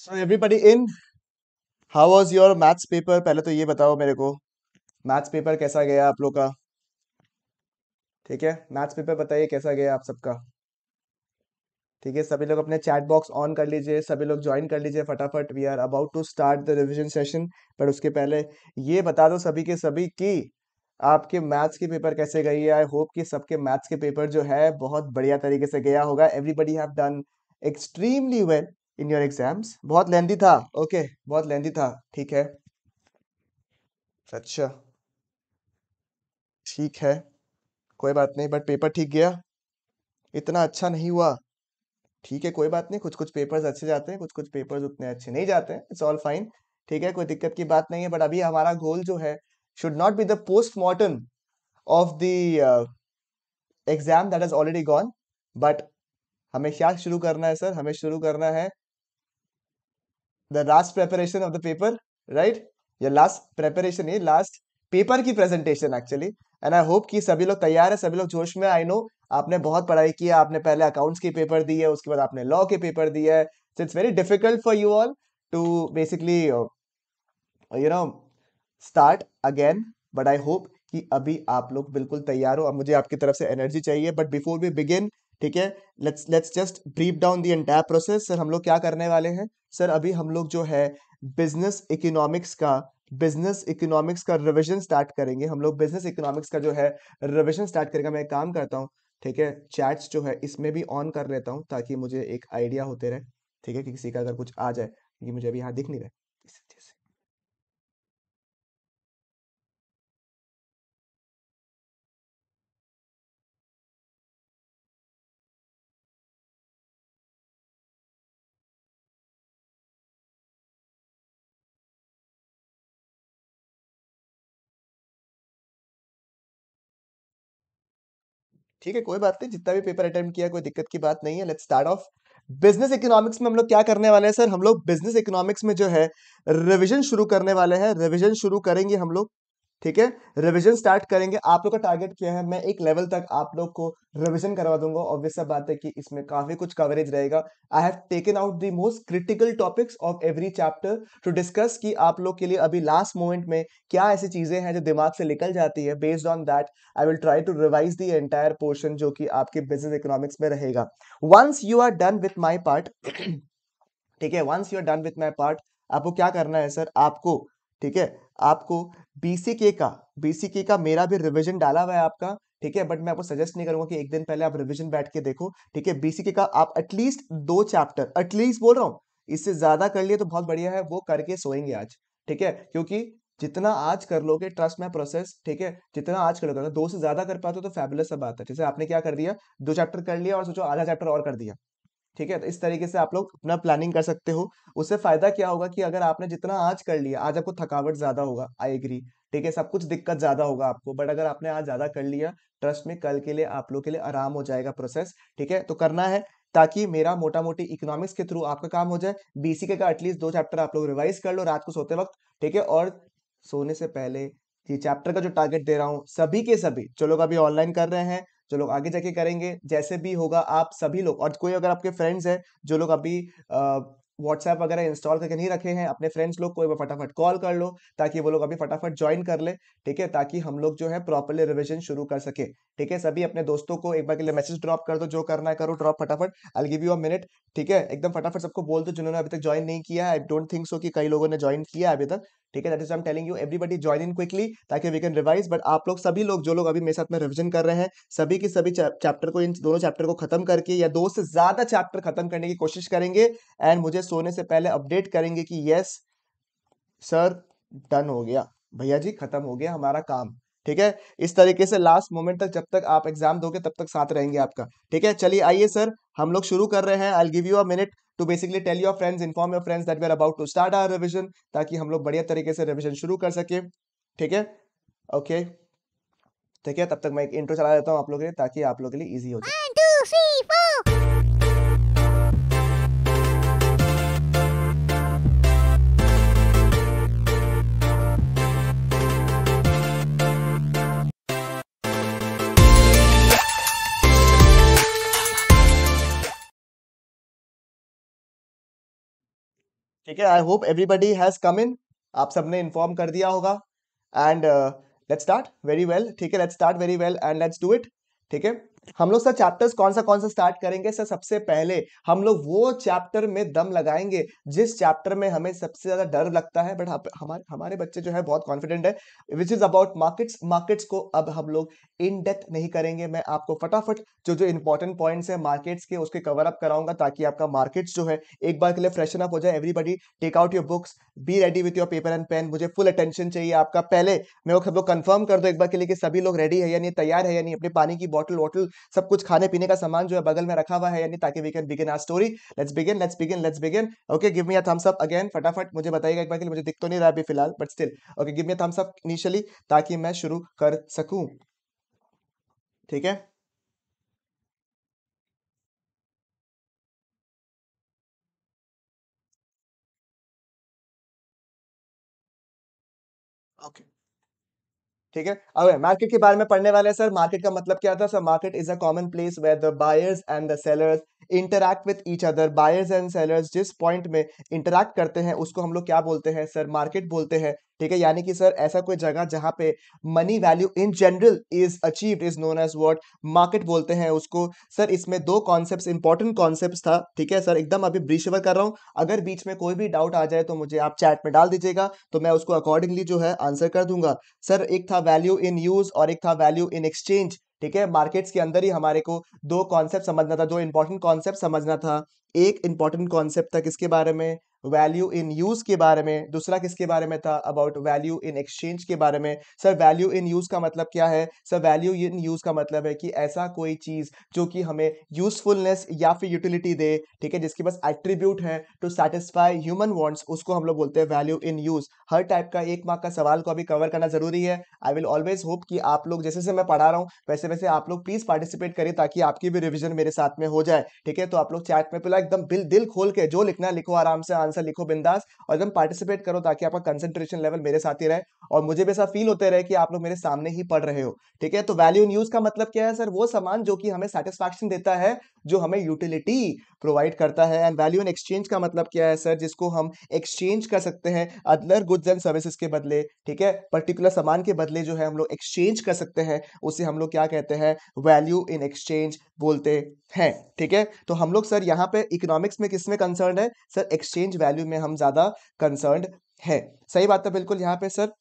So everybody in how was your maths paper पहले तो ये बताओ मेरे को मैथ्स पेपर कैसा गया आप लोग का ठीक है मैथ्स पेपर बताइए कैसा गया आप सबका ठीक है सभी लोग अपने चैट बॉक्स ऑन कर लीजिए सभी लोग ज्वाइन कर लीजिए फटाफट we are about to start the revision session but उसके पहले ये बता दो सभी के सभी की आपके मैथ्स के पेपर कैसे गई है आई होप कि सबके मैथ्स के पेपर जो है बहुत बढ़िया तरीके से गया होगा everybody have done extremely well in your exams बहुत लेंदी था ओके okay, बहुत लेंदी था ठीक है अच्छा ठीक है कोई बात नहीं बट पेपर ठीक गया इतना अच्छा नहीं हुआ ठीक है कोई बात नहीं कुछ कुछ पेपर्स अच्छे जाते हैं कुछ कुछ पेपर्स उतने अच्छे नहीं जाते हैं इट्स ऑल फाइन ठीक है कोई दिक्कत की बात नहीं है बट अभी हमारा गोल जो है should not be the postmortem of the exam that is already gone but हमें क्या शुरू करना है सर हमें शुरू करना है the last preparation of the paper right या लास्ट प्रेपरेशन नहीं लास्ट पेपर की presentation actually and I hope कि सभी लोग तैयार है सभी लोग जोश में आई नो आपने बहुत पढ़ाई की है आपने पहले अकाउंट्स के पेपर दिए है उसके बाद आपने लॉ के पेपर दिए है so it's very difficult for you all to basically you know start again but I hope कि अभी आप लोग बिल्कुल तैयार हो अब मुझे आपकी तरफ से एनर्जी चाहिए बट बिफोर वी बिगिन ठीक है let's let's just brief down the entire process sir हम लोग क्या करने वाले हैं सर अभी हम लोग जो है बिजनेस इकोनॉमिक्स का बिजनेस इकोनॉमिक्स का रिविजन स्टार्ट करेंगे हम लोग बिजनेस इकोनॉमिक्स का जो है रिविजन स्टार्ट करेंगे मैं एक काम करता हूँ ठीक है चैट्स जो है इसमें भी ऑन कर लेता हूँ ताकि मुझे एक आइडिया होते रहे ठीक है कि किसी का अगर कुछ आ जाए क्योंकि मुझे अभी यहाँ दिख नहीं रहे ठीक है कोई बात नहीं जितना भी पेपर अटेम्प्ट किया कोई दिक्कत की बात नहीं है let start off business economics में हम लोग क्या करने वाले हैं सर हम लोग बिजनेस इकोनॉमिक्स में जो है रिविजन शुरू करने वाले हैं रिविजन शुरू करेंगे हम लोग ठीक है रिविजन स्टार्ट करेंगे आप लोग का टारगेट क्या है मैं एक लेवल तक आप लोग को रिविजन करवा दूंगा ऑब्वियस सा बात है कि इसमें काफी कुछ कवरेज रहेगा I have taken out the most critical topics of every chapter to discuss कि आप लोग के लिए अभी लास्ट मोमेंट में क्या ऐसी चीजें हैं जो दिमाग से निकल जाती है based on that I will try to revise the entire portion जो कि आपके बिजनेस इकोनॉमिक्स में रहेगा once you are done with my part ठीक है once you are done with my part आपको क्या करना है सर आपको ठीक है आपको बीसीके का बीसीके का मेरा भी रिविजन डाला हुआ है आपका ठीक है बट मैं आपको सजेस्ट नहीं करूंगा कि एक दिन पहले आप रिविजन बैठ के देखो ठीक है बीसीके का आप एटलीस्ट दो चैप्टर एटलीस्ट बोल रहा हूँ इससे ज्यादा कर लिए तो बहुत बढ़िया है वो करके सोएंगे आज ठीक है क्योंकि जितना आज कर लोगे ट्रस्ट में प्रोसेस ठीक है जितना आज कर लोगे अगर दो से ज्यादा कर पाते हो तो फैबुलस बात है जैसे आपने क्या कर दिया दो चैप्टर कर लिया और सोचो आधा चैप्टर और कर दिया ठीक है तो इस तरीके से आप लोग अपना प्लानिंग कर सकते हो उससे फायदा क्या होगा कि अगर आपने जितना आज कर लिया आज आपको थकावट ज्यादा होगा आई एग्री ठीक है सब कुछ दिक्कत ज्यादा होगा आपको बट अगर आपने आज ज्यादा कर लिया ट्रस्ट में कल के लिए आप लोग के लिए आराम हो जाएगा प्रोसेस ठीक है तो करना है ताकि मेरा मोटा मोटी इकोनॉमिक्स के थ्रू आपका काम हो जाए बीसीके का एटलीस्ट दो चैप्टर आप लोग रिवाइज कर लो रात को सोते वक्त ठीक है और सोने से पहले ये चैप्टर का जो टारगेट दे रहा हूँ सभी के सभी जो लोग अभी ऑनलाइन कर रहे हैं जो लोग आगे जाके करेंगे जैसे भी होगा आप सभी लोग और कोई अगर आपके फ्रेंड्स हैं जो लोग अभी व्हाट्सएप वगैरह इंस्टॉल करके नहीं रखे हैं अपने फ्रेंड्स लोग कोई फटाफट कॉल कर लो ताकि वो लोग अभी फटाफट ज्वाइन कर ले ठीक है ताकि हम लोग जो है प्रॉपरली रिविजन शुरू कर सके ठीक है सभी अपने दोस्तों को एक बार के लिए मैसेज ड्रॉप कर दो जो करना है करो ड्रॉप फटाफट I give you a minute ठीक है एकदम फटाफट सबको बोल दो जिन्होंने अभी तक ज्वाइन नहीं किया आई डोंट थिंक सो कि कई लोगों ने ज्वाइन किया अभी तक ठीक है that is I am telling you everybody join in quickly ताकि वी कैन रिवाइज बट आप लोग सभी लोग जो लोग अभी मेरे साथ में रिविजन कर रहे हैं सभी के सभी चैप्टर को इन दोनों चैप्टर को खत्म करके या दो से ज्यादा चैप्टर खत्म करने की कोशिश करेंगे एंड मुझे सोने से पहले अपडेट करेंगे कि यस सर डन हो गया भैया जी खत्म हो गया हमारा काम ठीक है इस तरीके से लास्ट मोमेंट तक जब तक आप एग्जाम दोगे तब तक साथ रहेंगे आपका ठीक है चलिए आइए सर हम लोग शुरू कर रहे हैं I give you a minute to basically tell your friends inform your friends that we are about to start our revision ताकि हम लोग बढ़िया तरीके से रिविजन शुरू कर सके ठीक है ओके ठीक है तब तक मैं एक इंट्रो चला देता हूँ आप लोग के लिए ताकि आप लोग के लिए ईजी हो जाए ठीक है I hope everybody has come in आप सबने इन्फॉर्म कर दिया होगा and let's start very well ठीक है let's start very well and let's do it ठीक है हम लोग सर चैप्टर्स कौन सा कौन सा स्टार्ट करेंगे सर सबसे पहले हम लोग वो चैप्टर में दम लगाएंगे जिस चैप्टर में हमें सबसे ज्यादा डर लगता है बट हमारे हमारे बच्चे जो है बहुत कॉन्फिडेंट है which is about markets markets को अब हम लोग इन डेप्थ नहीं करेंगे मैं आपको फटाफट जो जो इंपॉर्टेंट पॉइंट्स है मार्केट्स के उसके कवर अप कराऊंगा ताकि आपका मार्केट्स जो है एक बार के लिए फ्रेशन अप हो जाए everybody take out your books be ready with your paper and pen मुझे फुल अटेंशन चाहिए आपका पहले मैं वो लोग कंफर्म कर दो एक बार के लिए कि सभी लोग रेडी है या नहीं तैयार है या नहीं अपने पानी की बॉटल वॉटल सब कुछ खाने पीने का सामान जो है बगल में रखा हुआ है यानी ताकि we can begin our story let's begin let's begin let's begin okay give me a thumbs up again फटाफट मुझे बताइएगा एक बार के लिए मुझे दिख तो नहीं रहा अभी फिलहाल but still okay give me a thumbs up initially ताकि मैं शुरू कर सकूं ठीक है ठीक है अब मार्केट के बारे में पढ़ने वाले सर मार्केट का मतलब क्या था sir market is a common place where the buyers and the sellers interact with each other buyers and sellers जिस पॉइंट में इंटरैक्ट करते हैं उसको हम लोग क्या बोलते हैं सर मार्केट बोलते हैं ठीक है यानी कि सर ऐसा कोई जगह जहां पे money value in general is achieved is known as what market बोलते हैं उसको सर इसमें दो कॉन्सेप्ट इंपॉर्टेंट कॉन्सेप्ट था ठीक है सर एकदम अभी ब्रीशवर कर रहा हूं अगर बीच में कोई भी डाउट आ जाए तो मुझे आप चैट में डाल दीजिएगा तो मैं उसको अकॉर्डिंगली जो है आंसर कर दूंगा सर एक था वैल्यू इन यूज और एक था वैल्यू इन एक्सचेंज ठीक है मार्केट्स के अंदर ही हमारे को दो कॉन्सेप्ट समझना था दो इंपॉर्टेंट कॉन्सेप्ट समझना था एक इंपॉर्टेंट कॉन्सेप्ट था किसके बारे में वैल्यू इन यूज के बारे में दूसरा किसके बारे में था अबाउट वैल्यू इन एक्सचेंज के बारे में सर वैल्यू इन यूज का मतलब क्या है सर वैल्यू इन यूज का मतलब है कि ऐसा कोई चीज जो कि हमें यूजफुलनेस या फिर यूटिलिटी दे ठीक है जिसके पास एट्रीब्यूट है टू सेटिस्फाई ह्यूमन वॉन्ट्स उसको हम लोग बोलते हैं वैल्यू इन यूज हर टाइप का एक मार्क का सवाल को अभी कवर करना जरूरी है आई विल ऑलवेज होप कि आप लोग जैसे जैसे मैं पढ़ा रहा हूँ वैसे वैसे आप लोग प्लीज पार्टिसिपेट करें ताकि आपकी भी रिविजन मेरे साथ में हो जाए ठीक है तो आप लोग चैट में पिला पूरा एकदम दिल दिल खोल के जो लिखना लिखो आराम से आंसर लिखो बिंदास और एकदम पार्टिसिपेट करो ताकि आपका कंसंट्रेशन लेवल मेरे साथ ही रहे और मुझे भी ऐसा फील होते रहे कि आप लोग मेरे सामने ही पढ़ रहे हो ठीक है तो वैल्यू इन यूज का मतलब क्या है सर वो सामान जो कि हमें सेटिस्फैक्शन देता है जो हमें यूटिलिटी प्रोवाइड करता है एंड वैल्यू इन एक्सचेंज का मतलब क्या है सर जिसको हम एक्सचेंज कर सकते हैं अदर गुड्स एंड सर्विसेज के बदले ठीक है पर्टिकुलर सामान के बदले जो है हम लोग एक्सचेंज कर सकते हैं उसे हम लोग क्या कहते हैं वैल्यू इन एक्सचेंज बोलते हैं ठीक है तो हम लोग सर यहाँ पे इकोनॉमिक्स में किस में कंसर्न है सर एक्सचेंज वैल्यू में हम ज़्यादा कंसर्न है सही बात है तो बिल्कुल यहाँ पे सर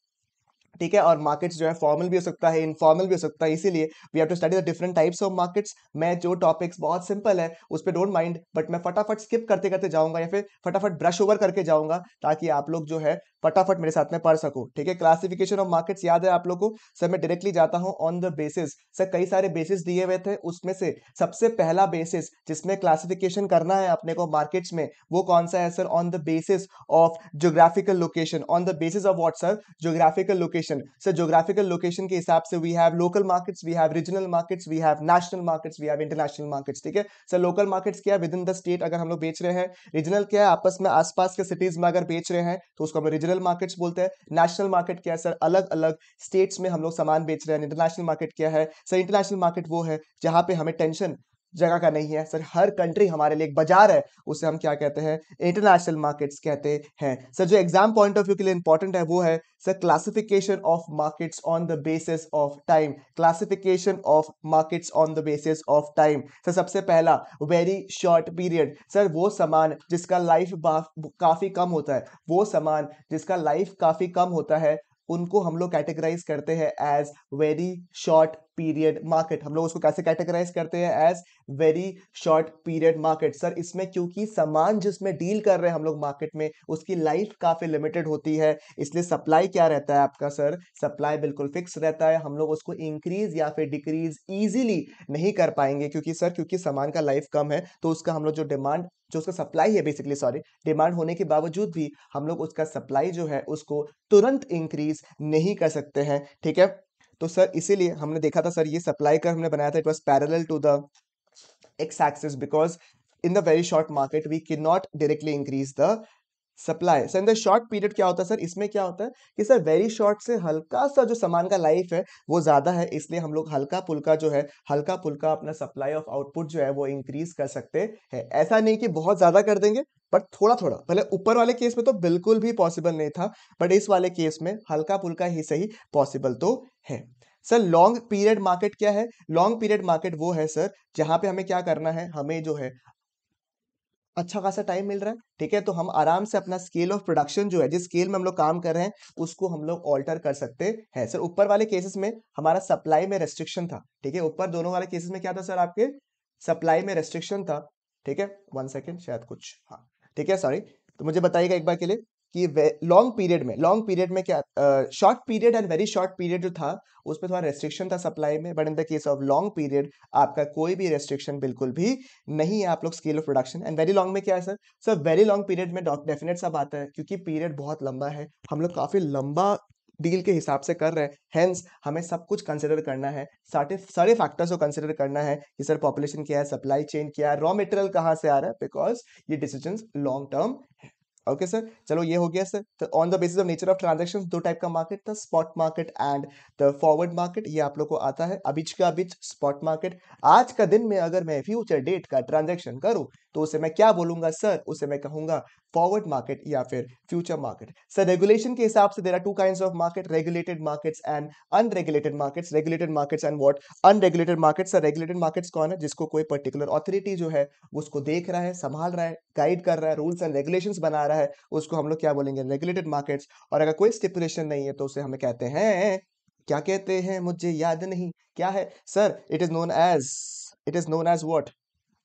ठीक है और मार्केट्स जो है फॉर्मल भी हो सकता है इनफॉर्मल भी हो सकता है इसीलिए we have to study the different types of markets मैं जो टॉपिक्स बहुत सिंपल है उस पर डोंट माइंड बट मैं फटाफट स्किप करते करते जाऊंगा या फिर फटाफट ब्रश ओवर करके जाऊंगा ताकि आप लोग जो है फटाफट मेरे साथ में पढ़ सको ठीक है क्लासिफिकेशन ऑफ मार्केट्स याद है आप लोग को सर मैं डायरेक्टली जाता हूँ ऑन द बेसिस सर कई सारे बेसिस दिए हुए थे उसमें से सबसे पहला बेसिस जिसमें क्लासिफिकेशन करना है अपने को मार्केट्स में वो कौन सा है sir on the basis of geographical location on the basis of what sir geographical location sir geographical location के हिसाब से we have local markets we have regional markets we have national markets we have international markets ठीक है sir local markets क्या within the state अगर हम लोग बेच रहे हैं रीजनल क्या है आपस में आसपास के सिटीज में अगर बेच रहे हैं तो उसको हम रीजनल जनरल मार्केट्स बोलते हैं नेशनल मार्केट क्या है सर अलग अलग स्टेट्स में हम लोग सामान बेच रहे हैं इंटरनेशनल मार्केट क्या है सर इंटरनेशनल मार्केट वो है जहाँ पे हमें टेंशन जगह का नहीं है सर हर कंट्री हमारे लिए एक बाजार है उसे हम क्या कहते हैं इंटरनेशनल मार्केट्स कहते हैं सर जो एग्जाम पॉइंट ऑफ व्यू के लिए इंपॉर्टेंट है वो है sir classification of markets on the basis of time classification of markets on the basis of time sir सबसे पहला वेरी शॉर्ट पीरियड सर वो सामान जिसका लाइफ काफी कम होता है वो सामान जिसका लाइफ काफी कम होता है उनको हम लोग कैटेगराइज करते हैं as very short period market हम लोग उसको कैसे कैटेगराइज करते हैं as very short period market sir इसमें क्योंकि सामान जिसमें डील कर रहे हैं हम लोग मार्केट में उसकी लाइफ काफ़ी लिमिटेड होती है इसलिए सप्लाई क्या रहता है आपका सर सप्लाई बिल्कुल फिक्स रहता है हम लोग उसको इंक्रीज या फिर डिक्रीज ईजिली नहीं कर पाएंगे क्योंकि सर क्योंकि सामान का लाइफ कम है तो उसका हम लोग जो डिमांड जो उसका सप्लाई है बेसिकली सॉरी डिमांड होने के बावजूद भी हम लोग उसका सप्लाई जो है उसको तुरंत इंक्रीज नहीं कर सकते हैं ठीक है तो सर इसीलिए हमने देखा था सर ये सप्लाई कर हमने बनाया था it was parallel to the X axis because in the very short market we can not directly increase the supply sir in the short period क्या होता है सर इसमें क्या होता है कि सर वेरी शॉर्ट से हल्का सा जो सामान का लाइफ है वो ज़्यादा है इसलिए हम लोग हल्का पुल्का जो है हल्का पुल्का अपना सप्लाई ऑफ आउटपुट जो है वो इंक्रीज कर सकते हैं ऐसा नहीं कि बहुत ज़्यादा कर देंगे बट थोड़ा थोड़ा पहले ऊपर वाले केस में तो बिल्कुल भी पॉसिबल नहीं था बट इस वाले केस में हल्का पुल्का ही सही पॉसिबल तो है सर लॉन्ग पीरियड मार्केट क्या है लॉन्ग पीरियड मार्केट वो है सर जहाँ पे हमें क्या करना है हमें जो है अच्छा खासा टाइम मिल रहा है ठीक है तो हम आराम से अपना स्केल ऑफ प्रोडक्शन जो है जिस स्केल में हम लोग काम कर रहे हैं उसको हम लोग ऑल्टर कर सकते हैं सर ऊपर वाले केसेस में हमारा सप्लाई में रेस्ट्रिक्शन था ठीक है ऊपर दोनों वाले केसेस में क्या था सर आपके सप्लाई में रेस्ट्रिक्शन था ठीक है वन सेकेंड शायद कुछ हाँ ठीक है सॉरी तो मुझे बताइएगा एक बार के लिए कि लॉन्ग पीरियड में लॉन्ग पीरियड में क्या short period and very short period जो था उस पर थोड़ा रेस्ट्रिक्शन था सप्लाई में but in the case of long period आपका कोई भी रेस्ट्रिक्शन बिल्कुल भी नहीं है आप लोग scale of production and very long में क्या है sir sir very long period में डेफिनेट सब आता है क्योंकि पीरियड बहुत लंबा है हम लोग काफ़ी लंबा डील के हिसाब से कर रहे हैं हैंस हमें सब कुछ कंसिडर करना है सारे सारे फैक्टर्स को कंसिडर करना है कि सर पॉपुलेशन क्या है सप्लाई चेन क्या है रॉ मटेरियल कहाँ से आ रहा है बिकॉज ये डिसीजन लॉन्ग टर्म है ओके सर चलो ये हो गया सर तो on the basis of nature of transaction दो टाइप का मार्केट था spot market and the forward market ये आप लोग को आता है अबिच का अबिच स्पॉट मार्केट आज का दिन में अगर मैं फ्यूचर डेट का ट्रांजेक्शन करूँ तो उसे मैं क्या बोलूंगा सर उसे मैं कहूंगा फॉरवर्ड मार्केट या फिर फ्यूचर मार्केट सर रेगुलेशन के हिसाब से there are two kind of market regulated markets and unregulated markets regulated markets and what unregulated markets sir regulated markets कौन है जिसको कोई पर्टिकुलर ऑथोरिटी जो है उसको देख रहा है संभाल रहा है गाइड कर रहा है रूल्स एंड रेगुलेशन बना रहा है उसको हम लोग क्या बोलेंगे रेगुलेटेड मार्केट्स और अगर कोई स्टिपुलेशन नहीं है तो उसे हमें कहते हैं क्या कहते हैं मुझे याद नहीं क्या है sir it is known as it is known as what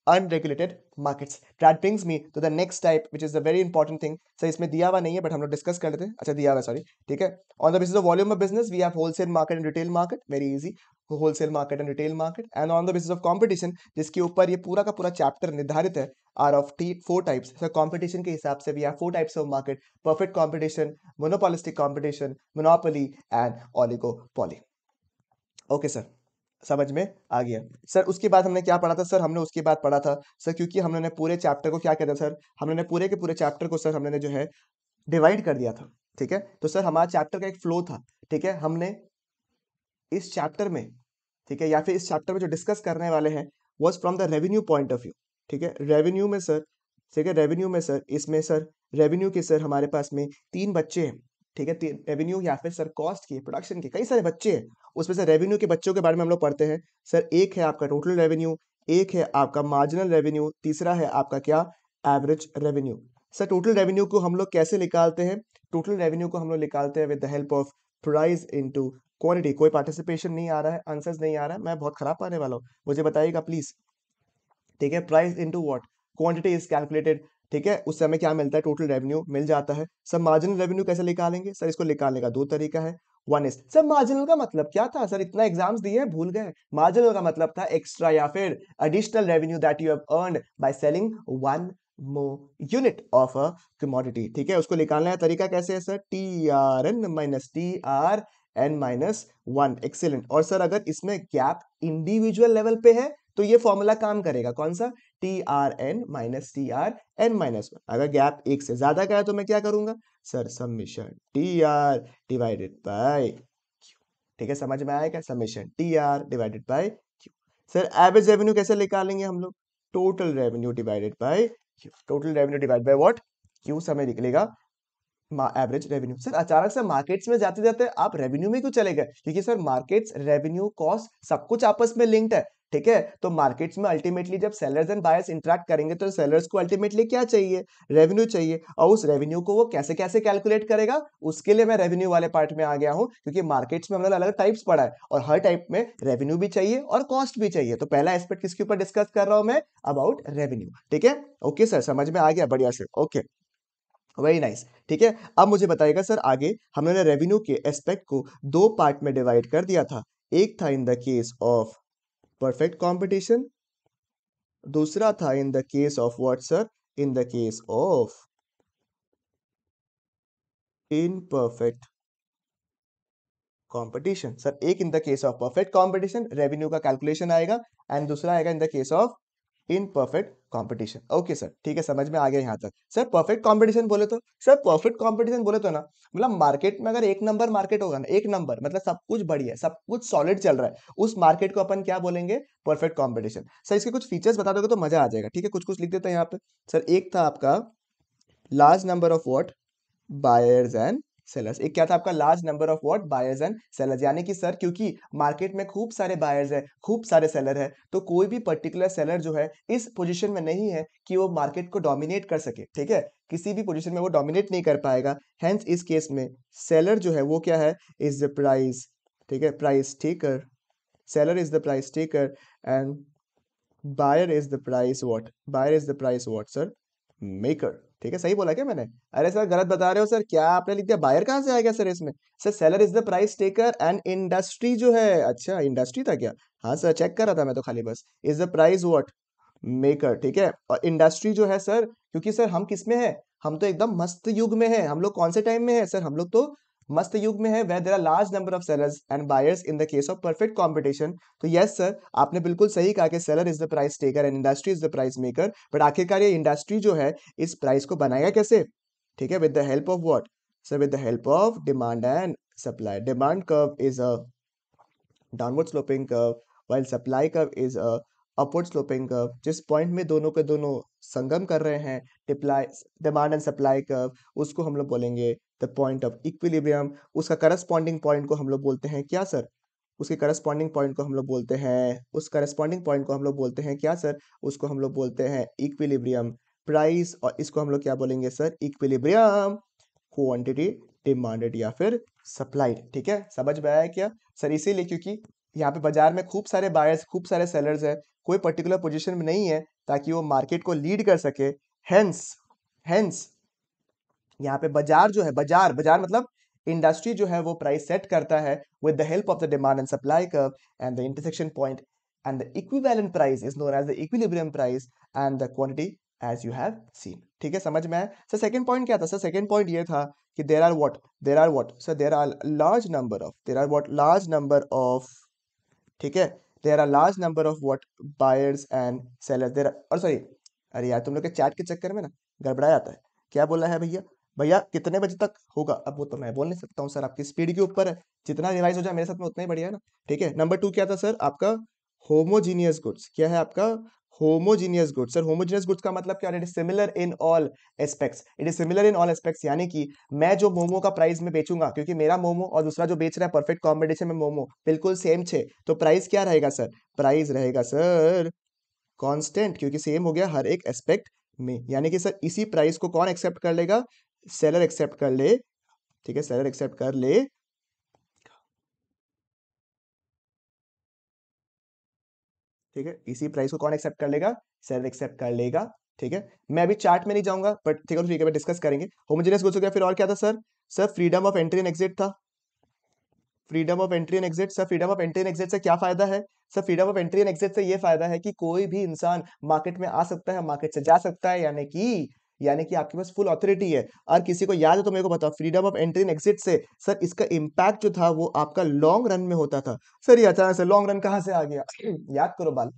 unregulated markets that brings me to the next type which is the very important thing sir इसमें दिया हुआ नहीं है बट हम लोग डिस्कस कर लेते हैं अच्छा दिया हुआ सॉरी ठीक है on the basis of volume of business we have wholesale market and retail market very easy wholesale market and retail market and on the basis of competition जिसके ऊपर ये पूरा का पूरा चैप्टर निर्धारित है are of the four types sir competition के हिसाब से we have four types of market perfect competition monopolistic competition monopoly and oligopoly okay sir समझ में आ गया सर उसके बाद हमने क्या पढ़ा था सर हमने उसके बाद पढ़ा था सर क्योंकि हमने ने पूरे चैप्टर को क्या किया था सर हमने ने पूरे के पूरे चैप्टर को सर हमने ने जो है डिवाइड कर दिया था ठीक है तो सर हमारा चैप्टर का एक फ्लो था ठीक है हमने इस चैप्टर में ठीक है या फिर इस चैप्टर में जो डिस्कस करने वाले हैं was from the revenue point of view ठीक है रेवेन्यू में सर ठीक है रेवेन्यू में सर इसमें सर रेवेन्यू के सर हमारे पास में तीन बच्चे हैं ठीक है रेवेन्यू या फिर सर कॉस्ट के प्रोडक्शन के कई सारे बच्चे हैं उसमें से रेवेन्यू के बच्चों के बारे में हम लोग पढ़ते हैं सर एक है आपका टोटल रेवेन्यू एक है आपका मार्जिनल रेवेन्यू तीसरा है आपका क्या average revenue sir total revenue को हम लोग कैसे निकालते हैं टोटल रेवेन्यू को हम लोग निकालते हैं with the help of price into quality कोई पार्टिसिपेशन नहीं आ रहा है आंसर्स नहीं आ रहा है मैं बहुत खराब पाने वाला हूँ मुझे बताइएगा प्लीज ठीक है price into what quantity is calculated ठीक है उस समय क्या मिलता है टोटल रेवेन्यू मिल जाता है सर मार्जिनल रेवेन्यू कैसे निकालेंगे सर इसको निकालने का दो तरीका है वन इज सर मार्जिनल का मतलब क्या था सर इतना एग्जाम्स दिए भूल गए मार्जिनल का मतलब था एक्स्ट्रा या फिर additional revenue that you have earned by selling one more unit of a commodity ठीक है उसको निकालने का तरीका कैसे है sir T R N minus T R N minus one excellent और सर अगर इसमें गैप इंडिविजुअल लेवल पे है तो ये फॉर्मूला काम करेगा कौन सा T R N minus T R N minus one अगर गैप एक से ज्यादा का है तो मैं क्या करूंगा sir summation T R divided by Q ठीक है समझ में आएगा summation T R divided by Q sir average revenue कैसे निकालेंगे हम लोग total revenue divided by Q total revenue divide by what Q समय निकलेगा एवरेज रेवेन्यू सर अचानक से मार्केट्स में जाते जाते आप रेवेन्यू में क्यों चले गए क्योंकि सर मार्केट्स रेवेन्यू कॉस्ट सब कुछ आपस में लिंक्ड है ठीक है तो मार्केट्स में अल्टीमेटली जब सेलर्स एंड बायर्स इंटरेक्ट करेंगे तो सेलर्स को अल्टीमेटली क्या चाहिए रेवेन्यू चाहिए और उस रेवेन्यू को वो कैसे कैसे कैलकुलेट करेगा उसके लिए मैं रेवेन्यू वाले पार्ट में आ गया हूँ क्योंकि मार्केट्स में हमने अलग टाइप्स पड़ा है और हर टाइप में रेवेन्यू भी चाहिए और कॉस्ट भी चाहिए तो पहला एस्पेक्ट किसके ऊपर डिस्कस कर रहा हूँ मैं अबाउट रेवेन्यू ठीक है ओके सर समझ में आ गया बढ़िया से ओके वेरी नाइस ठीक है अब मुझे बताइएगा सर आगे हमने रेवेन्यू के एस्पेक्ट को दो पार्ट में डिवाइड कर दिया था एक था in the case of perfect competition दूसरा था in the case of what sir in the case of in perfect competition sir एक in the case of perfect competition revenue का कैलकुलेशन आएगा एंड दूसरा आएगा in the case of in perfect competition okay sir ठीक है समझ में आ गया यहाँ तक सर परफेक्ट कॉम्पिटिशन बोले तो सर परफेक्ट कॉम्पिटिशन बोले तो ना मतलब मार्केट में अगर एक नंबर मार्केट होगा ना एक नंबर मतलब सब कुछ बढ़िया सब कुछ सॉलिड चल रहा है उस मार्केट को अपन क्या बोलेंगे परफेक्ट कॉम्पिटिशन सर इसके कुछ फीचर्स बता दोगे तो मजा आ जाएगा ठीक है कुछ कुछ लिख देते हैं यहाँ पे सर एक था आपका large number of what buyers and sellers एक क्या था आपका large number of what buyers and sellers यानी कि सर क्योंकि मार्केट में खूब सारे बायर्स है खूब सारे सेलर है तो कोई भी पर्टिकुलर सेलर जो है इस पोजिशन में नहीं है कि वो मार्केट को डोमिनेट कर सके ठीक है किसी भी पोजिशन में वो डोमिनेट नहीं कर पाएगा हेंस इस केस में सेलर जो है वो क्या है इज द प्राइस ठीक है price taker seller is the price taker and buyer is the price what buyer is the price what sir maker ठीक है सही बोला क्या मैंने अरे सर गलत बता रहे हो सर क्या आपने लिख दिया बायर कहाँ से आएगा सर इसमें sir seller is the price taker and industry जो है अच्छा इंडस्ट्री था क्या हाँ सर चेक कर रहा था मैं तो खाली बस is the price what maker ठीक है और इंडस्ट्री जो है सर क्योंकि सर हम किस में है हम तो एकदम मस्त युग में है हम लोग कौन से टाइम में है सर हम लोग तो मस्त युग में है where there are large number of sellers and buyers in the case of perfect competition तो यस सर आपने बिल्कुल सही कहा कि seller is the price taker and industry is the price maker but आखिरकार ये इंडस्ट्री जो है इस प्राइस को बनाएगा कैसे ठीक है with the help of what sir with the help of demand and supply demand curve is a downward sloping curve while supply curve is a upward sloping curve जिस पॉइंट में दोनों के दोनों संगम कर रहे हैं डिप्लाई डिमांड एंड सप्लाई कर्व उसको हम लोग बोलेंगे द पॉइंट ऑफ इक्विलिब्रियम उसका करस्पॉन्डिंग पॉइंट को हम लोग बोलते हैं क्या सर उसके करस्पॉन्डिंग पॉइंट को हम लोग बोलते हैं उस करस्पॉन्डिंग पॉइंट को हम लोग बोलते हैं क्या सर उसको हम लोग बोलते हैं इक्विलिब्रियम प्राइस और इसको हम लोग क्या बोलेंगे सर इक्विलिब्रियम क्वांटिटी डिमांडेड या फिर सप्लाइड ठीक है समझ में आया क्या सर इसीलिए क्योंकि यहाँ पे बाजार में खूब सारे बायर्स खूब सारे सेलर्स है कोई पर्टिकुलर पोजिशन में नहीं है ताकि वो मार्केट को लीड कर सके हैंस हैंस यहाँ पे बाजार जो है बाजार बाजार मतलब इंडस्ट्री जो है वो प्राइस सेट करता है with the help of the demand and supply curve and the intersection point and the equivalent price is known as the equilibrium price and the quantity as you have seen ठीक है समझ में आया sir second point क्या था sir second point ये था कि there are what there are what sir there are large number of there are what large number of ठीक है there are large number of what buyers and sellers there और sorry अरे यार तुम लोग के चैट के चक्कर में ना गड़बड़ा जाता है क्या बोला है भैया भैया कितने बजे तक होगा अब वो तो मैं बोल नहीं सकता हूँ सर आपकी स्पीड के ऊपर है जितना रिवाइज हो जाए मेरे साथ में उतना ही बढ़िया है ना ठीक है नंबर टू क्या था सर आपका होमोजीनियस गुड्स क्या है आपका homogeneous goods sir homogeneous goods का मतलब क्या it is similar in all aspects it is similar in all aspects यानी कि मैं जो मोमो का प्राइस में बेचूंगा क्योंकि मेरा मोमो और दूसरा जो बेच रहा है परफेक्ट कॉम्बिनेशन में मोमो बिल्कुल सेम छे तो प्राइस क्या रहेगा सर प्राइस रहेगा सर कॉन्स्टेंट क्योंकि सेम हो गया हर एक एस्पेक्ट में यानी कि सर इसी प्राइस को कौन एक्सेप्ट कर लेगा सेलर एक्सेप्ट कर ले ठीक है सेलर एक्सेप्ट कर ले ठीक है इसी प्राइस को कौन एक्सेप्ट कर लेगा सेलर एक्सेप्ट कर लेगा ठीक है मैं अभी चार्ट में नहीं जाऊंगा बट ठीक है ठीक है डिस्कस करेंगे होमोजेनियस गुड्स हो गया फिर और क्या था sir sir freedom of entry and exit था freedom of entry and exit sir freedom of entry and exit से क्या फायदा है sir freedom of entry and exit से ये फायदा है कि कोई भी इंसान मार्केट में आ सकता है मार्केट से जा सकता है यानी कि यानी कि आपके पास फुल अथॉरिटी है और किसी को याद है तो मेरे को बताओ freedom of entry and exit से सर इसका इम्पैक्ट जो था वो आपका लॉन्ग रन में होता था सर ये अचानक से लॉन्ग रन कहाँ से आ गया याद करो बाल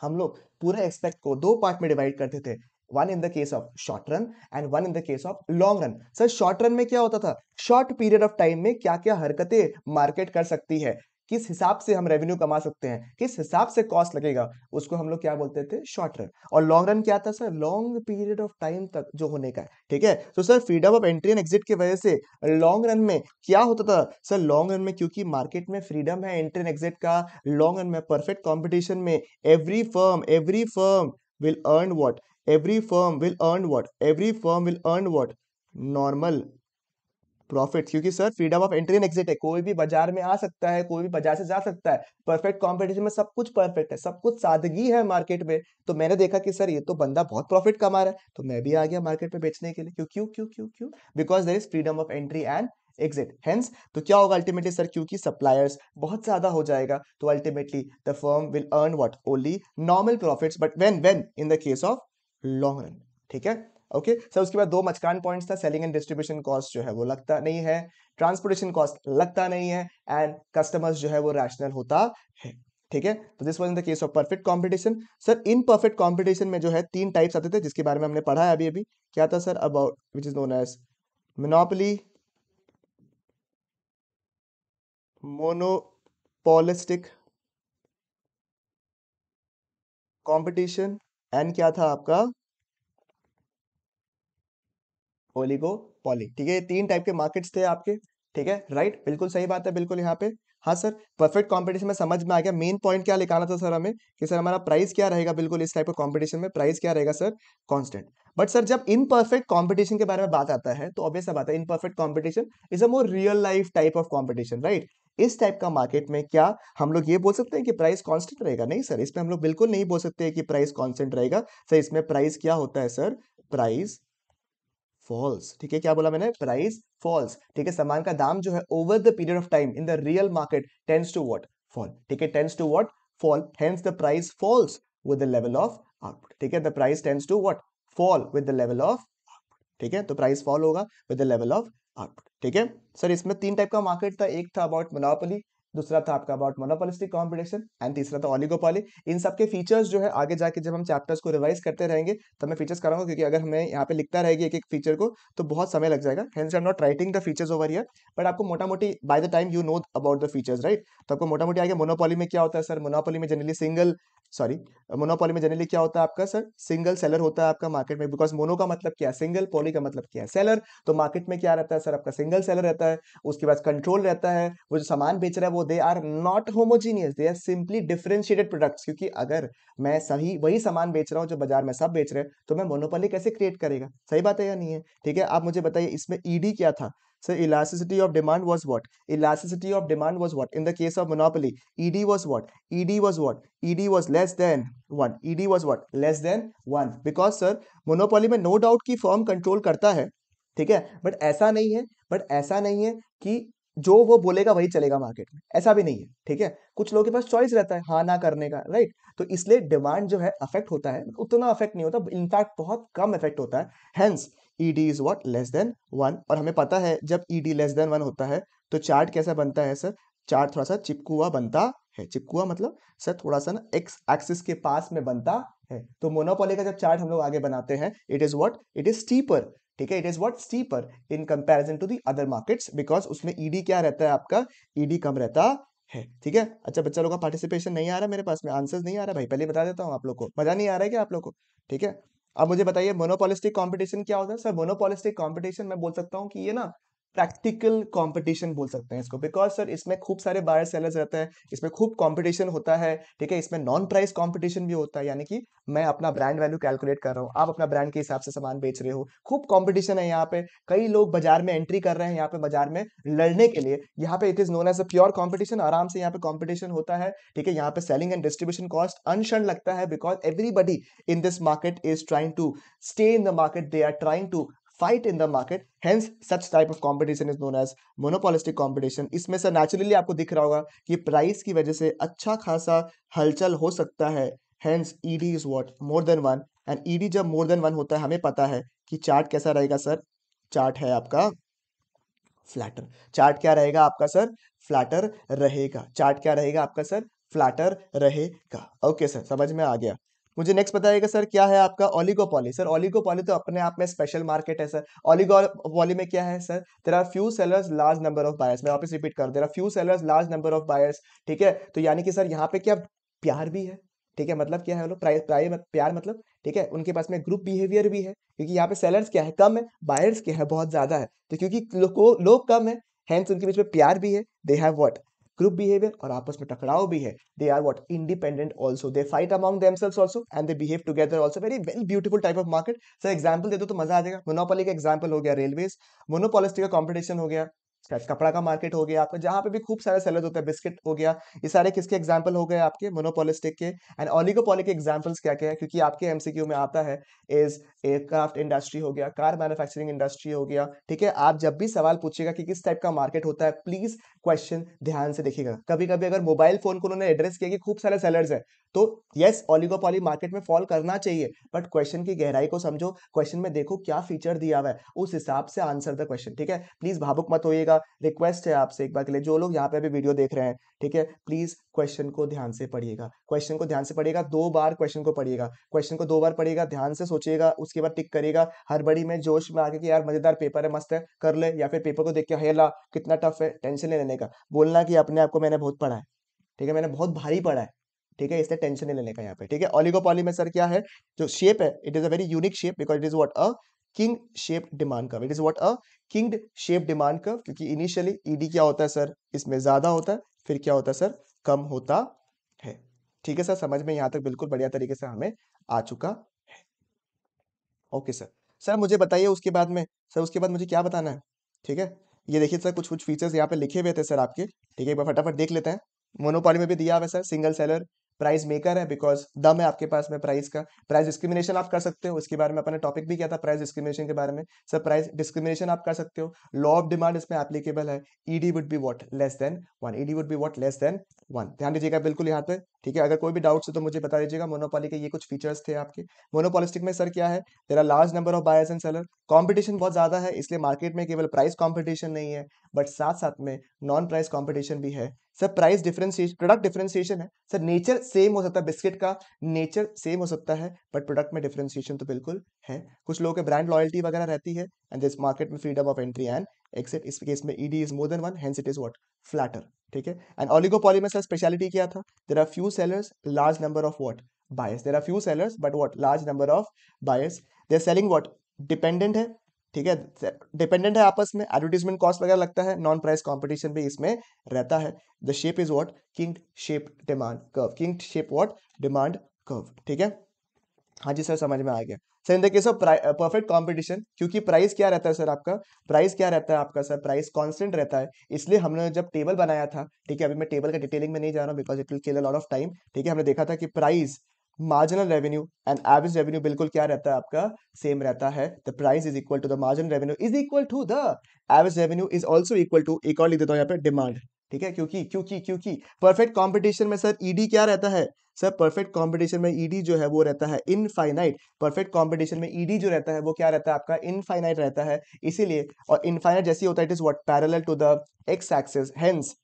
हम लोग पूरे एक्सपेक्ट को दो पार्ट में डिवाइड करते थे one in the case of short run and one in the case of long run sir short run में क्या होता था शॉर्ट पीरियड ऑफ टाइम में क्या क्या हरकतें मार्केट कर सकती है किस हिसाब से हम रेवेन्यू कमा सकते हैं किस हिसाब से कॉस्ट लगेगा उसको हम लोग क्या बोलते थे शॉर्ट रन और लॉन्ग रन क्या था sir long period of time तक जो होने का है ठीक है तो sir freedom of entry and exit की वजह से लॉन्ग रन में क्या होता था सर लॉन्ग रन में क्योंकि मार्केट में फ्रीडम है एंट्री एंड एग्जिट का लॉन्ग रन में परफेक्ट कॉम्पिटिशन में every firm every firm will earn what every firm will earn what every firm will earn what normal profit क्योंकि sir freedom of entry and exit है कोई भी बाजार में आ सकता है कोई भी बाजार से जा सकता है परफेक्ट कॉम्पिटिशन में सब कुछ परफेक्ट है सब कुछ सादगी है मार्केट में तो मैंने देखा कि सर ये तो बंदा बहुत प्रॉफिट कमा रहा है तो मैं भी आ गया मार्केट में बेचने के लिए क्यों क्यों क्यों क्यों क्यों because there is freedom of entry and exit hence तो क्या होगा अल्टीमेटली सर क्योंकि सप्लायर्स बहुत ज्यादा हो जाएगा तो ultimately the firm will earn what only normal profit but when when in the case of long run ठीक है ओके सर उसके बाद दो मचकान पॉइंट था सेलिंग एंड डिस्ट्रीब्यूशन कॉस्ट जो है वो लगता नहीं है ट्रांसपोर्टेशन कॉस्ट लगता नहीं है एंड कस्टमर्स जो है वो रैशनल होता है ठीक है तो this was in the case of perfect competition sir in perfect competition में जो है तीन टाइप्स आते थे जिसके बारे में हमने पढ़ा है अभी अभी क्या था sir about which is known as monopoly monopolistic competition and क्या था आपका ओलिगो पॉली ठीक है तीन टाइप के मार्केट्स थे आपके ठीक है राइट बिल्कुल सही बात है बिल्कुल यहाँ पे हाँ सर परफेक्ट कंपटीशन में समझ में आ गया मेन पॉइंट क्या लिखाना था सर हमें कि सर हमारा प्राइस क्या रहेगा बिल्कुल इस टाइप का कंपटीशन में प्राइस क्या रहेगा सर कांस्टेंट बट सर जब इन परफेक्ट कॉम्पिटिशन के बारे में बात आता है तो ऑब्वियस बात है in perfect competition is a more real life type of competition right इस टाइप का मार्केट में क्या हम लोग ये बोल सकते हैं कि प्राइस कॉन्स्टेंट रहेगा नहीं सर इसमें हम लोग बिल्कुल नहीं बोल सकते कि प्राइस कॉन्स्टेंट रहेगा सर इसमें प्राइस क्या होता है सर प्राइस फॉल्स ठीक है क्या बोला मैंने प्राइस फॉल्स ठीक है सामान का दाम जो है over the period of time in the real market tends to what fall ठीक है tends to what fall hence the price falls with the level of output ठीक है the price tends to what fall with the level of output ठीक है तो price fall होगा with the level of output ठीक है sir इसमें तीन टाइप का मार्केट था एक था अबाउट मोनोपोली दूसरा था आपका अबाउट मोनोपोलिस्टिक कॉम्पिटिशन एंड तीसरा था ऑलिगोपॉली इन सबके फीचर्स जो है आगे जाके जब हम चैप्टर्स को रिवाइज करते रहेंगे तो मैं फीचर्स कराऊंगा क्योंकि अगर हमें यहाँ पे लिखता रहेगी एक एक फीचर को तो बहुत समय लग जाएगा hence I am not writing the features over here but आपको मोटा मोटी by the time you know about the features right तो आपको मोटा मोटी आगे मोनोपोली में क्या होता है सर मोनोपोली में जनरली सिंगल सॉरी मोनोपोली में जनरली क्या होता है आपका सर सिंगल सेलर होता है आपका मार्केट में बिकॉज मोनो का मतलब क्या है सिंगल पॉली का मतलब क्या है सेलर तो मार्केट में क्या रहता है सर आपका सिंगल सेलर रहता है उसके बाद कंट्रोल रहता है वो जो सामान बेच रहा है वो they are not homogeneous they are simply differentiated products क्योंकि अगर मैं सही वही सामान बेच रहा हूँ जो बाजार में सब बेच रहे हैं तो मैं मोनोपोली कैसे क्रिएट करेगा सही बात है या नहीं है ठीक है आप मुझे बताइए इसमें ईडी क्या था sir elasticity of demand was what elasticity of demand was what in the case of monopoly ED was what ED was what ED was less than one ED was what less than one because sir monopoly में no doubt की firm control करता है ठीक है but ऐसा नहीं है but ऐसा नहीं है कि जो वो बोलेगा वही चलेगा मार्केट में ऐसा भी नहीं है ठीक है कुछ लोगों के पास चॉइस रहता है हाँ ना करने का राइट तो इसलिए डिमांड जो है अफेक्ट होता है उतना अफेक्ट नहीं होता इनफैक्ट बहुत कम इफेक्ट होता है hence ED is what less than one और हमें पता है जब ईडी लेस देन वन होता है तो चार्ट कैसा बनता है सर चार्ट थोड़ा सा चिपकुआ बनता है चिपकुआ मतलब सर थोड़ा सा ना एक्स एक्सिस के पास में बनता है तो मोनोपोली का जब चार्ट हम लोग आगे बनाते हैं it is what it is steeper ठीक है it is what steeper in comparison to the other markets because उसमें ईडी e क्या रहता है आपका ईडी e कम रहता है ठीक है अच्छा बच्चा लोग का पार्टिसिपेशन नहीं आ रहा मेरे पास में आंसर्स नहीं आ रहा भाई पहले बता देता हूँ आप लोग को मजा नहीं आ रहा है क्या आप लोग को ठीक है अब मुझे बताइए मोनोपोलिस्टिक कंपटीशन क्या होता है सर मोनोपोलिस्टिक कंपटीशन मैं बोल सकता हूँ कि ये ना प्रैक्टिकल कंपटीशन बोल सकते हैं इसको बिकॉज सर इसमें खूब सारे बायर सेलर्स रहते हैं इसमें खूब कंपटीशन होता है ठीक है इसमें नॉन प्राइस कंपटीशन भी होता है यानी कि मैं अपना ब्रांड वैल्यू कैलकुलेट कर रहा हूँ आप अपना ब्रांड के हिसाब से सामान बेच रहे हो खूब कॉम्पिटिशन है यहाँ पे कई लोग बाजार में एंट्री कर रहे हैं यहाँ पे बाजार में लड़ने के लिए यहाँ पे it is known as a pure competition आराम से यहाँ पे कॉम्पिटिशन होता है ठीक है यहाँ पे सेलिंग एंड डिस्ट्रीब्यूशन कॉस्ट अनशन लगता है because everybody in this market is trying to stay in the market they are trying to fight in the market hence such type of competition is known as monopolistic competition इसमें से naturally आपको दिख रहा होगा कि price की वजह से अच्छा खासा हलचल हो सकता है hence ED is what more than one and ED जब मोर देन वन होता है हमें पता है कि चार्ट कैसा रहेगा सर चार्ट है आपका फ्लैटर चार्ट क्या रहेगा आपका सर फ्लैटर रहेगा चार्ट क्या रहेगा आपका सर फ्लैटर रहेगा ओके सर समझ में आ गया मुझे नेक्स्ट बताइएगा सर क्या है आपका ओलिगोपॉली सर ओलिगोपॉली तो अपने आप में स्पेशल मार्केट है सर ओलिगोपॉली में क्या है sir there are few sellers large number of buyers मैं वापस रिपीट कर there are few sellers large number of buyers ठीक है तो यानी कि सर यहाँ पे क्या प्यार भी है ठीक है मतलब क्या है लोग प्राइस प्राय प्यार मतलब ठीक है उनके पास में ग्रुप बिहेवियर भी है क्योंकि यहाँ पे सेलर्स क्या है कम है बायर्स क्या है बहुत ज्यादा है तो क्योंकि लोग लो कम है हैंस उनके बीच में प्यार भी है they have what group behaviour और आपस में टकराव भी है they are what independent also they fight among themselves also and they behave together also very very beautiful type of market sir example दे दो तो मजा आ जाएगा मोनोपोली का एग्जाम्पल हो गया रेलवेज मोनोपोलिस्टी का कॉम्पिटिशन हो गया कपड़ा का मार्केट हो गया आपका जहाँ पे भी खूब सारे सेलर्स होते हैं बिस्किट हो गया ये सारे किसके एग्जाम्पल हो गए आपके मोनोपोलिस्टिक के एंड ऑलिगोपोली के एग्जाम्पल्स क्या क्या है क्योंकि आपके एमसीक्यू में आता है इज एयरक्राफ्ट इंडस्ट्री हो गया कार मैन्युफैक्चरिंग इंडस्ट्री हो गया ठीक है आप जब भी सवाल पूछेगा कि किस टाइप का मार्केट होता है प्लीज क्वेश्चन ध्यान से देखिएगा कभी कभी अगर मोबाइल फोन को उन्होंने एड्रेस किया कि खूब सारे सेलर्स हैं तो यस ऑलिगोपॉली मार्केट में फॉल करना चाहिए बट क्वेश्चन की गहराई को समझो क्वेश्चन में देखो क्या फीचर दिया हुआ है उस हिसाब से आंसर द क्वेश्चन ठीक है प्लीज भावुक मत होइएगा रिक्वेस्ट है आपसे एक बार के लिए जो लोग यहाँ पे अभी वीडियो देख रहे हैं ठीक है प्लीज क्वेश्चन को ध्यान से पढ़िएगा क्वेश्चन को ध्यान से पढ़िएगा दो बार क्वेश्चन को पढ़िएगा क्वेश्चन को दो बार पढ़िएगा ध्यान से सोचिएगा उसके बाद टिक करिएगा हर बड़ी में जोश में आके कि यार मजेदार पेपर है मस्त है कर ले या फिर पेपर को देख के हेला कितना टफ है टेंशन लेने का बोलना कि अपने आप को मैंने बहुत पढ़ा है ठीक है मैंने बहुत भारी पढ़ा है ठीक है इससे टेंशन नहीं लेने का यहाँ पे ठीक है ऑलिगोपॉली में सर क्या है जो शेप है it is a very unique shape because it is what a kink shape demand curve it is what a kink shape demand curve क्योंकि इनिशियली ईडी क्या होता है सर इसमें ज्यादा होता है फिर क्या होता है सर कम होता है ठीक है सर समझ में यहाँ तक बिल्कुल बढ़िया तरीके से हमें आ चुका है ओके सर सर मुझे बताइए उसके बाद में सर उसके बाद मुझे क्या बताना है ठीक है ये देखिए सर कुछ कुछ फीचर्स यहाँ पे लिखे हुए थे सर आपके ठीक है एक बार फटाफट देख लेते हैं मोनोपॉली में भी दिया हुआ sir single seller price maker है बिकॉज दम है आपके पास में प्राइस का प्राइस डिस्क्रिमिनेशन आप कर सकते हो उसके बारे में अपने टॉपिक भी किया था प्राइस डिस्क्रिमिनेशन के बारे में सर प्राइस डिस्क्रिमिनेशन आप कर सकते हो लॉ ऑफ डिमांड इसमें एप्लीकेबल है ED would be what less than one ED would be what less than one ध्यान दीजिएगा बिल्कुल यहाँ पे ठीक है अगर कोई भी डाउट्स है तो मुझे बता दीजिएगा मोनोपॉली के ये कुछ फीचर्स थे आपके मोनोपोलिस्टिक में सर क्या है तेरा large number of buyers and seller competition बहुत ज्यादा है इसलिए मार्केट में केवल प्राइस कॉम्पिटिशन नहीं है बट साथ साथ में नॉन प्राइस कॉम्पिटिशन भी है sir price differentiation product differentiation है सर नेचर सेम हो सकता है बिस्किट का नेचर सेम हो सकता है बट प्रोडक्ट में डिफरेंशिएशन तो बिल्कुल है कुछ लोगों के ब्रांड लॉयल्टी वगैरह रहती है एंड दिस मार्केट में freedom of entry and except इस केस में ED is more than one hence it is what flatter ठीक है एंड ऑलिगोपॉली में सर स्पेशलिटी क्या था there are few sellers large number of what buyers there are few sellers but what large number of buyers their selling what dependent है ठीक है dependent है आपस में एडवर्टीजमेंट कॉस्ट वगैरह लगता है नॉन प्राइस कॉम्पिटिशन भी इसमें रहता है the shape is what kink shape demand curve kink shape what demand curve ठीक है हाँ जी सर समझ में आ गया sir in the case of perfect competition क्योंकि प्राइस क्या रहता है सर आपका प्राइस क्या रहता है आपका सर प्राइस कांस्टेंट रहता है इसलिए हमने जब टेबल बनाया था ठीक है अभी मैं टेबल का डिटेलिंग में नहीं जा रहा हूँ because it will kill a lot of time ठीक है हमने देखा था कि price marginal revenue and average revenue बिल्कुल क्या रहता है आपका सेम रहता है the price is equal to the marginal revenue is equal to the average revenue is also equal to एक और लिख देता हूँ यहाँ पे डिमांड ठीक है क्योंकि क्योंकि क्योंकि परफेक्ट कॉम्पिटिशन में सर ईडी क्या रहता है सर परफेक्ट कॉम्पिटिशन में ईडी जो है वो रहता है इनफाइनाइट परफेक्ट कॉम्पिटिशन में ईडी जो रहता है वो क्या रहता है आपका इनफाइनाइट रहता है इसीलिए और इनफाइनाइट जैसे होता है it is what parallel to the x axis hence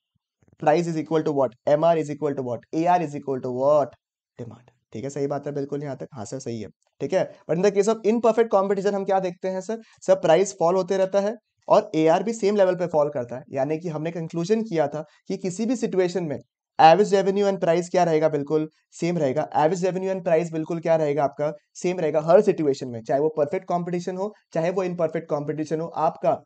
price is equal to what M R is equal to what A R is equal to what demand ठीक है सही बात है बिल्कुल यहाँ तक हाँ सर सही है ठीक है but in the case of in perfect competition हम क्या देखते हैं सर सर प्राइस फॉल होते रहता है और ए भी सेम लेवल पर फॉल करता है यानी कि हमने कंक्लूजन किया था कि किसी भी सिचुएशन में एवरेज रेवेन्यू एंड प्राइस क्या रहेगा बिल्कुल सेम रहेगा एवरेज रेवेन्यू एंड प्राइस बिल्कुल क्या रहेगा आपका सेम रहेगा हर सिचुएशन में चाहे वो परफेक्ट कंपटीशन हो चाहे वो इनपरफेक्ट कंपटीशन हो आपका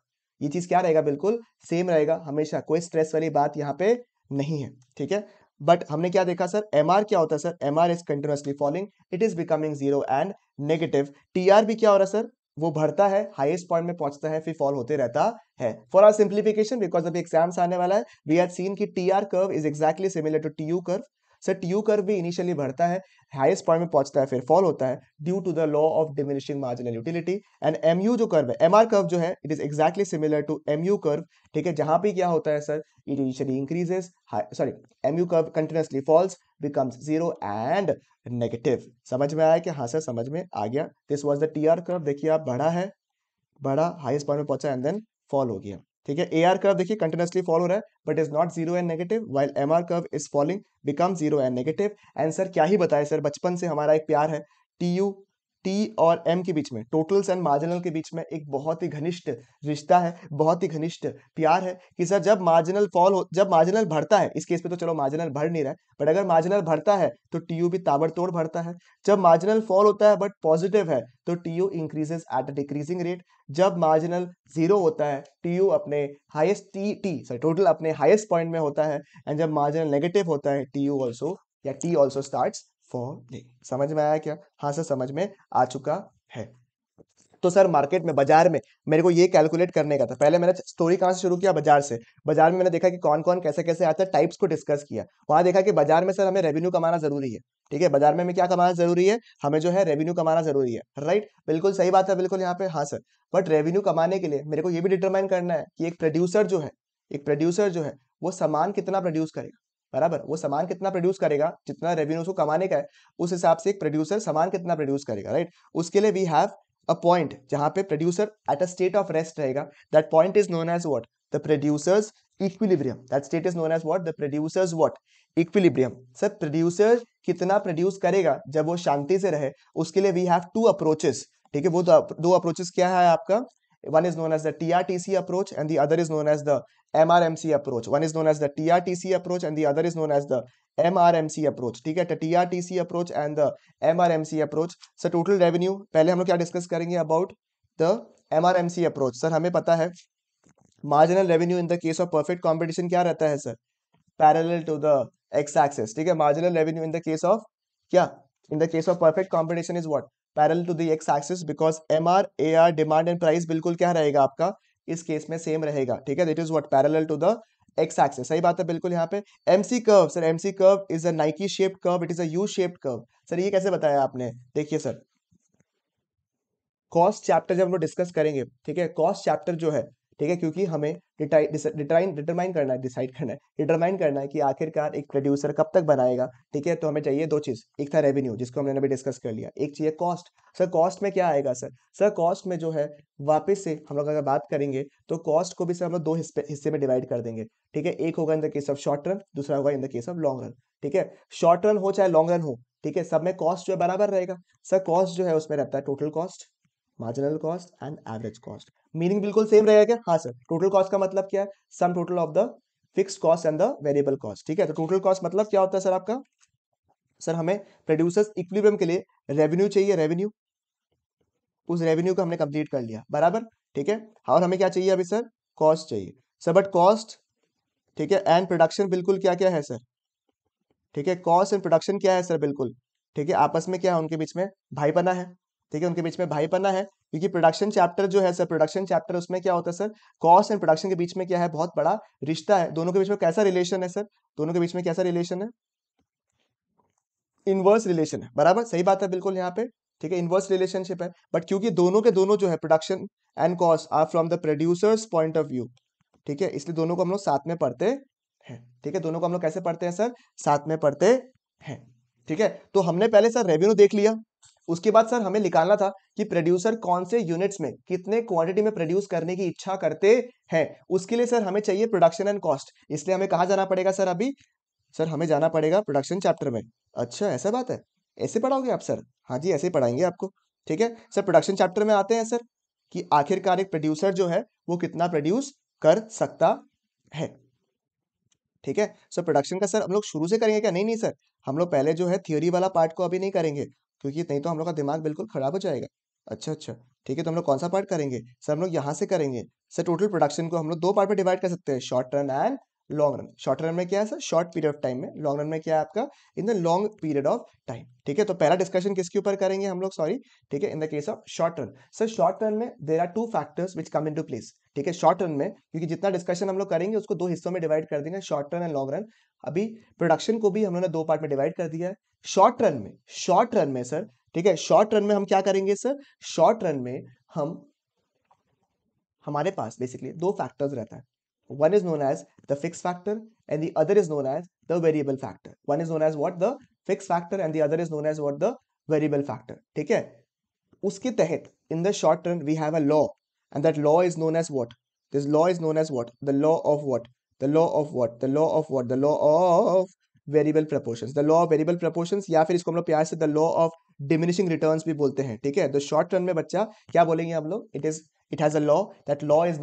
ये चीज क्या रहेगा बिल्कुल सेम रहेगा हमेशा कोई स्ट्रेस वाली बात यहाँ पे नहीं है ठीक है बट हमने क्या देखा सर एम क्या होता है sir M R is continuously falling it is becoming zero and negative T भी क्या हो रहा है सर वो बढ़ता है हाईएस्ट पॉइंट में पहुंचता है फिर फॉल होते रहता है फॉर आर सिंप्लीफिकेशन बिकॉज अभी एग्जाम्स आने वाला है वी हैव सीन कि T R curve is exactly similar to T U curve sir T कर भी इनिशियली बढ़ता है हाईएस्ट पॉइंट में पहुंचता है फिर फॉल होता है due to the law of diminishing marginal utility and M जो कर्व है एम कर्व जो है it is exactly similar to M U curve ठीक है जहां पे क्या होता है sir it initially increases sorry M curve continuously falls becomes zero and negative समझ में आया कि हाँ सर समझ में आ गया this was the T R curve देखिए आप बढ़ा है बढ़ा हाइएस्ट पॉइंट में पहुंचा एंड देन फॉल हो गया ठीक है ए आर कर्व देखिए कंटिन्यूसली फॉल हो रहा है but is not zero and negative while M R curve is falling become zero and negative and sir क्या ही बताए सर बचपन से हमारा एक प्यार है टी यू टी और एम के बीच में टोटल्स एंड मार्जिनल के बीच में एक बहुत ही घनिष्ठ रिश्ता है बहुत ही घनिष्ठ प्यार है कि सर जब मार्जिनल फॉल हो जब मार्जिनल भरता है इस केस पे तो चलो मार्जिनल भर नहीं रहा है बट अगर मार्जिनल भरता है तो टी भी ताबड़तोड़ भरता है जब मार्जिनल फॉल होता है बट पॉजिटिव है तो T U increases at a decreasing rate जब मार्जिनल जीरो होता है टी यू अपने highest T T sorry total अपने हाइस्ट पॉइंट में होता है एंड जब मार्जिनल नेगेटिव होता है टी यू ऑल्सो या T also start for day समझ में आया क्या हाँ सर समझ में आ चुका है तो सर मार्केट में बाजार में मेरे को ये कैलकुलेट करने का था पहले मैंने स्टोरी कहाँ से शुरू किया बाजार से बाजार में मैंने देखा कि कौन कौन कैसे कैसे आता है टाइप्स को डिस्कस किया वहाँ देखा कि बाजार में सर हमें रेवेन्यू कमाना जरूरी है ठीक है बाजार में हमें क्या कमाना जरूरी है हमें जो है रेवेन्यू कमाना जरूरी है राइट बिल्कुल सही बात है बिल्कुल यहाँ पे हाँ सर बट रेवेन्यू कमाने के लिए मेरे को ये भी डिटरमाइन करना है कि एक प्रोड्यूसर जो है एक प्रोड्यूसर जो है वो सामान कितना प्रोड्यूस करेगा बराबर वो सामान कितना प्रोड्यूस करेगा जितना रेवेन्यू उसको कमाने का है उस हिसाब से एक प्रोड्यूसर सामान कितना प्रोड्यूस करेगा राइट उसके लिए वी हैव अ पॉइंट जहां पे producer at a state of rest रहेगा that point is known as what the producers equilibrium that state is known as what the producers what equilibrium sir producer कितना produce करेगा जब वो शांति से रहे उसके लिए वी हैव टू अप्रोचेस ठीक है वो दो अप्रोचेस क्या है आपका One is known as the TRTC approach and the other is known as the MRMC approach. One is known as the TRTC approach and the other is known as the MRMC approach. ठीक है the TRTC approach and the MRMC approach. so total revenue पहले हम लोग क्या discuss करेंगे about the MRMC approach. sir हमें पता है marginal revenue in the case of perfect competition क्या रहता है sir parallel to the x axis. ठीक है marginal revenue in the case of क्या in the case of perfect competition is what parallel to the x axis because M R A R demand and price बिल्कुल क्या रहेगा आपका इस case में same रहेगा ठीक है that is what parallel to the X axis सही बात है बिल्कुल यहाँ पे MC curve sir MC curve is a Nike shaped curve it is U shaped curve sir ये कैसे बताया आपने देखिए सर कॉस्ट चैप्टर जब हम लोग डिस्कस करेंगे ठीक है कॉस्ट चैप्टर जो है ठीक है क्योंकि हमें डिटरमाइन डिटरमाइन करना है डिसाइड करना है डिटरमाइन करना है कि आखिरकार एक प्रोड्यूसर कब तक बनाएगा ठीक है तो हमें चाहिए दो चीज़ एक था रेवेन्यू जिसको हमने अभी डिस्कस कर लिया एक चाहिए कॉस्ट सर कॉस्ट में क्या आएगा सर सर कॉस्ट में जो है वापस से हम लोग अगर बात करेंगे तो कॉस्ट को भी सर हम लोग दो हिस्से में डिवाइड कर देंगे ठीक है एक होगा in the case of short run दूसरा होगा in the case of long run ठीक है शॉर्ट रन हो चाहे लॉन्ग रन हो ठीक है सब में कॉस्ट जो है बराबर रहेगा सर कॉस्ट जो है उसमें रहता है total cost marginal cost and average cost meaning बिल्कुल सेम रहेगा क्या हाँ सर टोटल कॉस्ट का मतलब क्या है sum total of the fix cost and the variable cost ठीक है तो टोटल कॉस्ट मतलब क्या होता है सर आपका सर हमें प्रोड्यूसर्स इक्विलिब्रियम के लिए रेवेन्यू चाहिए रेवेन्यू उस रेवेन्यू को हमने कंप्लीट कर लिया बराबर ठीक है हाँ, और हमें क्या चाहिए अभी सर कॉस्ट चाहिए सर बट कॉस्ट ठीक है एंड प्रोडक्शन बिल्कुल क्या क्या है सर ठीक है कॉस्ट एंड प्रोडक्शन क्या है सर बिल्कुल ठीक है आपस में क्या है उनके बीच में भाईपना है ठीक है उनके बीच में भाईपना है क्योंकि प्रोडक्शन चैप्टर जो है सर प्रोडक्शन चैप्टर उसमें क्या होता है सर कॉस्ट एंड प्रोडक्शन के बीच में क्या है बहुत बड़ा रिश्ता है दोनों के बीच में कैसा रिलेशन है सर दोनों के बीच में कैसा रिलेशन है इनवर्स रिलेशन है बराबर सही बात है बिल्कुल यहाँ पे ठीक है इनवर्स रिलेशनशिप है बट क्योंकि दोनों के दोनों जो है production and cost are from the producers point of view ठीक है इसलिए दोनों को हम लोग साथ में पढ़ते हैं ठीक है दोनों को हम लोग कैसे पढ़ते हैं सर साथ में पढ़ते हैं ठीक है तो हमने पहले सर रेवेन्यू देख लिया उसके बाद सर हमें निकालना था कि प्रोड्यूसर कौन से यूनिट्स में कितने क्वांटिटी में प्रोड्यूस करने की इच्छा करते हैं उसके लिए सर हमें चाहिए प्रोडक्शन एंड कॉस्ट इसलिए हमें कहा जाना पड़ेगा सर अभी सर हमें जाना पड़ेगा प्रोडक्शन चैप्टर में अच्छा ऐसा बात है ऐसे पढ़ाओगे आप सर हाँ जी ऐसे ही पढ़ाएंगे आपको ठीक है सर प्रोडक्शन चैप्टर में आते हैं सर कि आखिरकार एक प्रोड्यूसर जो है वो कितना प्रोड्यूस कर सकता है ठीक है सर प्रोडक्शन का सर हम लोग शुरू से करेंगे क्या नहीं नहीं सर हम लोग पहले जो है थियोरी वाला पार्ट को अभी नहीं करेंगे क्योंकि नहीं तो हम लोग का दिमाग बिल्कुल ख़राब हो जाएगा अच्छा अच्छा ठीक है तो हम लोग कौन सा पार्ट करेंगे सर हम लोग यहाँ से करेंगे सर टोटल प्रोडक्शन को हम लोग दो पार्ट में डिवाइड कर सकते हैं short term and long run short run में क्या है sir short period of time में लॉन्ग रन में क्या है आपका in the long period of time ठीक है तो पहला डिस्कशन किसके ऊपर करेंगे हम लोग सॉरी ठीक है in the case of short run sir short run में there are two factors which come into place ठीक है शॉर्ट रन में क्योंकि जितना डिस्कशन हम लोग करेंगे उसको दो हिस्सों में डिवाइड कर देंगे short run and long run अभी प्रोडक्शन को भी हम लोगों ने दो पार्ट में डिवाइड कर दिया है शॉर्ट रन में शॉर्ट रन में सर ठीक है शॉर्ट रन में हम क्या करेंगे सर शॉर्ट रन में हम हमारे पास बेसिकली दो फैक्टर्स रहता है One is known as the fixed factor and the other is known as the variable factor. One is known as what? The fixed factor and the other is known as what? The variable factor. Take care. उसके तहत in the short term we have a law and that law is known as what? This law is known as what? The law of what? The law of what? The law of what? The law of variable proportions. The law of variable proportions, या फिर इसको हम लोग प्यार से the law of diminishing return भी बोलते हैं ठीक है तो शॉर्ट टर्म में बच्चा क्या बोलेंगे हम लोग it is law has a law that law is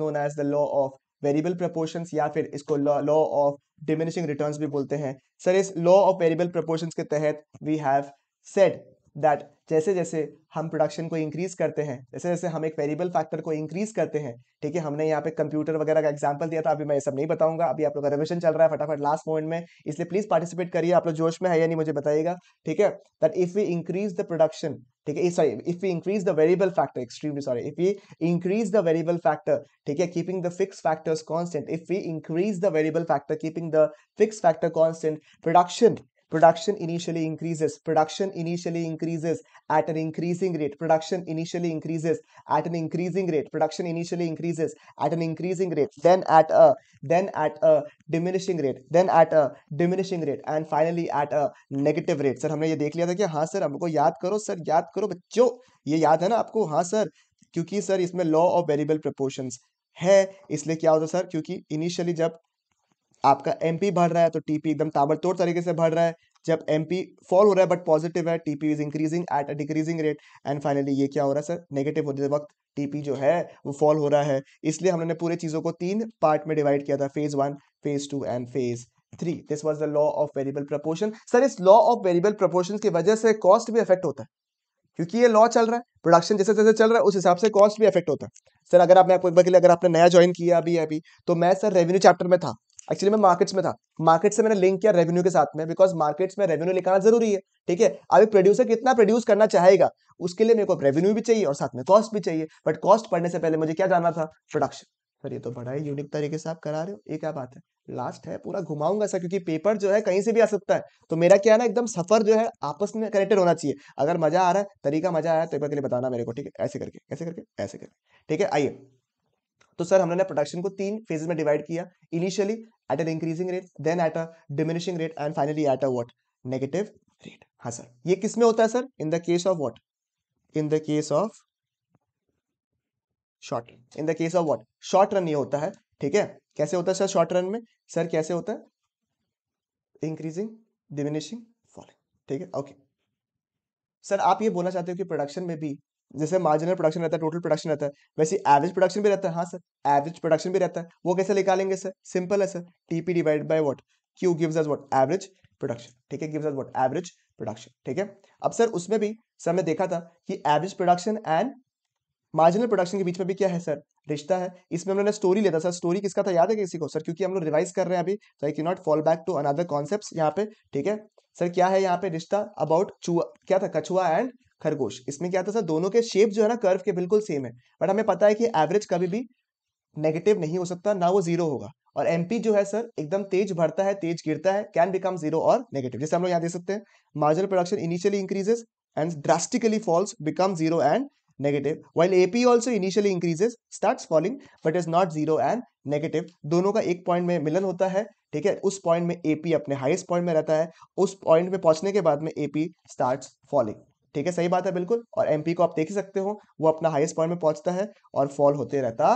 variable proportion या फिर इसको लॉ ऑफ डिमिनिशिंग रिटर्न भी बोलते हैं सर इस लॉ ऑफ वेरिएबल प्रपोर्शन के तहत वी हैव सेट दैट जैसे जैसे हम प्रोडक्शन को इंक्रीज करते हैं जैसे जैसे हम एक वेरिएबल फैक्टर को इंक्रीज करते हैं ठीक है हमने यहाँ पे कंप्यूटर वगैरह का एग्जाम्पल दिया था अभी मैं ये सब नहीं बताऊंगा अभी आप लोग का रिविजन चल रहा है फटाफट लास्ट मोमेंट में इसलिए प्लीज पार्टिसिपेट करिए आप लोग जोश में है या नहीं मुझे बताइएगा ठीक है that if we increase the production ठीक है sorry if you increase the variable factor extremely sorry if you increase the variable factor ठीक है keeping the fix factors constant if we increase the variable factor keeping the fix factor constant production Production initially increases. Production initially increases at an increasing rate. Production initially increases at an increasing rate. Production initially increases at an increasing rate. Then at a then at a diminishing rate. Then at a diminishing rate. And finally at a negative rate. sir humne ye dekh liya tha ki ha sir humko yaad karo sir yaad karo bachcho ye yaad hai na aapko ha sir kyunki sir isme law of variable proportions है इसलिए क्या होता है sir क्योंकि initially जब आपका M बढ़ रहा है तो टीपी एकदम ताबड़तोड़ तरीके से बढ़ रहा है जब एम फॉल हो रहा है बट पॉजिटिव है TP is increasing at a decreasing rate and finally ये क्या हो रहा है सर नेगेटिव होते वक्त टीपी जो है वो फॉल हो रहा है इसलिए हमने पूरे चीज़ों को तीन पार्ट में डिवाइड किया था phase one phase two and phase three this was the law of variable proportion sir इस लॉ ऑफ वेरिएबल प्रपोर्शन की वजह से कॉस्ट भी अफेक्ट होता है क्योंकि ये लॉ चल रहा है प्रोडक्शन जैसे जैसे चल रहा है उस हिसाब से कॉस्ट भी अफेक्ट होता है सर अगर आपने आपको एक बार के लिए अगर आपने नया ज्वाइन किया अभी अभी तो मैं सर रेवेन्यू चैप्टर में था एक्चुअली मैं मार्केट्स में था मार्केट से मैंने लिंक किया रेवेन्यू के साथ में बिकॉज मार्केट्स में रेवेन्यू निकालना जरूरी है ठीक है अभी प्रोड्यूसर कितना प्रोड्यूस करना चाहेगा उसके लिए मेरे को रेवेन्यू भी चाहिए और साथ में कॉस्ट भी चाहिए बट कॉस्ट पढ़ने से पहले मुझे क्या जानना था प्रोडक्शन सर ये तो बड़ा ही यूनिक तरीके से आप करा रहे हो ये क्या बात है लास्ट है पूरा घुमाऊंगा सर क्योंकि पेपर जो है कहीं से भी आ सकता है तो मेरा क्या है ना एकदम सफर जो है आपस में कनेक्टेड होना चाहिए अगर मजा आ रहा है तरीका मजा आया तो एक बार के लिए बताना मेरे को ठीक है ऐसे करके ऐसे करके ऐसे करके ठीक है आइए तो सर हमने प्रोडक्शन को तीन फेजेस में डिवाइड किया initially at an increasing rate then at a diminishing rate and finally at a what negative rate हाँ सर ये किस में होता है sir in the case of what in the case of short run in the case of what short run ये होता है ठीक है कैसे होता है सर शॉर्ट रन में सर कैसे होता है इंक्रीजिंग डिमिनिशिंग फॉलिंग ठीक है ओके सर आप ये बोलना चाहते हो कि प्रोडक्शन में भी जैसे मार्जिनल प्रोडक्शन रहता है टोटल प्रोडक्शन रहता है वैसे एवरेज प्रोडक्शन भी रहता है हाँ सर एवरेज प्रोडक्शन भी रहता है वो कैसे निकालेंगे सर सिंपल है sir TP divide by what Q gives us what average production ठीक है gives us what average production ठीक है अब सर उसमें भी सर हमने देखा था कि average production and marginal production के बीच में भी क्या है सर रिश्ता है इसमें हमने स्टोरी था सर स्टोरी किसका था याद है किसी को सर क्योंकि हम लोग रिवाइज कर रहे हैं अभी तो I can not fall back to another concept यहाँ पे ठीक है सर क्या है यहाँ पे रिश्ता अबाउट चुआ क्या था कछुआ एंड खरगोश इसमें क्या था सर दोनों के शेप जो है ना कर्व के बिल्कुल सेम है बट हमें पता है कि एवरेज कभी भी नेगेटिव नहीं हो सकता ना वो जीरो होगा और एमपी जो है सर एकदम तेज भरता है तेज गिरता है कैन बिकम जीरो और नेगेटिव जैसे हम लोग यहाँ दे सकते हैं marginal production initially increases and drastically falls become zero and negative while AP also initially increases start falling but is not zero and negative दोनों का एक पॉइंट में मिलन होता है ठीक है उस पॉइंट में एपी अपने हाईएस्ट पॉइंट में रहता है उस पॉइंट पे पहुंचने के बाद में एपी स्टार्ट फॉलिंग ठीक है सही बात है बिल्कुल और एमपी को आप देख ही सकते हो वो अपना हाईएस्ट पॉइंट में पहुंचता है और फॉल होते रहता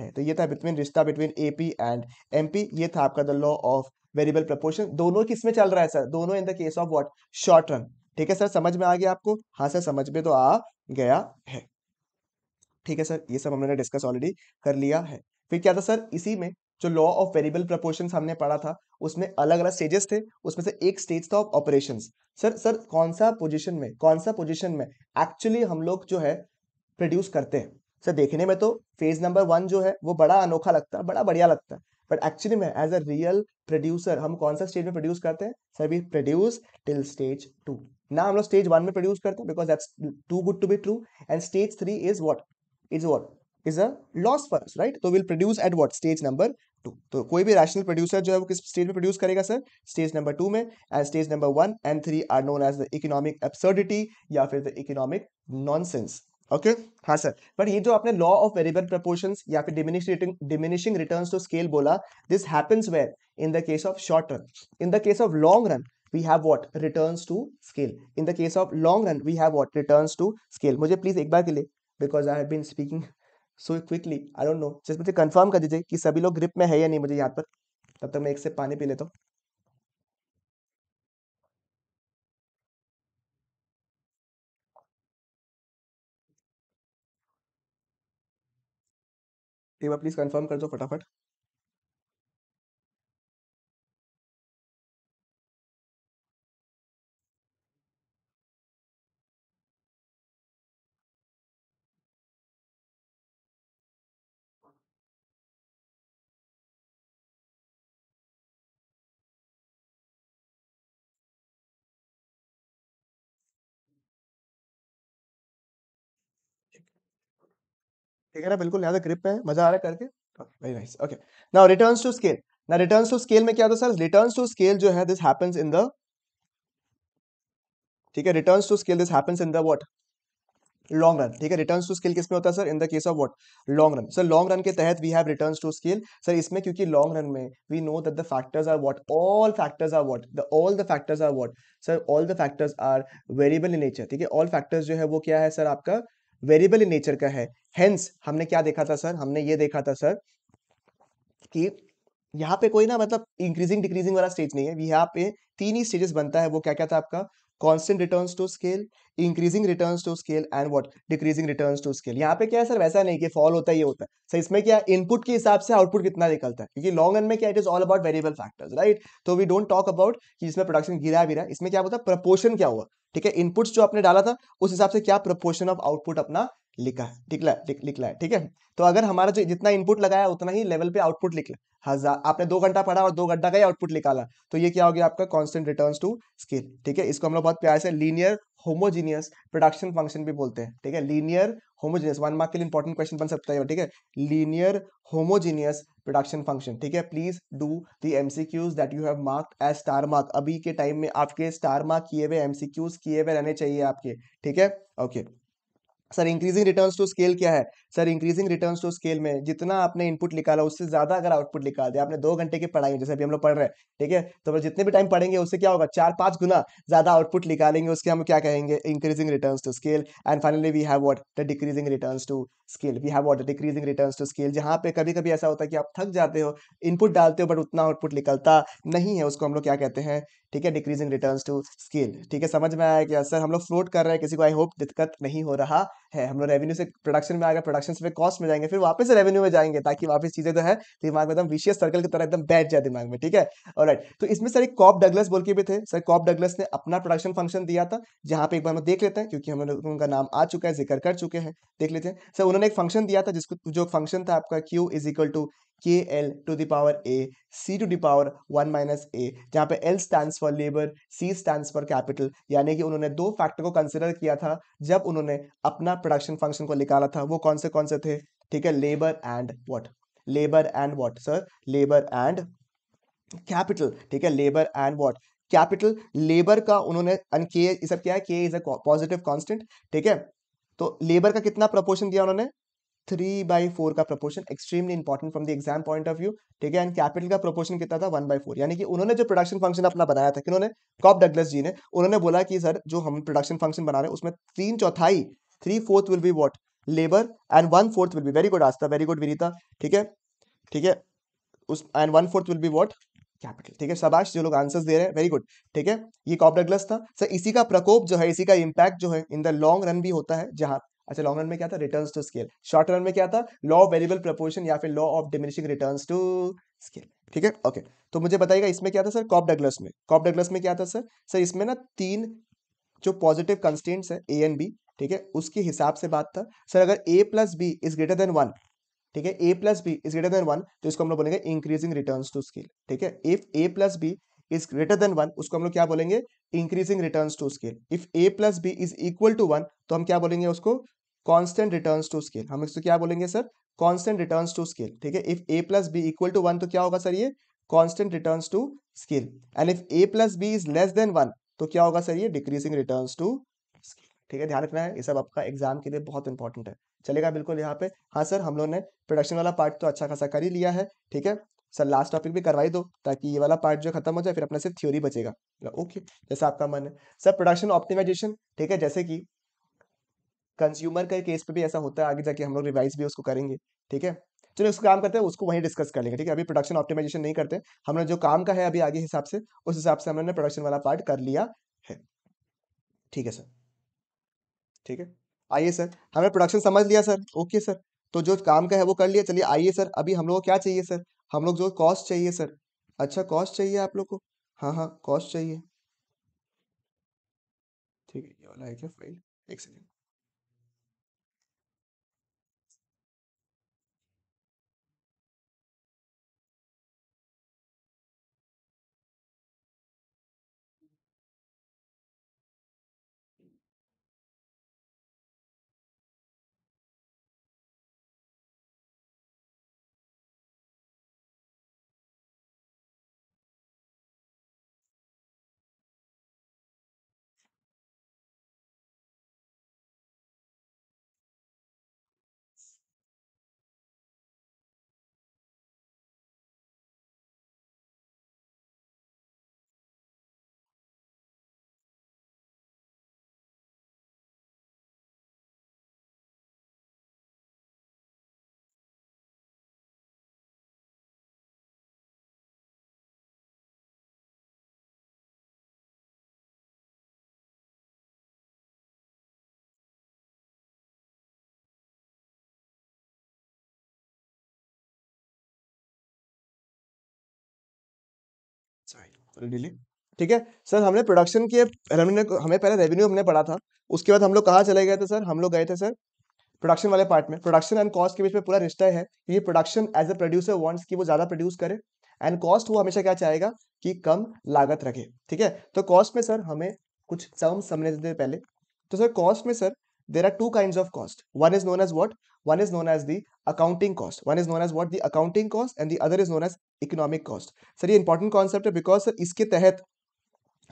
है तो ये था बिटवीन रिश्ता बिटवीन एपी एंड एमपी ये था आपका the law of variable proportion दोनों किसमें चल रहा है सर दोनों in the case of what short run ठीक है सर समझ में आ गया आपको हाँ सर समझ में तो आ गया है ठीक है सर ये सब हमने डिस्कस ऑलरेडी कर लिया है फिर क्या था सर इसी में जो लॉ ऑफ वेरिएबल प्रपोर्शन हमने पढ़ा था उसमें अलग अलग स्टेजेस थे उसमें से एक स्टेज था ऑफ ऑपरेशन सर सर कौन सा पोजिशन में कौन सा पोजिशन में एक्चुअली हम लोग जो है प्रोड्यूस करते हैं सर देखने में तो फेज नंबर वन जो है वो बड़ा अनोखा लगता है बड़ा बढ़िया लगता है बट एक्चुअली में एज अ रियल प्रोड्यूसर हम कौन सा स्टेज में प्रोड्यूस करते हैं sir we produce till stage two ना हम लोग स्टेज वन में प्रोड्यूस करते हैं because that's too good to be true and stage three is what is what is a loss for us right तो will produce at what stage number two तो कोई भी रैशनल प्रोड्यूसर जो है वो किस स्टेज में प्रोड्यूस करेगा सर स्टेज नंबर टू में and stage number one and three are known as the economic absurdity या फिर the economic non okay okay? हाँ सर बट ये जो आपने लॉ ऑफ वेरिएबल प्रपोर्शन या फिर diminishing diminishing return to scale बोला this happens where in the case of short run in the case of long run we have what returns to scale in the case of long run we have what returns to scale मुझे please एक बार के लिए because I have been speaking so quickly I don't know just मुझे confirm कर दीजिए कि सभी लोग ग्रिप में है या नहीं मुझे यहाँ पर तब तक मैं एक से पानी पी लेता हूँ प्लीज़ कंफर्म कर दो फटाफट ठीक है ना बिल्कुल यहाँ ग्रिप है मजा आ रहा है करके very nice okay now return to scale ना रिटर्न टू स्केल में क्या होता है सर रिटर्न टू स्केल जो है दिस हैपेंस इन द ठीक है return to scale this happens in the what long run ठीक है रिटर्न टू स्केल किसमें होता है sir in the case of what long run sir long run के तहत we have return to scale sir इसमें क्योंकि लॉन्ग रन में we know that the factors are what all factors are what the all the factors are what sir all the factors are variable in nature ठीक है all factors जो है वो क्या है सर आपका वेरिएबल इन नेचर का है हेंस हमने क्या देखा था सर हमने ये देखा था सर कि यहाँ पे कोई ना मतलब इंक्रीजिंग डिक्रीजिंग वाला स्टेज नहीं है यहाँ पे तीन ही स्टेजेस बनता है वो क्या क्या था आपका constant return to scale increasing return to scale and what decreasing return to scale यहाँ पे क्या है सर वैसा नहीं कि फॉल होता है ये होता है सर इसमें क्या इनपुट के हिसाब से आउटपुट कितना निकलता है क्योंकि लॉन्ग रन में क्या it is all about variable factors right तो वी डोंट टॉक अबाउट कि इसमें प्रोडक्शन गिरा भी रहा इसमें क्या होता है प्रपोर्शन क्या हुआ ठीक है इनपुट्स जो आपने डाला था उस हिसाब से क्या प्रपोर्शन ऑफ आउटपुट अपना लिखा ठीक ला लिख लिख ठीक है तो अगर हमारा जो जितना इनपुट लगाया उतना ही लेवल पे आउटपुट लिख लिया हजार आपने दो घंटा पढ़ा और दो घंटा का ही आउटपुट निकाला तो ये क्या हो गया आपका कॉन्स्टेंट रिटर्न टू स्केल ठीक है इसको हम लोग बहुत प्यार से लीनियर होमोजीनियस प्रोडक्शन फंक्शन भी बोलते हैं ठीक है लीनियर होमोजीनियस वन मार्क के लिए इंपॉर्टेंट क्वेश्चन बन सकता है ठीक है लीनियर होमोजीनियस प्रोडक्शन फंक्शन ठीक है please do the MCQs that you have marked as star mark अभी के टाइम में आपके स्टार मार्क किए हुए एमसीक्यूज किए हुए रहने चाहिए आपके ठीक है okay okay. Sir increasing returns to scale क्या है sir increasing return to scale में जितना आपने इनपुट निकाला उससे ज़्यादा अगर आउटपुट निकाल दिया आपने दो घंटे की पढ़ाई जैसे अभी हम लोग पढ़ रहे हैं ठीक है तो हम जितने भी टाइम पढ़ेंगे उससे क्या होगा चार पांच गुना ज़्यादा आउटपुट निकालेंगे उसके हम क्या कहेंगे increasing return to scale and finally we have what the decreasing return to scale we have what the decreasing return to scale जहाँ पे कभी कभी ऐसा होता है कि आप थक जाते हो इनपुट डालते हो बट उतना आउटपुट निकलता नहीं है उसको हम लोग क्या कहते हैं ठीक है डिक्रीजिंग रिटर्न टू स्केल ठीक है समझ में आया कि सर हम लोग फ्लोट कर रहे हैं किसी को आई होप दिक्कत नहीं हो रहा है हम लोग रेवेन्यू से प्रोडक्शन में आ गया प्रोडक्शन पे कॉस्ट में जाएंगे फिर वापस रेवेन्यू में जाएंगे ताकि वापस चीजें जो है दिमाग में एकदम विशेष सर्कल की तरह एकदम बैठ जाए दिमाग में ठीक है और राइट तो इसमें सर एक कॉप डगलस बोल के भी थे सर कॉप डगलस ने अपना प्रोडक्शन फंक्शन दिया था जहाँ पे एक बार हम देख लेते हैं क्योंकि हम लोग उनका नाम आ चुका है जिक्र कर चुके हैं देख लेते हैं सर उन्होंने एक फंक्शन दिया था जिसको जो फंक्शन था आपका Q is equal to K L to the power A C to the power one minus A जहाँ पे L stand for labour C stand for capital यानी कि उन्होंने दो फैक्टर को कंसिडर किया था जब उन्होंने अपना प्रोडक्शन फंक्शन को निकाला था वो कौन से से कौन से थे ठीक है labour and what labour and what sir labour and capital ठीक है labour and what capital labour का उन्होंने के सब क्या है के इज अ पॉजिटिव कॉन्स्टेंट ठीक है तो लेबर का कितना प्रपोर्शन दिया उन्होंने थ्री बाई फोर का proportion extremely important from the exam point of view ठीक है एंड कैपिटल का प्रपोर्शन कितना था वन बाई फोर यानी कि उन्होंने जो प्रोडक्शन फंक्शन अपना बनाया था इन्होंने कॉप डगलस जी ने उन्होंने बोला कि सर जो हम प्रोडक्शन फंक्शन बना रहे हैं उसमें तीन चौथाई three fourth will be what labour and one fourth will be very good Aastha very good Vinita ठीक है ठीक है उस and one fourth will be what capital ठीक है सबाश जो लोग आंसर्स दे रहे हैं वेरी गुड ठीक है ये कॉप डगलस था सर इसी का प्रकोप जो है इसी का इम्पैक्ट जो है इन द लॉन्ग रन भी होता है जहां अच्छा लॉन्ग रन में क्या था return to scale short run में क्या था लॉ ऑफ वेरिएबल प्रपोर्शन या फिर law of diminishing return to scale ठीक है ओके तो मुझे बताइएगा इसमें क्या था सर कॉप डगलस में कॉप डगलस में क्या था सर सर इसमें ना तीन जो पॉजिटिव कंस्टेंट्स है ए एन बी ठीक है उसके हिसाब से बात था सर अगर A plus B is greater than one ठीक है A plus B is greater than one तो इसको हम लोग बोलेंगे इंक्रीजिंग रिटर्न टू स्केल ठीक है if A plus B is greater than one उसको हम लोग क्या बोलेंगे increasing return to scale if A plus B is equal to one तो हम क्या बोलेंगे उसको कॉन्स्टेंट रिटर्न टू स्केल हम इसको क्या बोलेंगे sir constant return to scale ठीक है if A plus B equal to one तो क्या होगा सर ये constant return to scale and if A plus B is less than one तो क्या होगा सर ये डिक्रीजिंग रिटर्न टू ठीक है ध्यान रखना है ये सब आपका एग्जाम के लिए बहुत इंपॉर्टेंट है चलेगा बिल्कुल यहाँ पे हाँ सर हम लोग ने प्रोडक्शन वाला पार्ट तो अच्छा खासा कर ही लिया है ठीक है सर लास्ट टॉपिक भी करवाई दो ताकि ये वाला पार्ट जो खत्म हो जाए फिर अपना सिर्फ थ्योरी बचेगा ओके जैसा आपका मन है सर प्रोडक्शन ऑप्टिमाइजेशन ठीक है जैसे कि कंज्यूमर के केस पे भी ऐसा होता है आगे जाके हम लोग रिवाइज भी उसको करेंगे ठीक है चलो उसको काम करते हैं उसको वहीं डिस्कस कर लेंगे ठीक है अभी प्रोडक्शन ऑप्टिमाइजेशन नहीं करते हमने जो काम का है अभी आगे हिसाब से उस हिसाब से हमने प्रोडक्शन वाला पार्ट कर लिया है ठीक है सर ठीक है आइए सर हमने प्रोडक्शन समझ लिया सर ओके सर तो जो काम का है वो कर लिया चलिए आइए सर अभी हम लोग को क्या चाहिए सर हम लोग जो कॉस्ट चाहिए सर अच्छा कॉस्ट चाहिए आप लोग को हाँ हाँ कॉस्ट चाहिए ठीक है ये वाला है क्या फाइल एक सेकेंड सॉरी ठीक है सर हमने प्रोडक्शन के हमने हमें पहले रेवेन्यू हमने पढ़ा था उसके बाद हम लोग कहाँ चले गए थे सर हम लोग गए थे सर प्रोडक्शन वाले पार्ट में प्रोडक्शन एंड कॉस्ट के बीच में पूरा रिश्ता है ये production as a producer wants कि वो ज़्यादा प्रोड्यूस करे एंड कॉस्ट वो हमेशा क्या चाहेगा कि कम लागत रखे ठीक है तो कॉस्ट में सर हमें कुछ टर्म्स समझने देते पहले तो सर कॉस्ट में sir there are two kinds of cost. One is known as what? One is known as the accounting cost. One is known as what? The accounting cost and the other is known as economic cost sir ये important concept है because sir इसके तहत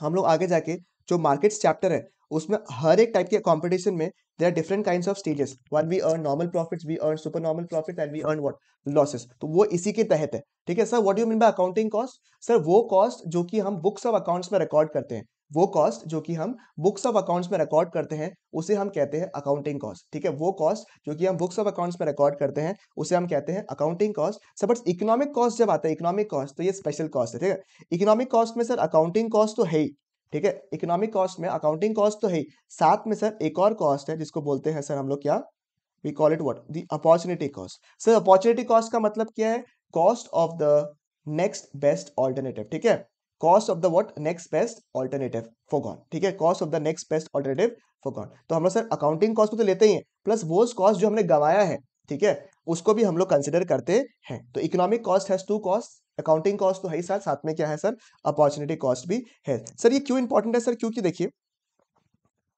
हम लोग आगे जाके जो markets chapter है उसमें हर एक टाइप के कंपटीशन में there are different kind of stages one we earn normal profits we earn super normal profit and we earn what losses तो वो इसी के तहत है ठीक है sir what you mean by accounting cost sir वो कॉस्ट जो कि हम बुक्स ऑफ अकाउंट्स में रिकॉर्ड करते हैं वो कॉस्ट जो कि हम बुक्स ऑफ अकाउंट्स में रिकॉर्ड करते हैं उसे हम कहते हैं अकाउंटिंग कॉस्ट ठीक है वो कॉस्ट जो कि हम बुक्स ऑफ अकाउंट्स में रिकॉर्ड करते हैं उसे हम कहते हैं अकाउंटिंग कॉस्ट सब इकोनॉमिक कॉस्ट जब आता है इकोनॉमिक कॉस्ट तो ये स्पेशल कॉस्ट है ठीक है इकोनॉमिक कॉस्ट में सर अकाउंटिंग कॉस्ट तो है ही ठीक है इकोनॉमिक कॉस्ट में अकाउंटिंग कॉस्ट तो है ही साथ में सर एक और कॉस्ट है जिसको बोलते हैं सर हम लोग क्या we call it what the opportunity cost sir opportunity cost का मतलब क्या है cost of the next best alternative ठीक है cost of the what next best alternative gone ठीक है cost of the next best alternative gone तो हम लोग सर अकाउंटिंग कॉस्ट को तो लेते ही हैं प्लस वो कॉस्ट जो हमने गवाया है ठीक है उसको भी हम लोग कंसिडर करते हैं तो economic cost has two cost accounting cost तो है ही साथ साथ में क्या है सर अपॉर्चुनिटी कॉस्ट भी है सर ये क्यों इंपॉर्टेंट है सर क्योंकि देखिए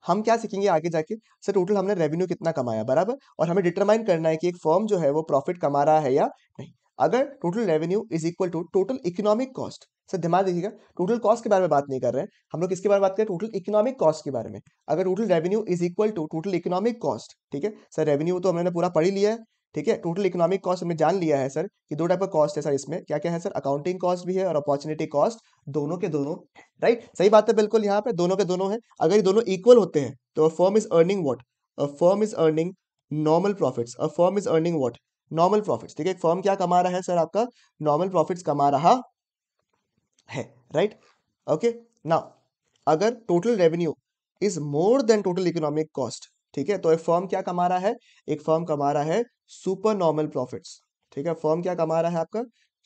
हम क्या सीखेंगे आगे जाके सर टोटल हमने रेवेन्यू कितना कमाया बराबर और हमें डिटरमाइन करना है कि एक फर्म जो है वो प्रॉफिट कमा रहा है या नहीं अगर total revenue is equal to total economic cost sir ध्यान दीजिएगा टोटल कॉस्ट के बारे में बात नहीं कर रहे हैं हम लोग किसके बारे में बात करें टोटल इकोनॉमिक कॉस्ट के बारे में अगर total revenue is equal to total economic cost ठीक है सर रेवेन्यू तो हमने पूरा पढ़ी लिया है ठीक है टोटल इकोनॉमिक कॉस्ट हमने जान लिया है सर कि दो टाइप का कॉस्ट है सर इसमें क्या क्या है सर अकाउंटिंग कॉस्ट भी है और अपॉर्चुनिटी कॉस्ट दोनों के दोनों राइट सही बात है बिल्कुल यहाँ पे दोनों के दोनों है अगर ये दोनों इक्वल होते हैं तो firm is earning what a firm is earning normal profits a firm is earning what normal profits ठीक है फर्म क्या कमा रहा है सर आपका नॉर्मल प्रॉफिट्स कमा रहा है राइट ओके नाउ अगर total revenue is more than total economic cost ठीक है तो एक फॉर्म क्या कमा रहा है एक फॉर्म कमा रहा है सुपर नॉर्मल प्रॉफिट्स ठीक है फॉर्म क्या कमा रहा है आपका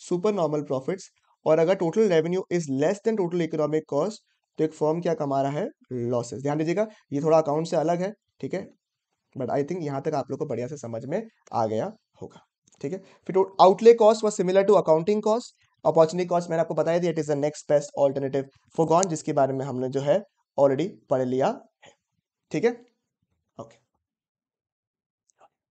सुपर नॉर्मल प्रॉफिट्स और अगर total revenue is less than total economic cost तो एक फॉर्म क्या कमा रहा है लॉसेस ध्यान दीजिएगा ये थोड़ा अकाउंट से अलग है ठीक है बट आई थिंक यहां तक आप लोग को बढ़िया से समझ में आ गया होगा ठीक है फिर outlay cost was similar to accounting cost opportunity cost मैंने आपको बताया था it is the next best alternative forgone जिसके बारे में हमने जो है ऑलरेडी पढ़ लिया है ठीक है ओके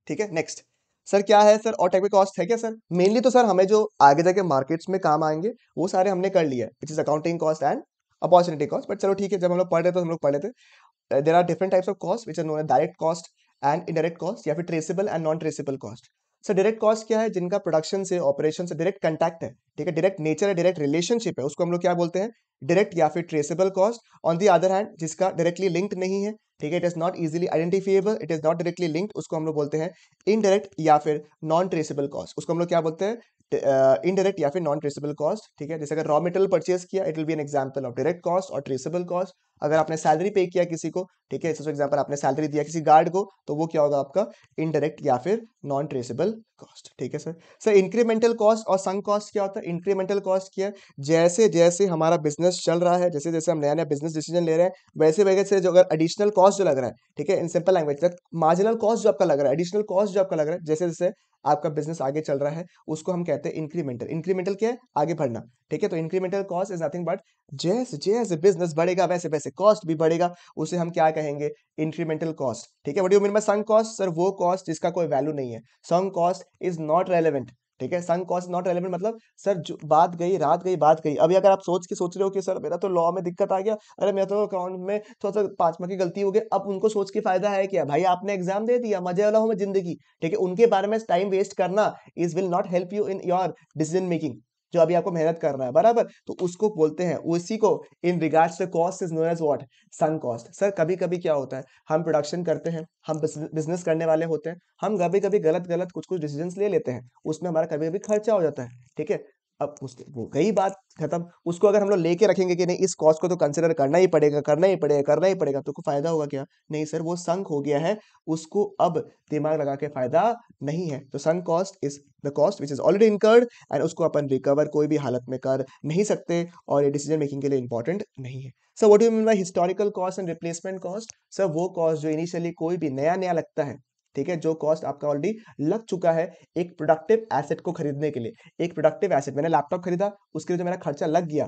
ठीक है नेक्स्ट सर क्या है सर और टेक्निक कॉस्ट है क्या सर मेनली तो सर हमें जो आगे जाके मार्केट्स में काम आएंगे वो सारे हमने कर लिया it which is accounting cost and opportunity cost but चलो ठीक है जब हम लोग पढ़ रहे थे हम लोग पढ़ रहे थे there are different types of cost which are known direct cost and indirect cost या फिर traceable and non traceable cost sir direct cost क्या है जिनका प्रोडक्शन से ऑपरेशन से डायरेक्ट कॉन्टैक्ट है ठीक है डायरेक्ट नेचर है डायरेक्ट रिलेशनशिप है उसको हम लोग क्या बोलते हैं डायरेक्ट या फिर traceable cost on the other hand जिसका डायरेक्टली लिंक्ड नहीं है ठीक है it is not easily identifiable it is not directly linked उसको हम लोग बोलते हैं इनडायरेक्ट या फिर नॉन ट्रेसेबल कॉस्ट उसको हम लोग क्या बोलते हैं इनडायरेक्ट uh, या फिर नॉन ट्रेसेबल कॉस्ट ठीक है जैसे अगर रॉ मेटेरियल परचेज किया it will be an example of direct cost और ट्रेसेबल कॉस्ट अगर आपने सैलरी पे किया किसी को ठीक है एग्जाम्पल आपने सैलरी दिया किसी गार्ड को तो वो क्या होगा आपका इनडायरेक्ट या फिर नॉन ट्रेसेबल कॉस्ट ठीक है सर सर इंक्रीमेंटल कॉस्ट और संग कॉस्ट क्या होता है इंक्रीमेंटल कॉस्ट क्या है जैसे जैसे हमारा बिजनेस चल रहा है जैसे जैसे हम नया नया बिजनेस डिसीजन ले रहे हैं वैसे वैसे जो अगर एडिशनल कॉस्ट जो लग रहा है ठीक है in simple language marginal cost जो आपका लग रहा है एडिशनल कॉस्ट जो आपका लग रहा है जैसे जैसे आपका बिजनेस आगे चल रहा है उसको हम कहते हैं इंक्रीमेंटल इंक्रीमेंटल क्या है आगे बढ़ना ठीक है तो incremental cost is nothing but जैसे जैसे बिजनेस बढ़ेगा वैसे वैसे कॉस्ट भी बढ़ेगा उसे हम क्या कहेंगे इंक्रीमेंटल कॉस्ट ठीक है what you mean by sunk cost sir वो कॉस्ट जिसका कोई वैल्यू नहीं है sunk cost is not relevant ठीक है संग कॉस्ट नॉट रेलिवेंट मतलब सर जो बात गई रात गई बात गई अभी अगर आप सोच के सोच रहे हो कि सर मेरा तो लॉ में दिक्कत आ गया अरे मेरा तो अकाउंट में थोड़ा सा पांचवा की गलती हो गई अब उनको सोच के फायदा है क्या भाई आपने एग्जाम दे दिया मजे वाला हो मैं जिंदगी ठीक है उनके बारे में टाइम वेस्ट करना is will not help you in your decision making जो अभी आपको मेहनत कर रहा है बराबर तो उसको बोलते हैं उसी को in regards to cost is known as what sunk cost sir कभी कभी क्या होता है हम प्रोडक्शन करते हैं हम बिजनेस करने वाले होते हैं हम कभी कभी गलत गलत कुछ कुछ डिसीजन ले लेते हैं उसमें हमारा कभी कभी खर्चा हो जाता है ठीक है अब उस वो गई बात खत्म उसको अगर हम लोग लेके रखेंगे कि नहीं इस कॉस्ट को तो कंसिडर करना ही पड़ेगा करना ही पड़ेगा करना ही पड़ेगा तो फायदा होगा क्या नहीं सर वो संक हो गया है उसको अब दिमाग लगा के फायदा नहीं है तो sunk cost is the cost which is already incurred and उसको अपन रिकवर कोई भी हालत में कर नहीं सकते और ये डिसीजन मेकिंग के लिए इंपॉर्टेंट नहीं है sir what you mean by historical cost and replacement cost sir वो कॉस्ट जो इनिशियली कोई भी नया नया लगता है ठीक है जो कॉस्ट आपका ऑलरेडी लग चुका है एक प्रोडक्टिव एसेट को खरीदने के लिए एक प्रोडक्टिव एसेट मैंने लैपटॉप खरीदा उसके लिए जो मेरा खर्चा लग गया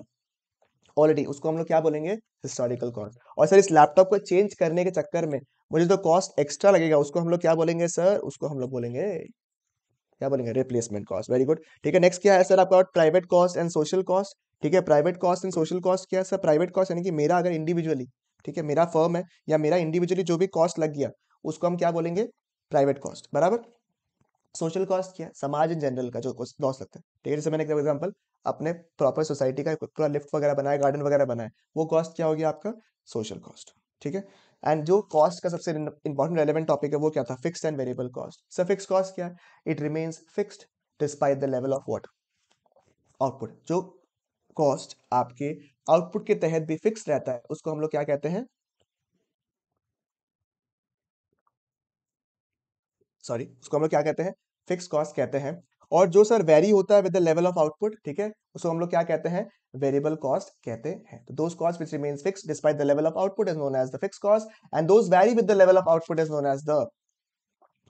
ऑलरेडी उसको हम लोग क्या बोलेंगे हिस्टोरिकल कॉस्ट और सर इस लैपटॉप को चेंज करने के चक्कर में मुझे तो कॉस्ट एक्स्ट्रा लगेगा उसको हम लोग क्या बोलेंगे सर उसको हम लोग बोलेंगे क्या बोलेंगे रिप्लेसमेंट कॉस्ट वेरी गुड ठीक है नेक्स्ट क्या है सर आपका private cost and social cost ठीक है private cost and social cost क्या है सर प्राइवेट कॉस्ट यानी कि मेरा अगर इंडिविजुअली ठीक है मेरा फर्म है या मेरा इंडिविजुअली जो भी कॉस्ट लग गया उसको हम क्या बोलेंगे प्राइवेट कॉस्ट बराबर सोशल कॉस्ट क्या समाज इन जनरल का जो लॉस लगता है ठीक है जैसे मैंने एग्जाम्पल अपने प्रॉपर सोसाइटी का पूरा लिफ्ट वगैरह बनाया गार्डन वगैरह बनाए वो कॉस्ट क्या होगी आपका सोशल कॉस्ट ठीक है एंड जो कॉस्ट का सबसे इंपॉर्टेंट रेलिवेंट टॉपिक है वो क्या था fix and variable cost sir fix cost क्या है it remains fixed despite the level of what output जो कॉस्ट आपके आउटपुट के तहत भी फिक्स रहता है उसको हम लोग क्या कहते हैं सॉरी उसको हम लोग क्या कहते हैं फिक्स कॉस्ट कहते हैं और जो सर वेरी होता है with the level of output ठीक है उसको हम लोग क्या कहते हैं वेरिएबल कॉस्ट कहते हैं तो those cost which remains fix despite the level of output is known as the fix cost and those vary with the level of output is known as the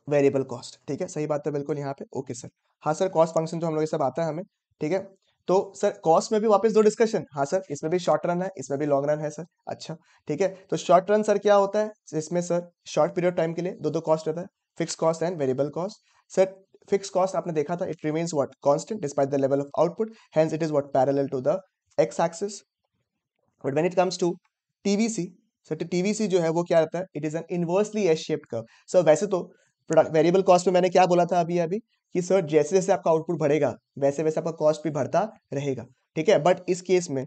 variable cost ठीक है सही बात है बिल्कुल यहाँ पे ओके सर हाँ sir cost function तो हम लोग ये सब आता है हमें ठीक है तो सर कॉस्ट में भी वापस दो डिस्कशन हाँ सर इसमें भी शॉर्ट रन है इसमें भी लॉन्ग रन है सर अच्छा ठीक है तो शॉर्ट रन सर क्या होता है इसमें सर शॉर्ट पीरियड टाइम के लिए दो दो कॉस्ट रहता है fix cost and variable cost sir fix cost आपने देखा था it remains what constant despite the level of output hence it is what parallel to the X axis but when it comes to TVC sir TVC जो है वो क्या रहता है it is an inversely S shaped curve sir वैसे तो product variable cost में मैंने क्या बोला था अभी अभी कि सर जैसे जैसे आपका आउटपुट बढ़ेगा वैसे वैसे आपका कॉस्ट भी बढ़ता रहेगा ठीक है बट इस केस में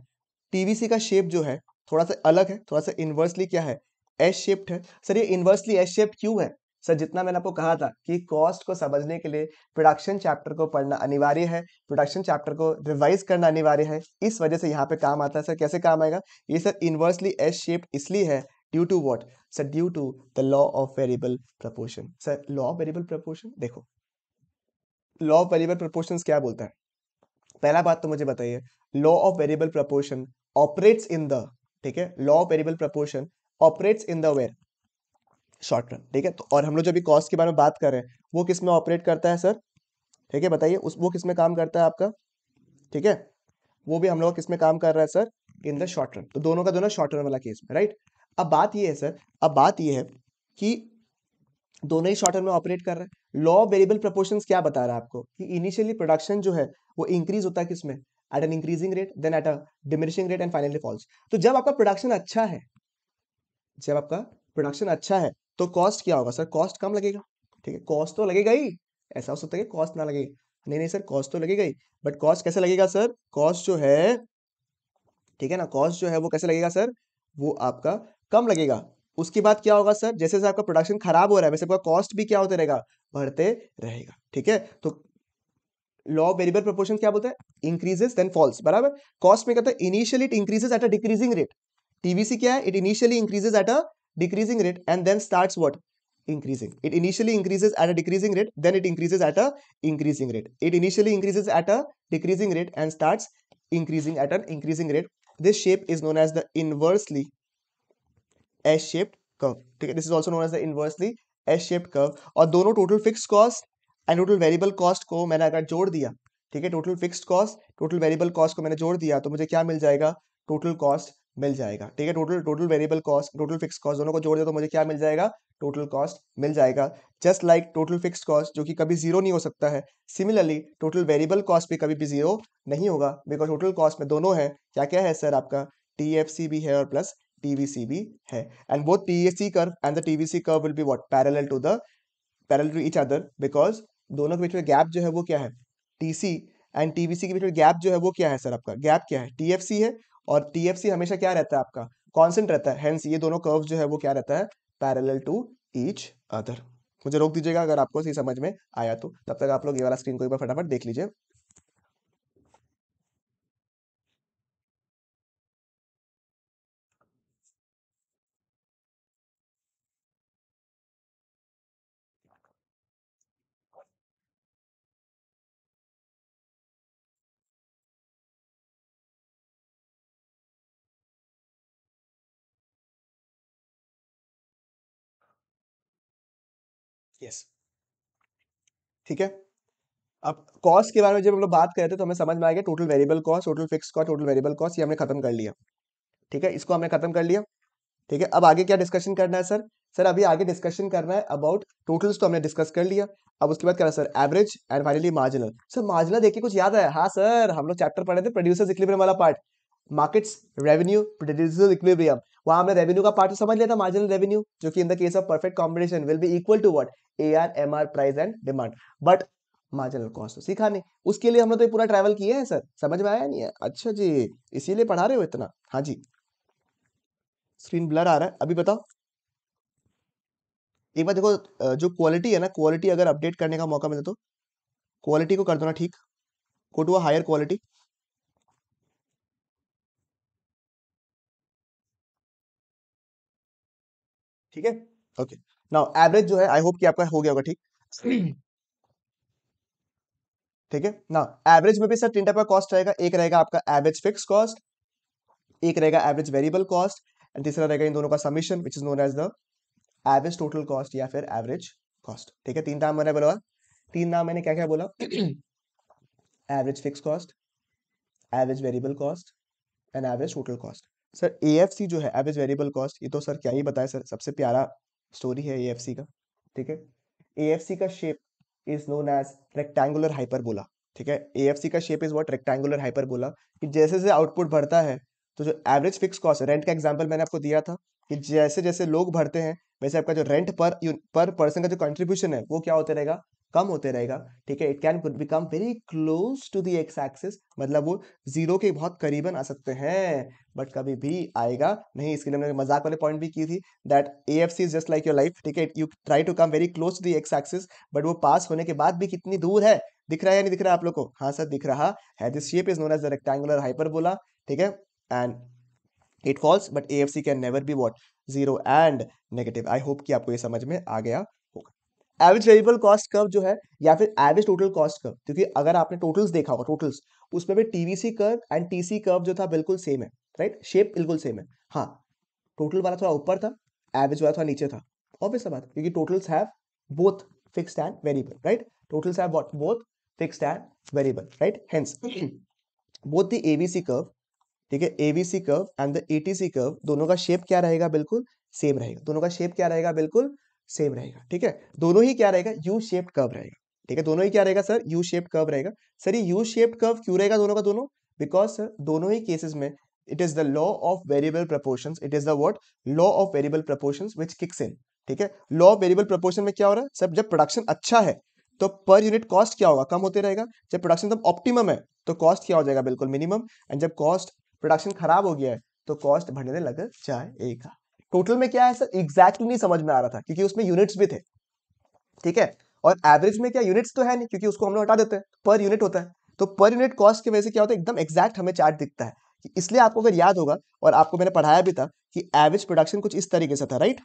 टीवीसी का शेप जो है थोड़ा सा अलग है थोड़ा सा इन्वर्सली क्या है एस शेप्ड है सर ये इन्वर्सली एस शेप क्यों है सर जितना मैंने आपको कहा था कि कॉस्ट को समझने के लिए प्रोडक्शन चैप्टर को पढ़ना अनिवार्य है प्रोडक्शन चैप्टर को रिवाइज करना अनिवार्य है इस वजह से यहाँ पे काम आता है सर कैसे काम आएगा ये सर इनवर्सली एस शेप्ड इसलिए है due to what sir due to the law of variable proportion sir law of variable proportion देखो लॉ ऑफ वेरिएबल प्रपोर्शन क्या बोलता है पहला बात तो मुझे बताइए law of variable proportion operates in the ठीक है law of variable proportion operates in the where short run ठीक है तो और हम लोग जो अभी कॉस्ट के बारे में बात कर रहे हैं वो किस में ऑपरेट करता है सर ठीक है बताइए उस वो किस में काम करता है आपका ठीक है वो भी हम लोग किस में काम कर रहा है sir in the short run तो दोनों का दोनों शॉर्ट रन वाला केस में राइट अब बात ये है सर अब बात ये है कि दोनों ही शॉर्ट रन में ऑपरेट कर रहे हैं लॉ वेरिएबल प्रपोर्शन क्या बता रहा है आपको कि इनिशियली प्रोडक्शन जो है वो इंक्रीज होता है किसमें at an increasing rate then at a diminishing rate and finally falls तो जब आपका प्रोडक्शन अच्छा है जब आपका प्रोडक्शन अच्छा है तो कॉस्ट क्या होगा सर कॉस्ट कम लगेगा ठीक है कॉस्ट तो लगेगा ही ऐसा हो सकता है कॉस्ट ना लगेगा नहीं नहीं सर कॉस्ट तो लगेगा ही बट कॉस्ट कैसे लगेगा सर कॉस्ट जो है ठीक है ना कॉस्ट जो है वो कैसे लगेगा सर वो आपका कम लगेगा उसके बाद क्या होगा सर जैसे जैसे आपका प्रोडक्शन खराब हो रहा है वैसे आपका कॉस्ट भी क्या होता रहेगा बढ़ते रहेगा ठीक है तो लॉ वेरिएबल प्रोपोर्शन क्या बोलते हैं इंक्रीजेस देन फॉल्स बराबर कॉस्ट में कहता है initially it increases at a decreasing rate TVC क्या है it initially increases at a decreasing rate and then starts what increasing it initially increases at a decreasing rate then it increases at a increasing rate it initially increases at a decreasing rate and starts increasing at an increasing rate this shape is known as the inversely s-shaped curve okay this is also known as the inversely s-shaped curve और dono total fixed cost and total variable cost ko maine agar jod diya theek hai total fixed cost total variable cost ko maine jod diya to mujhe kya mil jayega total cost मिल जाएगा ठीक है total total variable cost total fix cost दोनों को जोड़ दे तो मुझे क्या मिल जाएगा टोटल कॉस्ट मिल जाएगा just like total fix cost जो कि कभी जीरो नहीं हो सकता है सिमिलरली टोटल वेरिएबल कॉस्ट भी कभी भी जीरो नहीं होगा बिकॉज टोटल कॉस्ट में दोनों है क्या क्या है सर आपका टी भी है और प्लस टीवीसी भी है and both C curve and the C curve will be what parallel to the parallel to each other because दोनों के बीच में गैप जो है वो क्या है सी एंड सी के बीच में गैप जो है वो क्या है सर आपका गैप क्या है सी है और टीएफसी हमेशा क्या रहता है आपका कॉन्सेंट रहता है हैंस ये दोनों कर्व जो है वो क्या रहता है पैरल टू ईच अदर मुझे रोक दीजिएगा अगर आपको सही समझ में आया तो तब तक आप लोग ये वाला स्क्रीन को एक बार फटाफट देख लीजिए यस ठीक है अब कॉस्ट के बारे में जब हम लोग बात कर रहे थे तो हमें समझ में आएगा total variable cost total fix cost total variable cost ये हमने खत्म कर लिया ठीक है इसको हमने खत्म कर लिया ठीक है अब आगे क्या डिस्कशन करना है सर सर अभी आगे डिस्कशन करना है अबाउट टोटल्स तो हमने डिस्कस कर लिया अब उसके बाद क्या sir average and finally marginal sir marginal देखिए कुछ याद आया हाँ सर हम लोग चैप्टर पढ़े थे प्रोड्यूसर्स इक्विलिब्रियम वाला part markets revenue producers equilibrium वहां हमने रेवेन्यू का पार्ट तो समझ लिया था मार्जिनल रेवेन्यू जो कि in the case of perfect combination will be equal to what A R M R price and demand but marginal cost सीखा नहीं उसके लिए हमने तो पूरा ट्रेवल किया है सर समझ में आया नहीं है अच्छा जी इसीलिए पढ़ा रहे हो इतना हाँ जी स्क्रीन ब्लर आ रहा है अभी बताओ एक बार देखो जो क्वालिटी है ना क्वालिटी अगर अपडेट करने का मौका मिले तो क्वालिटी को कर दो ना ठीक go to a higher quality ठीक है ओके नाउ एवरेज जो है आई होप कि आपका हो गया होगा ठीक ठीक है ना एवरेज में भी सर तीन टाइप का कॉस्ट रहेगा एक रहेगा आपका एवरेज फिक्स कॉस्ट एक रहेगा एवरेज वेरिएबल कॉस्ट एंड तीसरा रहेगा इन दोनों का summation which is known as the average total cost या फिर एवरेज कॉस्ट ठीक है तीन नाम मैंने बोला तीन नाम मैंने क्या क्या बोला average fixed cost average variable cost and average total cost sir A जो है एवरेज वेरिएबल कॉस्ट ये तो सर क्या ही बताए सर सबसे प्यारा स्टोरी है ए का ठीक है ए का shape is known as rectangular hyperbola ठीक है ए का shape is what rectangular hyperbola कि जैसे जैसे आउटपुट बढ़ता है तो जो एवरेज फिक्स कॉस्ट रेंट का एग्जाम्पल मैंने आपको दिया था कि जैसे जैसे लोग भरते हैं वैसे आपका जो रेंट पर पर पर्सन का जो कंट्रीब्यूशन है वो क्या होते रहेगा कम होते रहेगा ठीक है it can become very close to the x axis मतलब वो जीरो के बहुत करीबन आ सकते हैं बट कभी भी आएगा नहीं इसके लिए मैंने मजाक वाले पॉइंट भी की थी that A F C is just like your life ठीक है you try to come very close to the x axis but वो पास होने के बाद भी कितनी दूर है दिख रहा है या नहीं दिख रहा आप लोग को हाँ सर दिख रहा है this shape is known as the rectangular hyperbola ठीक है and it falls but A F C can never be what zero and negative I hope कि आपको ये समझ में आ गया एवरेज वेरिएबल कॉस्ट कर्व जो है या फिर एवरेज टोटल कॉस्ट कर्व क्योंकि अगर आपने टोटल्स देखा होगा टोटल्स उसमें भी TVC curve and TC curve जो था बिल्कुल सेम है राइट शेप बिल्कुल सेम है हाँ टोटल वाला थोड़ा ऊपर था एवरेज वाला थोड़ा नीचे था ऑब्वियस बात क्योंकि totals have both fixed and variable right totals have both fixed and variable right hence both the ABC curve ठीक है ABC curve and the ATC curve दोनों का शेप क्या रहेगा बिल्कुल सेम रहेगा दोनों का शेप क्या रहेगा बिल्कुल सेम रहेगा ठीक है दोनों ही क्या रहेगा यू शेप्ड कर्व रहेगा ठीक है दोनों ही क्या रहेगा सर यू शेप्ड कर्व रहेगा सर ये यू शेप्ड कर्व क्यों रहेगा दोनों का दोनों बिकॉज सर दोनों ही केसेस में it is the law of variable proportion it is the what law of variable proportion which किस इन ठीक है लॉ ऑफ वेरिएबल प्रपोर्शन में क्या हो रहा है सर जब प्रोडक्शन अच्छा है तो पर यूनिट कॉस्ट क्या होगा कम होते रहेगा जब प्रोडक्शन तब ऑप्टिमम है तो कॉस्ट क्या हो जाएगा बिल्कुल मिनिमम एंड जब कॉस्ट प्रोडक्शन खराब हो गया है तो कॉस्ट बढ़ने लग जाएगा टोटल में क्या है सर एग्जैक्टली नहीं समझ में आ रहा था क्योंकि उसमें यूनिट्स भी थे ठीक है और एवरेज में क्या यूनिट्स तो है नहीं क्योंकि उसको हम लोग हटा देते हैं पर यूनिट होता है तो पर यूनिट कॉस्ट की वजह से क्या होता है एकदम एग्जैक्ट हमें चार्ट दिखता है इसलिए आपको अगर याद होगा और आपको मैंने पढ़ाया भी था कि एवरेज प्रोडक्शन कुछ इस तरीके से था राइट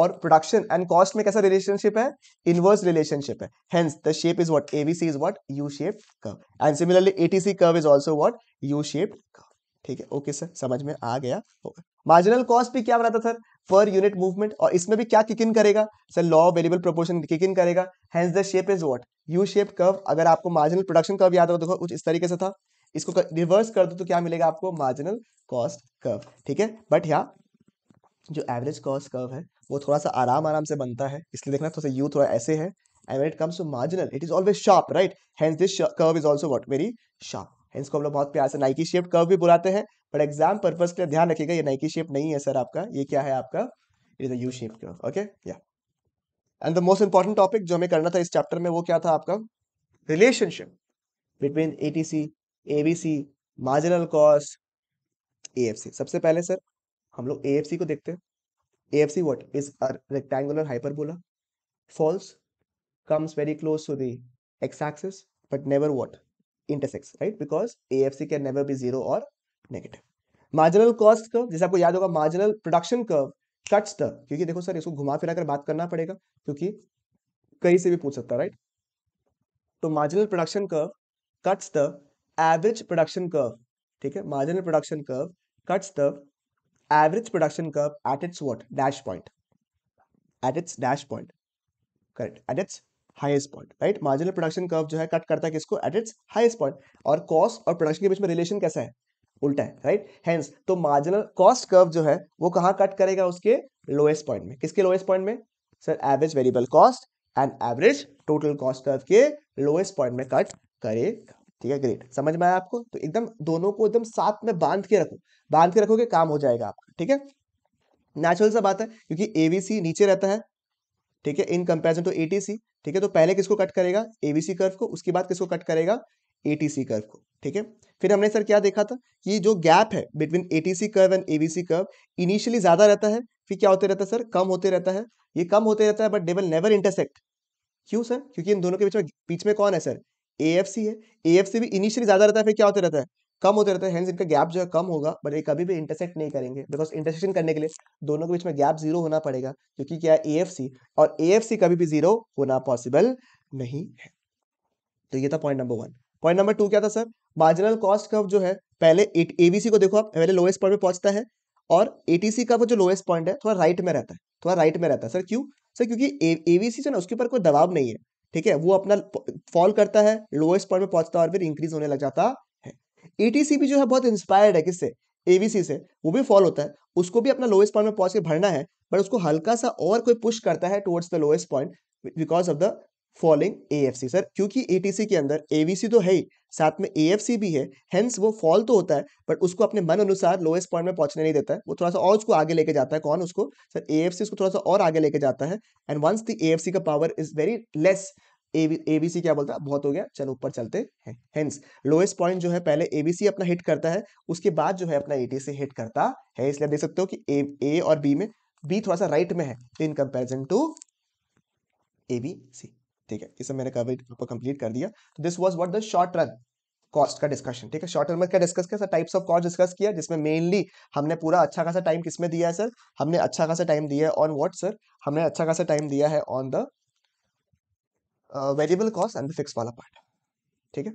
और प्रोडक्शन एंड कॉस्ट में कैसा रिलेशनशिप है इनवर्स रिलेशनशिप है hence the shape is what ABC is what U shape curve and similarly ATC curve is also what U shape curve ठीक है ओके सर समझ में आ गया होगा मार्जिनल कॉस्ट भी क्या बनाता सर पर यूनिट मूवमेंट और इसमें भी क्या किकिन करेगा sir law of variable proportion kick in करेगा hence the shape is what U shape curve अगर आपको मार्जिनल प्रोडक्शन कर्व याद हो तो देखो कुछ इस तरीके से था इसको रिवर्स कर दो तो क्या मिलेगा आपको मार्जिनल कॉस्ट कर्व ठीक है बट यहाँ जो एवरेज कॉस्ट कर्व है वो थोड़ा सा आराम आराम से बनता है इसलिए देखना थोड़ा सा यू थोड़ा ऐसे है and it comes to marginal it is always sharp right hence this curve is also what very sharp इसको हम लोग बहुत प्यार से नाइकी शेप कर्व भी बुलाते हैं बट एग्जाम पर्पज के लिए ध्यान रखिएगा ये नाइकी शेप नहीं है सर आपका ये क्या है आपका it is a U shape curve okay या and the most important topic जो हमें करना था इस चैप्टर में वो क्या था आपका relationship between A T C A B C marginal cost A F C सबसे पहले सर हम लोग ए एफ सी को देखते हैं A F C what is a rectangular बोला falls comes very close to the X axis but never what intersects right because A F C can never be zero और negative marginal cost curve जैसे आपको याद होगा marginal production curve cuts the क्योंकि देखो sir इसको घुमा फिरा कर बात करना पड़ेगा क्योंकि कहीं से भी पूछ सकता राइट तो marginal production curve cuts the average production curve ठीक है marginal production curve cuts the average production curve at its what dash point at its dash point correct at its highest point right marginal production curve जो है cut करता है किसको at its highest point और cost और production के बीच में रिलेशन कैसा है उल्टा है राइट right? हैंस तो मार्जिनल कॉस्ट कर्व जो है वो कहाँ कट करेगा उसके लोएस्ट पॉइंट में किसके लोएस्ट पॉइंट में sir average variable cost and average total cost curve के लोएस्ट पॉइंट में कट करेगा ठीक है ग्रेट समझ में आया आपको तो एकदम दोनों को एकदम साथ में बांध के रखो बांध के रखोगे काम हो जाएगा आपका ठीक है नेचुरल सा बात है क्योंकि एवीसी नीचे रहता है ठीक है इन कंपेरिजन टू एटीसी ठीक है तो पहले किसको कट करेगा एबीसी कर्व को उसके बाद किसको कट करेगा एटीसी कर्व को ठीक है फिर हमने सर क्या देखा था कि जो गैप है between ATC curve and ABC curve initially ज्यादा रहता है फिर क्या होते रहता है सर कम होते रहता है ये कम होते रहता है but they will never intersect क्यों सर क्योंकि इन दोनों के बीच में बीच में कौन है सर ए है ए भी इनिशियली ज्यादा रहता है फिर क्या होते रहता है कम होते रहते हैं इनका गैप जो है कम होगा बट ये कभी भी इंटरसेक्ट नहीं करेंगे बिकॉज इंटरसेक्शन करने के लिए दोनों के बीच में गैप जीरो होना पड़ेगा क्योंकि क्या है ए और ए कभी भी जीरो होना पॉसिबल नहीं है तो ये था point number one point number two क्या था सर मार्जिनल कॉस्ट कब जो है पहले एबीसी को देखो आप पहले लोएस्ट पॉइंट पे पहुंचता है और एटीसी का वो जो लोएस्ट पॉइंट है थोड़ा राइट में रहता है थोड़ा राइट में रहता है सर क्यों सर क्योंकि एबीसी जो ना उसके ऊपर कोई दबाव नहीं है ठीक है वो अपना फॉल करता है लोएस्ट पॉइंट पे पहुंचता है और फिर इंक्रीज होने लग जाता ईटीसी भी जो है बहुत इंस्पायर्ड है किससे एवीसी से वो भी फॉल होता है उसको भी अपना लोएस्ट पॉइंट में पहुंच के भरना है बट उसको हल्का सा और कोई पुश करता है towards the lowest point because of the falling AFC sir क्योंकि एटीसी के अंदर एवीसी तो है ही साथ में एएफसी भी है हेंस वो फॉल तो होता है बट उसको अपने मन अनुसार लोएस्ट पॉइंट में पहुंचने नहीं देता है वो थोड़ा सा और उसको आगे लेके जाता है कौन उसको सर एएफसी उसको थोड़ा सा और आगे लेके जाता है एंड वंस द एएफसी का power is very less ABC क्या बोलता है बहुत हो गया चलो ऊपर चलते हैं हेंस लोएस्ट पॉइंट जो है पहले एबीसी अपना हिट करता है उसके बाद जो है अपना एटी से हिट करता है इसलिए देख सकते हो कि ए, ए और बी में बी थोड़ा सा राइट में है in comparison to A B C ठीक है इसे मैंने कवर कंप्लीट कर दिया this was what the short run cost का डिस्कशन ठीक है शॉर्ट टर्म में क्या डिस्कस किया sir types of cost discuss किया जिसमें मेनली हमने पूरा अच्छा खासा टाइम किसमें दिया है सर हमने अच्छा खासा टाइम दिया है ऑन व्हाट सर हमने अच्छा खासा टाइम दिया है on the variable cost and the fix वाला पार्ट ठीक है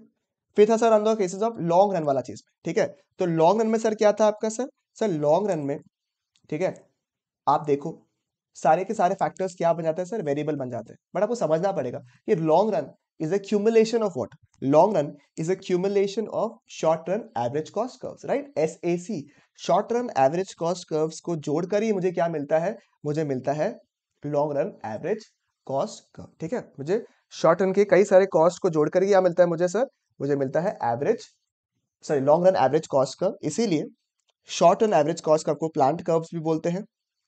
फिर था सर अंदर the cases of long run वाला चीज ठीक है तो लॉन्ग रन में सर क्या था आपका सर सर लॉन्ग रन में ठीक है आप देखो सारे के सारे फैक्टर्स क्या बन जाते हैं सर वेरिएबल बन जाते हैं बट आपको समझना पड़ेगा ये long run is accumulation of what long run is accumulation of short run average cost curve right S A C short run average cost curve को जोड़कर ही मुझे क्या मिलता है मुझे मिलता है long run average cost curve ठीक है मुझे शॉर्ट रन के कई सारे कॉस्ट को जोड़कर क्या मिलता है मुझे सर मुझे मिलता है average sorry long run average cost curve इसीलिए short run average cost curve को प्लांट कर्व्स भी बोलते हैं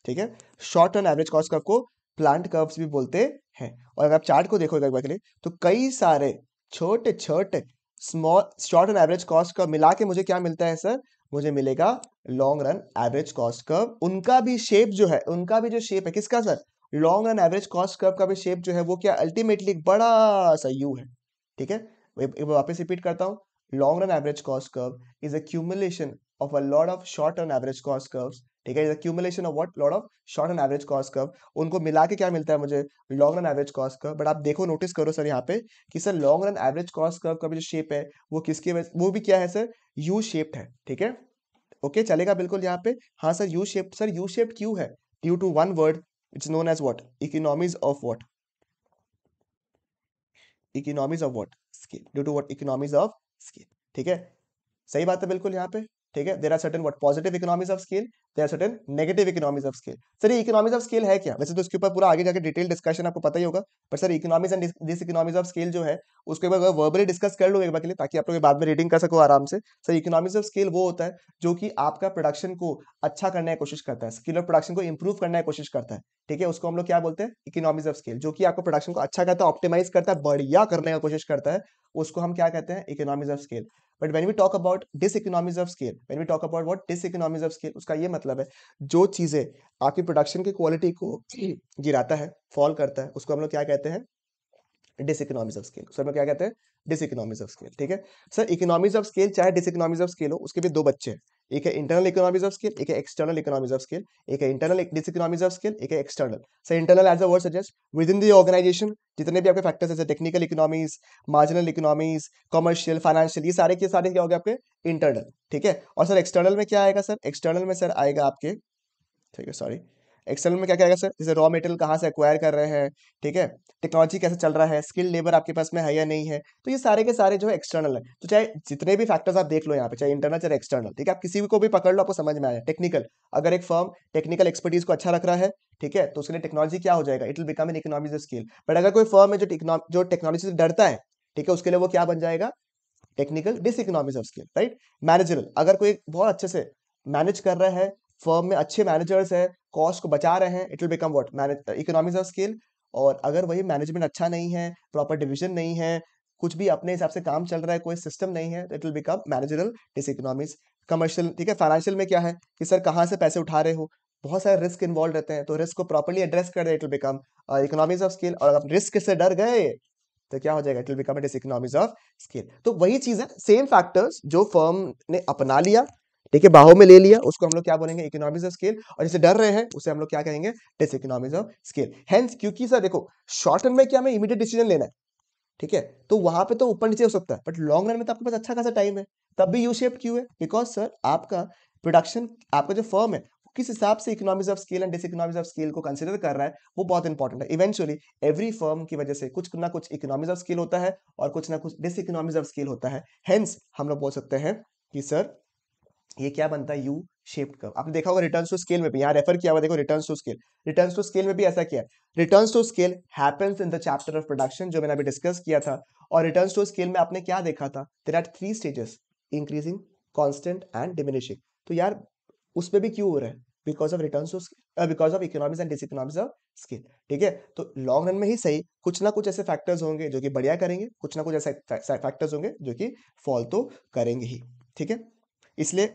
ठीक है short run average cost curve को प्लांट कर्व्स भी बोलते हैं और अगर आप चार्ट को देखोगे एक बार के लिए तो कई सारे छोटे छोटे small short run average cost curve मिला के मुझे क्या मिलता है सर मुझे मिलेगा long run average cost curve उनका भी शेप जो है उनका भी जो शेप है किसका sir long and average cost curve का भी शेप जो है वो क्या अल्टीमेटली एक बड़ा सा यू है ठीक है एक बार वापस रिपीट करता हूँ long run average cost curve is accumulation of a lot of short run average cost curve ठीक है accumulation of what lot of short and average cost curve उनको मिला के क्या मिलता है मुझे long run average cost curve but आप देखो नोटिस करो सर यहाँ पे कि sir long run average cost curve का भी जो शेप है वो किसके वजह वो भी क्या है सर यू शेप्ड है ठीक है ओके चलेगा बिल्कुल यहाँ पे हाँ sir U shape sir U shape क्यों है due to one word it's known as what economies of what economies of what scale due to what economies of scale ठीक है सही बात है बिल्कुल यहाँ पे ठीक है there are certain what positive economies of scale there certain negative economies of scale sir ये इकोनॉमीज ऑफ स्केल है क्या वैसे तो इसके ऊपर पूरा आगे जाके डिटेल डिस्कशन आपको पता ही होगा but sir economies and this economies of scale जो है उसके ऊपर वर्बली डिस्कस कर लो एक बार के लिए ताकि आप लोग बाद में रीडिंग कर सको आराम से सर इकोनॉमीज ऑफ स्केल वो होता है जो कि आपका प्रोडक्शन को अच्छा करने की कोशिश करता है स्किल ऑफ प्रोडक्शन को इम्प्रूव करने की कोशिश करता है ठीक है उसको हम लोग क्या बोलते हैं इकोनॉमीज ऑफ स्केल जो कि आपको प्रोडक्शन को अच्छा करता है ऑप्टिमाइज करता है बढ़िया करने की कोशिश करता है उसको हम क्या कहते हैं economies of scale but when we talk about diseconomies of scale when we talk about what diseconomies of scale उसका ये मतलब मतलब है जो चीज़ें आपकी प्रोडक्शन की क्वालिटी को गिराता है फॉल करता है उसको हम लोग क्या कहते हैं diseconomies of scale sir में क्या कहते हैं डिस इकोनॉमीज ऑफ स्केल ठीक है सर इकोनॉमीज ऑफ स्केल चाहे डिस इकोनॉमीज ऑफ स्केल हो उसके भी दो बच्चे हैं एक है इंटरनल इकोनॉमीज ऑफ स्केल एक है एक्सटर्नल इकोनॉमीज ऑफ स्केल एक है इंटरनल डिसइकोनॉमीज ऑफ स्केल एक है external so internal as a word suggest within the organisation जितने भी आपके फैक्टर्स जैसे technical economies marginal economies commercial financial ये सारे के सारे क्या हो गए आपके इंटरनल ठीक है और सर एक्सटर्नल में क्या आएगा सर एक्सटर्नल में सर आएगा आपके ठीक है सॉरी एक्सेल में क्या क्या सर जैसे रॉ मेटेरियल कहाँ से एक्वायर कर रहे हैं ठीक है टेक्नोलॉजी कैसे चल रहा है स्किल लेबर आपके पास में है या नहीं है तो ये सारे के सारे जो है एक्सटर्नल है तो चाहे जितने भी फैक्टर्स आप देख लो यहाँ पे चाहे इंटरनल चाहे एक्सटर्नल ठीक है आप किसी को भी पकड़ लो आपको समझ में आया टेक्निकल अगर एक फर्म टेक्निकल एक्सपर्टीज को अच्छा रख रहा है ठीक है तो उसके लिए टेक्नोलॉजी क्या हो जाएगा it will become an economic skill but अगर कोई फर्म है जो जो टेक्नोलॉजी से डरता है ठीक है उसके लिए वो क्या बन जाएगा technical diseconomies skill right managerial अगर कोई बहुत अच्छे से मैनेज कर रहा है फर्म में अच्छे मैनेजर्स हैं कॉस्ट को बचा रहे हैं it will become what manage economics of scale और अगर वही मैनेजमेंट अच्छा नहीं है प्रॉपर डिविजन नहीं है कुछ भी अपने हिसाब से काम चल रहा है कोई सिस्टम नहीं है it will become managerial diseconomics commercial ठीक है फाइनेंशियल में क्या है कि सर कहाँ से पैसे उठा रहे हो बहुत सारे रिस्क इन्वॉल्व रहते हैं तो रिस्क को प्रॉपरली एड्रेस कर दे it will become economics of scale और अगर रिस्क से डर गए तो क्या हो जाएगा it will become diseconomics of scale तो वही चीज है सेम फैक्टर्स जो फर्म ने अपना लिया ठीक है बाहों में ले लिया उसको हम लोग क्या बोलेंगे इकोनॉमिक्स ऑफ स्केल और जिसे डर रहे हैं उसे हम लोग क्या कहेंगे diseconomics of scale hence क्योंकि सर देखो शॉर्ट टर्म में क्या हमें इमीडिएट डिसीजन लेना है ठीक है तो वहां पे तो ऊपर नीचे हो सकता है बट लॉन्ग रन में तो आपके पास अच्छा खासा टाइम है तब भी यू शेप क्यों है बिकॉज सर आपका प्रोडक्शन आपका जो फर्म है किस हिसाब से economics of scale and diseconomics of scale को कंसिडर कर रहा है वो बहुत इंपॉर्टेंट है इवेंचुअली एवरी फर्म की वजह से कुछ ना कुछ इकोनॉमिक्स ऑफ स्केल होता है और कुछ ना कुछ डिस ऑफ स्केल होता है हेंस हम लोग बोल सकते हैं कि सर ये क्या बनता है यू शेप्ड कर्व आपने देखा होगा रिटर्न टू स्केल में भी यहाँ रेफर किया हुआ देखो return to scale return to scale में भी ऐसा किया return to scale happens in the chapter of production जो मैंने अभी डिस्कस किया था और रिटर्न टू स्केल में आपने क्या देखा था there are three stages increasing constant and diminishing तो यार उसमें भी क्यों हो रहा है because of return to because of economics and diseconomics of scale ठीक है तो लॉन्ग रन में ही सही कुछ ना कुछ ऐसे फैक्टर्स होंगे जो कि बढ़िया करेंगे कुछ ना कुछ ऐसे फैक्टर्स होंगे जो कि फॉल तो करेंगे ही ठीक है इसलिए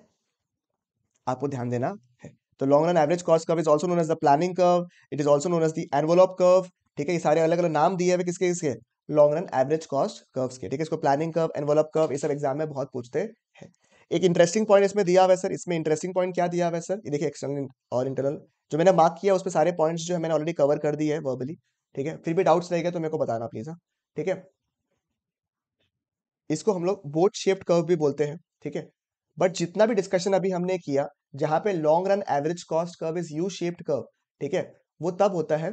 आपको ध्यान देना है तो long run average cost curve is also known as the planning curve it is also known as the envelope curve ठीक है ये सारे अलग अलग नाम दिए हुए किसके इसके long run average cost curves के ठीक है इसको प्लानिंग कर्व एनवलॉप कर्व ये सब एग्जाम में बहुत पूछते हैं एक इंटरेस्टिंग पॉइंट इसमें दिया हुआ है सर इसमें इंटरेस्टिंग पॉइंट क्या दिया हुआ है सर ये देखिए एक्सटर्नल और इंटरनल जो मैंने मार्क किया उस पर सारे पॉइंट्स जो है मैंने ऑलरेडी कवर कर दिए है वर्बली ठीक है फिर भी डाउट्स रहेगा तो मेरे को बताना प्लीज हाँ ठीक है इसको हम लोग बोट शेप्ड कर्व भी बोलते हैं ठीक है बट जितना भी डिस्कशन अभी हमने किया जहां पे long run average cost curve is U shaped curve ठीक है वो तब होता है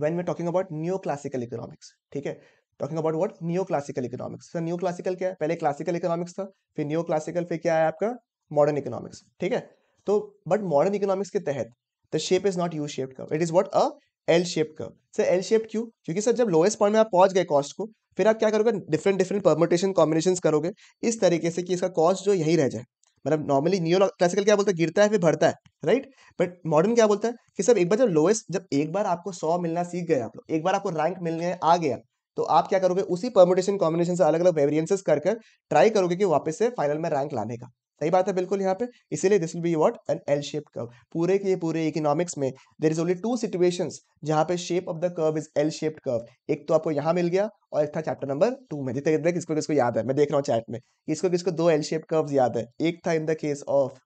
we talking about new classical economics ठीक है talking about what new classical economics sir new classical क्या है पहले क्लासिकल इकोनॉमिक्स था फिर न्यू क्लासिकल फिर क्या है आपका मॉडर्न इकोनॉमिक्स ठीक है तो बट मॉडर्न इकोनॉमिक्स के तहत the shape is not U shaped curve it is what a L shape curve sir L shape क्यों क्योंकि सर जब लोएस्ट पॉइंट में आप पहुंच गए कॉस्ट को फिर आप क्या करोगे डिफरेंट डिफरेंट परमोटेशन कॉम्बिनेशन करोगे इस तरीके से कि इसका कॉस्ट जो यही रह जाए मतलब नॉर्मली न्यू क्लासिकल क्या बोलता है गिरता है फिर बढ़ता है राइट बट मॉडर्न क्या बोलता है कि सर एक बार जब लोएस्ट जब एक बार आपको सौ मिलना सीख गए आप लोग एक बार आपको रैंक मिलने आ गया तो आप क्या करोगे उसी परमोटेशन कॉम्बिनेशन से अलग अलग वेरियंसेस कर कर ट्राई करोगे कि वापस से फाइनल में रैंक लाने का सही बात है बिल्कुल यहाँ पे इसीलिए this will be what an L shape curve पूरे के पूरे इकोनॉमिक्स में there is only two situation जहाँ पे shape of the curve is L shaped curve एक तो आपको यहाँ मिल गया और एक था चैप्टर नंबर टू में जितने कितने किसको किसको याद है मैं देख रहा हूँ चैट में किसको किसको दो एल शेप कर्व याद है एक था in the case of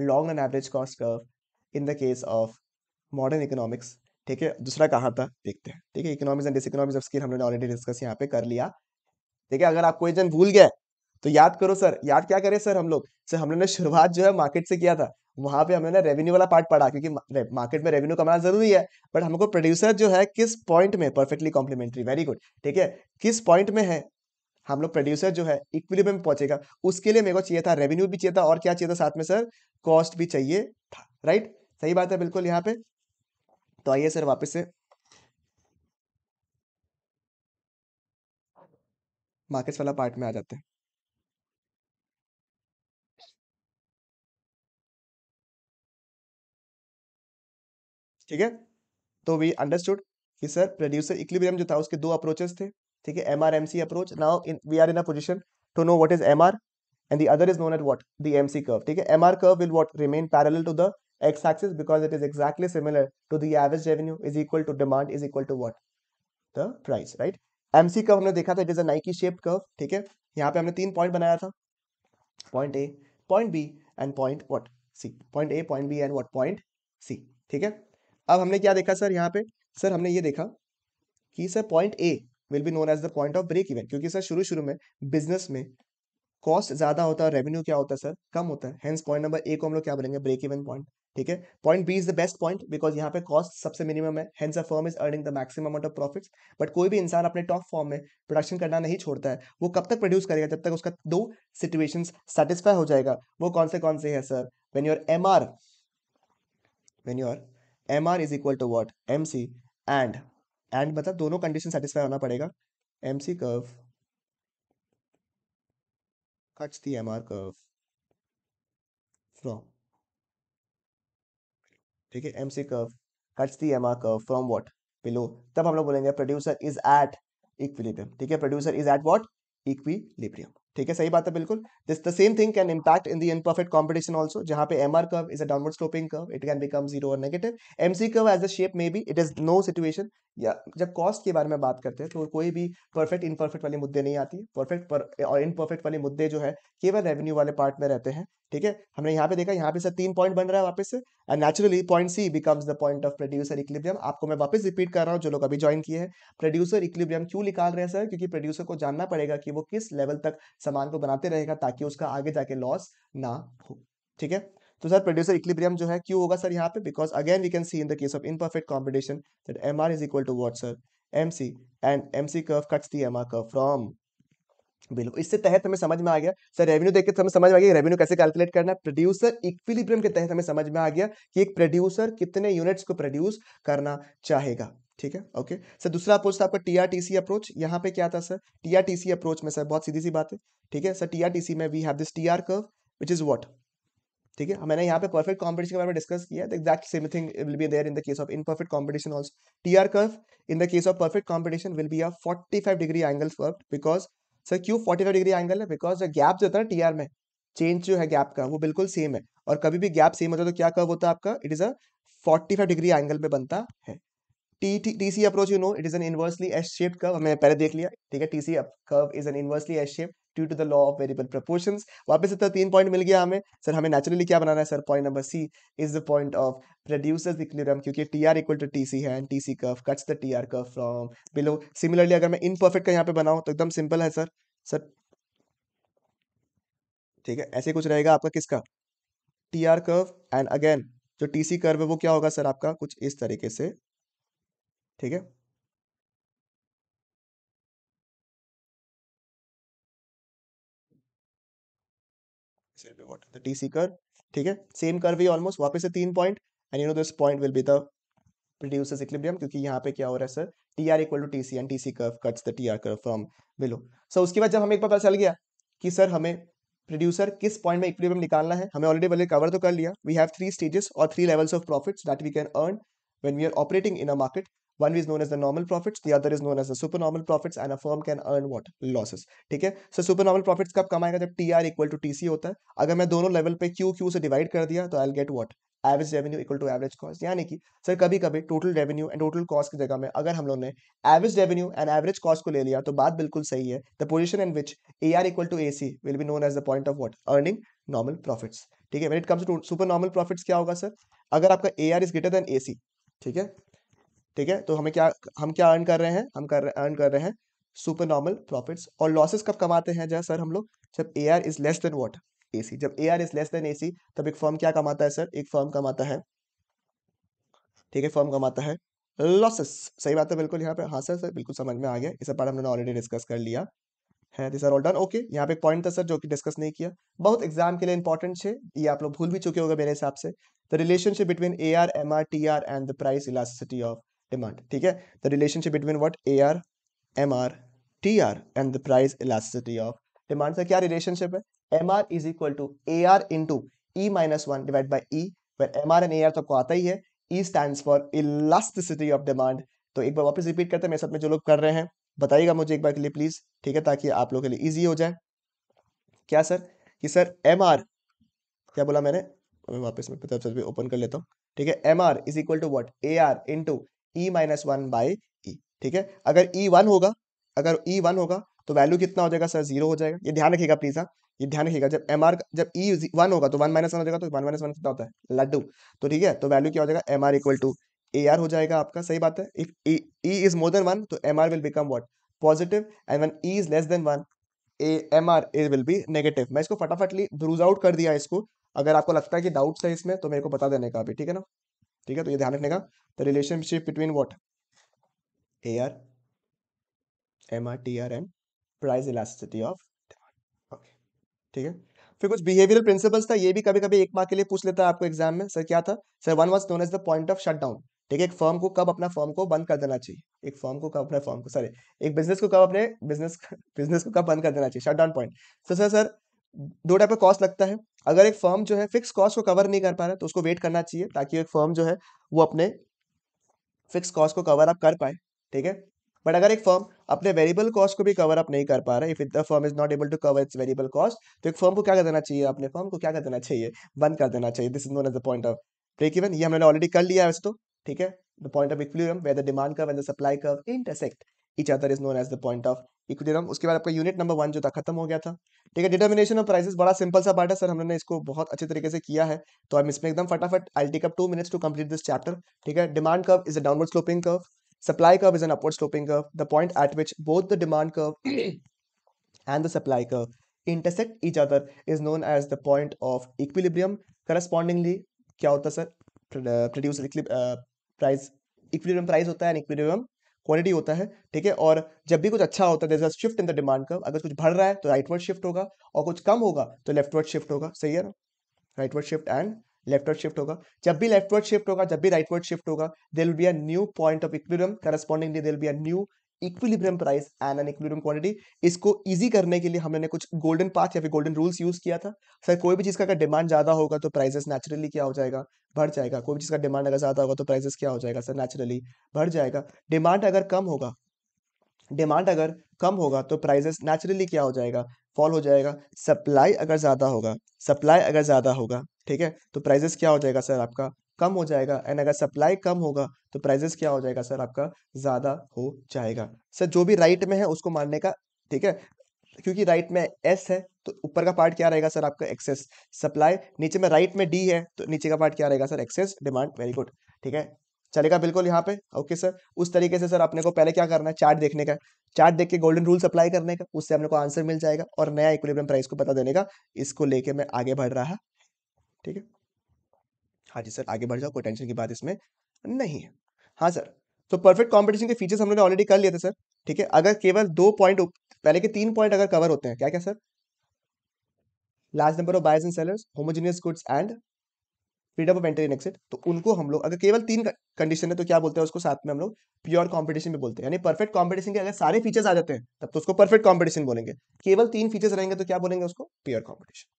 long and average cost curve in the case of modern economics ठीक है दूसरा कहाँ था देखते हैं ठीक है economics and diseconomics of scale हमने ऑलरेडी डिस्कस यहाँ पे कर लिया ठीक है अगर आप कोई जन भूल गया तो याद करो सर याद क्या करें सर हम लोग सर हम लोग ने शुरुआत जो है मार्केट से किया था वहां पे हमने रेवेन्यू वाला पार्ट पढ़ा क्योंकि मार्केट में रेवेन्यू कमाना जरूरी है बट हमको प्रोड्यूसर जो है किस पॉइंट में परफेक्टली कॉम्प्लीमेंट्री वेरी गुड ठीक है किस पॉइंट में है हम लोग प्रोड्यूसर जो है इक्विलिब्रियम में पहुंचेगा उसके लिए मेरे को चाहिए था रेवेन्यू भी चाहिए था और क्या चाहिए था साथ में सर कॉस्ट भी चाहिए था राइट सही बात है बिल्कुल यहाँ पे तो आइए सर वापस से मार्केट्स वाला पार्ट में आ जाते हैं ठीक है तो वी अंडरस्टूड कि सर प्रोड्यूसर इक्विलिब्रियम जो था उसके दो अप्रोचेस थे ठीक है M R M C approach now in we are in a position to know what is M R and there is known at what the M C curve ठीक है M R curve will what remain parallel to the X axis because it is exactly similar to to average revenue is equal to demand is equal to to the price right M C curve हमने देखा था it is a shape curve ठीक है यहाँ पे हमने तीन point बनाया था point A point B and point what C point A point B and what point C ठीक है अब हमने क्या देखा सर यहाँ पे सर हमने ये देखा कि sir point A will be known as the point of break even क्योंकि सर शुरू शुरू में बिजनेस में कॉस्ट ज्यादा होता है रेवेन्यू क्या होता है सर कम होता है हेंस पॉइंट नंबर ए को हम लोग क्या बोलेंगे ब्रेक इवन पॉइंट ठीक है point B is the best point because यहाँ पे कॉस्ट सबसे मिनिमम है hence a firm is earning the maximum amount of profits but कोई भी इंसान अपने टॉप फॉर्म में प्रोडक्शन करना नहीं छोड़ता है वो कब तक प्रोड्यूस करेगा जब तक उसका दो सिचुएशन सेटिस्फाई हो जाएगा वो कौन से कौन से है sir when your M R when your M R is equal to what M C and and मतलब दोनों कंडीशन सेटिस्फाई होना पड़ेगा M C curve the M R curve from ठीक है M C curve cuts the M R curve from what below तब हम लोग बोलेंगे प्रोड्यूसर इज एट इक्विलिब्रियम ठीक है producer is at what equilibrium ठीक है सही बात है बिल्कुल this the same thing can impact in the imperfect competition also जहां पे M R curve is a downward sloping curve it can become zero और negative MC curve as a shape may be it is no situation या जब cost के बारे में बात करते हैं तो कोई भी परफेक्ट इनपरफेक्ट वाले मुद्दे नहीं आती परफेक्ट पर और इनपरफेक्ट वाले मुद्दे जो है केवल रेवेन्यू वाले पार्ट में रहते हैं ठीक है हमने यहाँ पे देखा यहाँ पे से तीन पॉइंट बन रहा है वापस से and naturally point C becomes the point of producer equilibrium आपको मैं वापस रिपीट कर रहा हूँ जो लोग अभी ज्वाइन किए हैं प्रोड्यूसर इक्लिब्रियम क्यों निकाल रहे हैं सर क्योंकि प्रोड्यूसर को जानना पड़ेगा कि वो किस लेवल तक सामान को बनाते रहेगा ताकि उसका आगे जाके लॉस ना हो ठीक है तो सर प्रोड्यूसर इक्लिब्रियम जो है क्यों होगा सर यहाँ पे because again we can see in the case of imperfect competition that M R is equal to what sir M C and M C curve cuts the M R curve from बिल्कुल इससे तहत हमें समझ में आ गया sir revenue देख तो हमें समझ में आ गया रेवेन्यू कैसे कैलकुलेट करना है प्रोड्यूसर इक्विलिब्रियम के तहत हमें समझ में आ गया कि एक प्रोड्यूसर कितने यूनिट्स को प्रोड्यूस करना चाहेगा ठीक है ओके सर दूसरा अप्रोच था आपका टीआरटीसी अप्रोच यहाँ पे क्या था सर टीआरटीसी अप्रोच में सर बहुत सीधी सी बात है ठीक है सर टीआरटीसी में we have this TR curve which is what ठीक है मैंने यहाँ पे परफेक्ट कॉम्पिटिशन के बारे में डिस्कस किया the exact same thing will be there in the case of imperfect competition also T R curve in the case of perfect competition will be a 45 degree angles curve because sir क्यों five degree angle है because gap जो होता है are में change जो है gap का वो बिल्कुल सेम है और कभी भी गैप सेम होता है तो क्या कर्व होता है आपका it is a forty five degree angle पे बनता है T T C approach you know it is an inversely S shaped curve हमने पहले देख लिया ठीक है T C curve is an inversely S shape due to the law of variable proportion वापस इतना तो तीन पॉइंट मिल गया हमें सर हमें नेचुरली क्या बनाना है sir point number C is the point of producers equilibrium क्योंकि T R equal to T C है and T C curve cuts the T R curve from below similarly अगर मैं इनपरफेक्ट का यहाँ पे बनाऊँ तो एकदम सिंपल है सर सर ठीक है ऐसे कुछ रहेगा आपका किसका T R curve and again जो टी सी कर्व है वो क्या होगा सर आपका कुछ इस तरीके से ठीक है the ठीक है ही वापस से तीन क्योंकि यहाँ पे क्या हो रहा है टी आर फ्रॉम बिलो उसके बाद जब हमें एक बार पता चल गया कि हमें प्रोड्यूसर किस पॉइंट में इक्विलिब्रियम निकालना है हमें ऑलरेडी कवर तो कर लिया वी हैव थ्री स्टेजेस और three levels of profit that we can earn when we are operating in market One is known as the normal profits, the other is known as the supernormal profits, and a firm can earn what losses. ठीक है सो सुपरनॉर्मल profits कब आएगा जब T R equal to T C होता है अगर मैं दोनों लेवल पे क्यू क्यू से डिवाइड कर दिया तो I get what average revenue equal to average cost यानी कि सर कभी कभी total revenue and total cost की जगह में अगर हम लोग ने average revenue and average cost को ले लिया तो बात बिल्कुल सही है the position in which A R equal to A C will be known as the point of what earning normal profits ठीक है when it comes to super normal profits क्या होगा सर अगर आपका A R is greater than A C ठीक है ठीक है तो हमें क्या हम क्या अर्न कर रहे हैं हम कर अर्न कर रहे हैं सुपर नॉर्मल प्रॉफिट्स और लॉसेस कब कमाते हैं जैसे सर हम लोग जब A R is less than what A C जब A R is less than A C तब एक फर्म क्या कमाता है सर एक फर्म कमाता है ठीक है फर्म कमाता है लॉसेस सही बात है बिल्कुल यहाँ पे हाँ सर सर बिल्कुल समझ में आ गया इस पार्ट हमने ऑलरेडी डिस्कस कर लिया है this are all done okay यहाँ पे एक पॉइंट था सर जो कि डिस्कस नहीं किया बहुत एग्जाम के लिए इंपॉर्टेंट है ये आप लोग भूल भी चुके होगा मेरे हिसाब से the relationship between A R M R T R and the price elasticity of demand ठीक है the relationship between what A R M R T R and the price elasticity of demand का क्या relationship है M R is equal to A R in to E minus one divide by E where M R and A R तो आपको आता ही है E stand for elasticity of demand तो एक बार वापस रिपीट करते हैं मेरे साथ में जो लोग कर रहे हैं बताइएगा मुझे एक बार के लिए प्लीज ठीक है ताकि आप लोगों के लिए ईजी हो जाए क्या सर कि सर एम आर क्या बोला मैंने मैं वापस में ओपन कर लेता हूँ ठीक है M R is equal to what A R in to E minus by E ई ठीक है अगर ई e वन होगा अगर ई e वन होगा तो वैल्यू कितना हो जाएगा सर जीरो हो जाएगा ये ध्यान रखिएगा प्लीज हाँ ये ध्यान रखिएगा जब एम आर जब ई e वन होगा तो वन माइनस वन हो जाएगा तो वन माइनस वन कितना होता है लड्डू तो ठीक है तो वैल्यू क्या हो जाएगा M R equal to A R हो जाएगा आपका सही बात है if E is more than one तो M R will become what positive and one E is less than one A M R A will be negative मैं इसको फटाफटली Bruges out कर दिया इसको अगर आपको लगता है कि डाउट्स है इसमें तो मेरे को बता देने का अभी ठीक है ना ठीक है तो ये ध्यान रखने का the relationship between what AR, MR, TR and price elasticity of demand. Okay. ठीक है फिर कुछ बिहेवियरल प्रिंसिपल्स था ये भी कभी कभी एक मार्क के लिए पूछ लेता है आपको एग्जाम में सर क्या था sir one was known as the point of shut down ठीक है एक फर्म को कब अपना फर्म को बंद कर देना चाहिए एक फर्म को कब अपने फर्म को सॉरी एक बिजनेस को कब अपने बिजनेस बिजनेस को कब बंद कर देना चाहिए शट डाउन पॉइंट तो सर सर दो टाइप का कॉस्ट लगता है अगर एक फर्म जो है फिक्स कॉस्ट को कवर नहीं कर पा रहा है तो उसको वेट करना चाहिए ताकि एक फर्म जो है वो अपने फिक्स कॉस्ट को कवर अप कर पाए ठीक है बट अगर एक फर्म अपने वेरिएबल कॉस्ट को भी कवर अप नहीं कर पा रहा है if the firm is not able to cover its variable cost तो एक फर्म को क्या कर देना चाहिए अपने फर्म को क्या कर देना चाहिए बंद कर देना चाहिए this is known as the point of break even ये हमने ऑलरेडी कर लिया है वैसे तो ठीक है the point of equilibrium where the demand curve and the supply curve intersect each other is known as the point of equilibrium उसके बाद आपका यूनिट नंबर वन जो था खत्म हो गया था ठीक है डिटर्मिनेशन ऑफ प्राइसेस बड़ा सिंपल सा पार्ट है सर हमने इसको बहुत अच्छे तरीके से किया है तो हम इसमें एकदम फटाफट I take up two minutes to complete this chapter ठीक है demand curve is a downward sloping curve supply curve is an upward sloping curve the point at which both the demand curve and the supply curve intersect each other is known as the point of equilibrium correspondingly क्या होता है sir produce price equilibrium price होता है and equilibrium quality होता है ठीक है और जब भी कुछ अच्छा होता है जैसे shift in the demand curve अगर कुछ बढ़ रहा है तो राइटवर्ड शिफ्ट होगा और कुछ कम होगा तो लेफ्टवर्ड शिफ्ट होगा सही है ना rightward shift and leftward shift होगा जब भी लेफ्टवर्ड शिफ्ट होगा जब भी राइटवर्ड शिफ्ट होगा there will be a new point of equilibrium correspondingly there will be a new equilibrium price and an equilibrium quantity इसको इजी करने के लिए हमने कुछ गोल्डन पाथ या फिर गोल्डन रूल्स यूज किया था सर कोई भी चीज़ का अगर डिमांड ज़्यादा होगा तो प्राइजेस नेचुरली क्या हो जाएगा बढ़ जाएगा कोई भी चीज़ का डिमांड अगर ज़्यादा होगा तो प्राइजेस क्या हो जाएगा सर नेचुरली बढ़ जाएगा डिमांड अगर कम होगा डिमांड अगर कम होगा तो प्राइजेस नेचुरली क्या हो जाएगा फॉल हो जाएगा सप्लाई अगर ज़्यादा होगा सप्लाई अगर ज़्यादा होगा ठीक है तो प्राइजेस क्या हो जाएगा सर आपका कम हो जाएगा एंड अगर सप्लाई कम होगा तो प्राइजेस क्या हो जाएगा सर आपका ज़्यादा हो जाएगा सर जो भी राइट में है उसको मानने का ठीक है क्योंकि राइट में एस है तो ऊपर का पार्ट क्या रहेगा सर आपका एक्सेस सप्लाई नीचे में राइट में डी है तो नीचे का पार्ट क्या रहेगा sir excess demand very good ठीक है चलेगा बिल्कुल यहाँ पे ओके सर उस तरीके से सर अपने को पहले क्या करना है चार्ट देखने का चार्ट देख के गोल्डन रूल अप्लाई करने का उससे अपने को आंसर मिल जाएगा और नया इक्विलिब्रियम प्राइस को पता देने का इसको लेके मैं आगे बढ़ रहा ठीक है हाँ जी सर आगे बढ़ जाओ कोई टेंशन की बात इसमें नहीं है हाँ सर तो परफेक्ट कॉम्पिटिशन के फीचर्स हम लोग ने ऑलरेडी कर लिए थे सर ठीक है अगर केवल दो पॉइंट पहले के तीन पॉइंट अगर कवर होते हैं क्या क्या sir large number of buyers and sellers homogeneous goods and freedom of entry and exit तो उनको हम लोग अगर केवल तीन कंडीशन है तो क्या बोलते हैं उसको साथ में हम लोग प्योर कॉम्पिटिशन भी बोलते हैं यानी परफेक्ट कॉम्पिटिशन के अगर सारे फीचर्स आ जाते हैं तब तो उसको परफेक्ट कॉम्पिटिशन बोलेंगे केवल तीन फीचर्स रहेंगे तो क्या बोलेंगे उसको प्योर कॉम्पिटिशन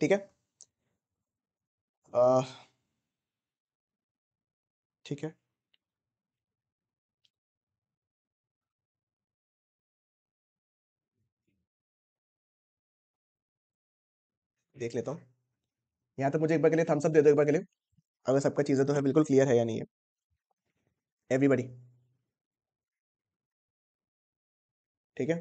ठीक है ठीक है देख लेता हूँ यहाँ तक मुझे एक बार के लिए थम्सअप दे दो एक बार के लिए अगर सबका चीज़ें तो है बिल्कुल क्लियर है या नहीं है एवरीबडी ठीक है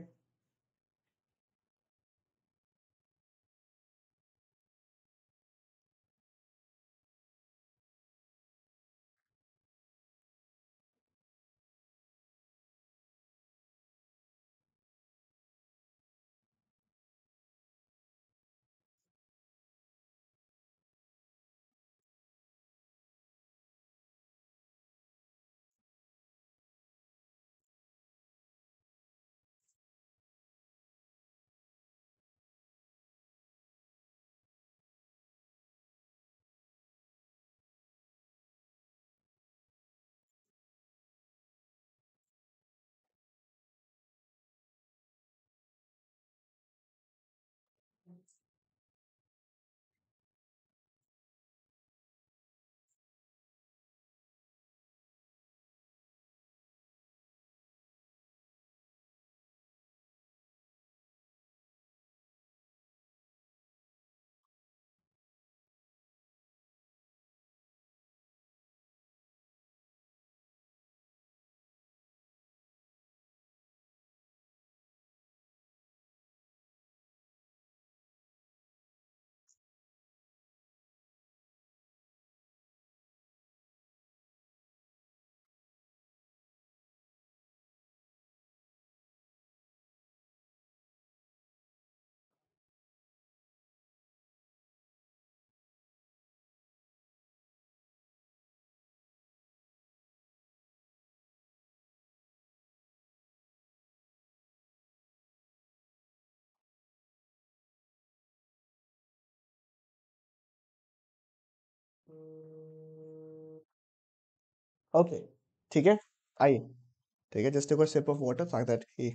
ओके ठीक है आइए ठीक है जस्ट एक सिप ऑफ वाटर ताकि दैट ही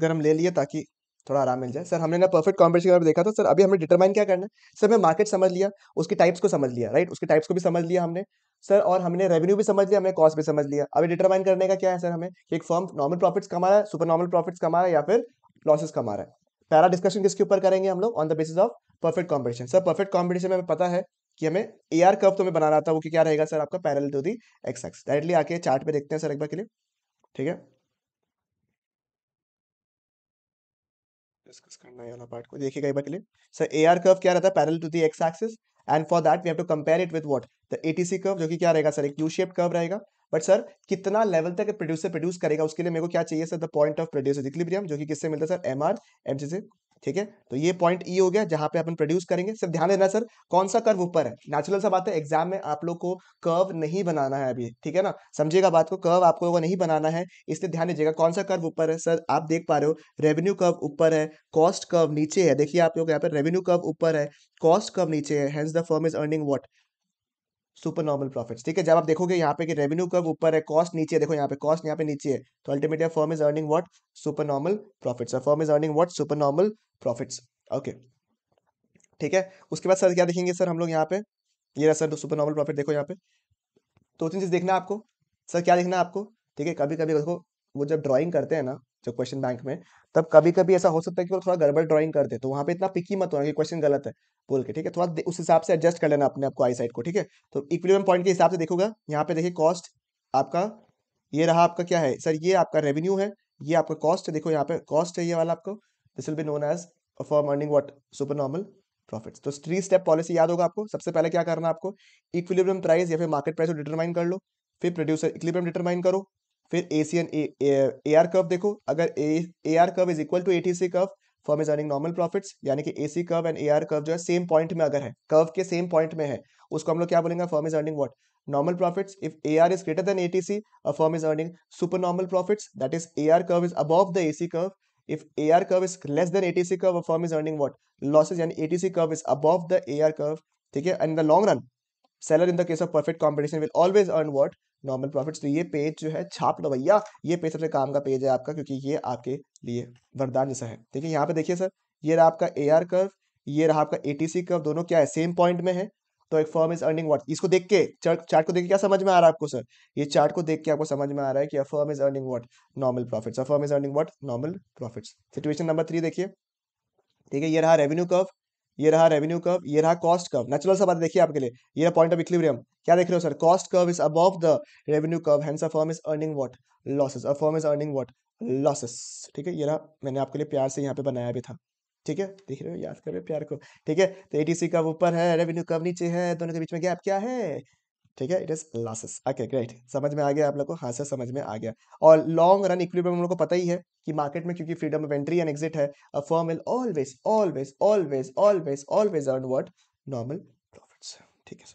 गर्म ले लिए ताकि थोड़ा आराम मिल जाए सर हमने ना परफेक्ट कॉम्पिटिशन देखा था सर अभी हमने डिटरमाइन क्या करना है सर हमें मार्केट समझ लिया उसके टाइप्स को समझ लिया राइट उसके टाइप्स को भी समझ लिया हमने सर और हमने रेवेन्यू भी समझ लिया हमने कॉस्ट भी समझ लिया अभी डिटरमाइन करने का क्या है सर हमें कि एक फर्म नॉर्मल प्रॉफिट्स कमा रहा है सुपर नॉर्मल प्रॉफिट्स कमा रहा है या फिर लॉसेस कमा रहा है पहला डिस्कशन किसके ऊपर करेंगे हम लोग on the basis of perfect competition sir perfect competition में हमें पता है कि हमें ए आर कर्व तो हमें बना रहा था वो कि क्या रहेगा सर आपका parallel to the x x directly आके चार्ट पे देखते हैं सर एक बार के लिए ठीक है डिस्कस करना है वाला पार्ट को देखिएगा एक बार के लिए सर ए आर कर्व क्या रहता है parallel to the x axis and for that we have to compare it with what the ATC curve जो कि क्या रहेगा सर एक यू शेप कर्व रहेगा बट सर कितना लेवल तक प्रोड्यूसर प्रोड्यूस करेगा उसके लिए मेरे को क्या चाहिए sir the point of producer equilibrium जो कि किससे मिलता है sir M R M C से ठीक है तो ये पॉइंट ई e हो गया जहां पे अपन प्रोड्यूस करेंगे सिर्फ ध्यान देना सर कौन सा कर्व ऊपर है नेचुरल सा बात है एग्जाम में आप लोग को कर्व नहीं बनाना है अभी ठीक है ना समझिएगा बात को कर्व आप लोगों को नहीं बनाना है इसलिए ध्यान दीजिएगा कौन सा कर्व ऊपर है सर आप देख पा रहे हो रेवेन्यू कर्व ऊपर है कॉस्ट कर्व नीचे है देखिए आप लोग यहाँ पर रेवेन्यू कर्व ऊपर है कॉस्ट कर्व नीचे है form firm is earning what super normal profits ठीक है जब आप देखोगे यहाँ पे कि रेवेन्यू कब ऊपर है कॉस्ट नीचे है देखो यहाँ पे कॉस्ट यहाँ पे नीचे है तो ultimately firm is earning what super normal profits firm is earning what super normal profits okay ठीक है उसके बाद सर क्या देखेंगे सर हम लोग यहाँ पे ये यह रहा सर सुपर नॉर्मल प्रॉफिट देखो यहाँ पे दो तीन चीज़ देखना आपको सर क्या देखना आपको ठीक है कभी कभी देखो वो जब ड्राइंग करते हैं ना जो क्वेश्चन बैंक में तब कभी कभी ऐसा हो सकता है कि वो थोड़ा गड़बड़ ड्राइंग कर दे तो वहाँ पे इतना पिकी मत होना कि क्वेश्चन गलत है बोल के ठीक है थोड़ा उस हिसाब से एडजस्ट कर लेना अपने आपको आई साइड को ठीक है तो इक्विलिब्रियम पॉइंट के हिसाब से देखोगा यहाँ पे देखिए कॉस्ट आपका ये रहा आपका क्या है सर ये आपका रेवेन्यू है ये आपका कॉस्ट है देखो यहाँ पे कॉस्ट है ये वाला आपको this will be known as for earning what super normal profit तो थ्री स्टेप पॉलिसी याद होगा आपको सबसे पहले क्या करना आपको इक्विलिब्रियम प्राइस या फिर मार्केट प्राइस को डिटरमाइन कर लो फिर प्रोड्यूसर इक्विलिब्रियम डिटरमाइन करो फिर A C and A R curve देखो अगर A R curve is equal to A T C curve form is earning normal profits यानी कि A C curve and A R curve जो है same point में अगर है कर्व के सेम पॉइंट में है उसको हम लोग क्या बोलेंगे form is earning what normal profits if A R is greater than A T C a form is earning super normal profits that is A R curve is above the A AC curve if AR curve is less than ATC curve, a firm is earning what? Losses and ATC curve is above the AR curve. Okay, and in the long run seller in the case of perfect competition will always earn what normal profits तो ये page जो है छाप लो भैया ये page सबसे काम का पेज है आपका क्योंकि ये आपके लिए वरदान जैसा है ठीक है यहाँ पे देखिए सर ये रहा आपका ए आर कर्व ये रहा आपका ए टी सी कर्व दोनों क्या है सेम पॉइंट में है तो एक फर्म इज अर्निंग व्हाट इसको देख के चार्ट को देख के क्या समझ में आ रहा है आपको सर ये चार्ट को देख के आपको समझ में आ रहा है कि firm is earning what normal profits firm is earning what normal profits situation number three देखिए ठीक है ये रहा रेवेन्यू कर्व ये रहा रेवेन्यू कर्व ये रहा कॉस्ट कर्व नेचुरल सा बात देखिए आपके लिए ये रहा पॉइंट ऑफ इक्विलिब्रियम क्या देख रहे हो sir cost curve is above the revenue curve hence a firm is earning what losses a firm is earning what losses ठीक है ये रहा मैंने आपके लिए प्यार से यहाँ पे बनाया भी था ठीक है देख रहे हो याद कर रहे प्यार को ठीक है तो एटीसी कर्व ऊपर है रेवेन्यू कर्व नीचे है दोनों के बीच में गैप क्या है ठीक है it is losses okay great समझ में आ गया आप लोग को हाँ सर समझ में आ गया और लॉन्ग रन इक्विलिब्रियम हम लोग को पता ही है कि मार्केट में क्योंकि freedom of entry and exit है a firm will always always always always always earn what normal profits ठीक है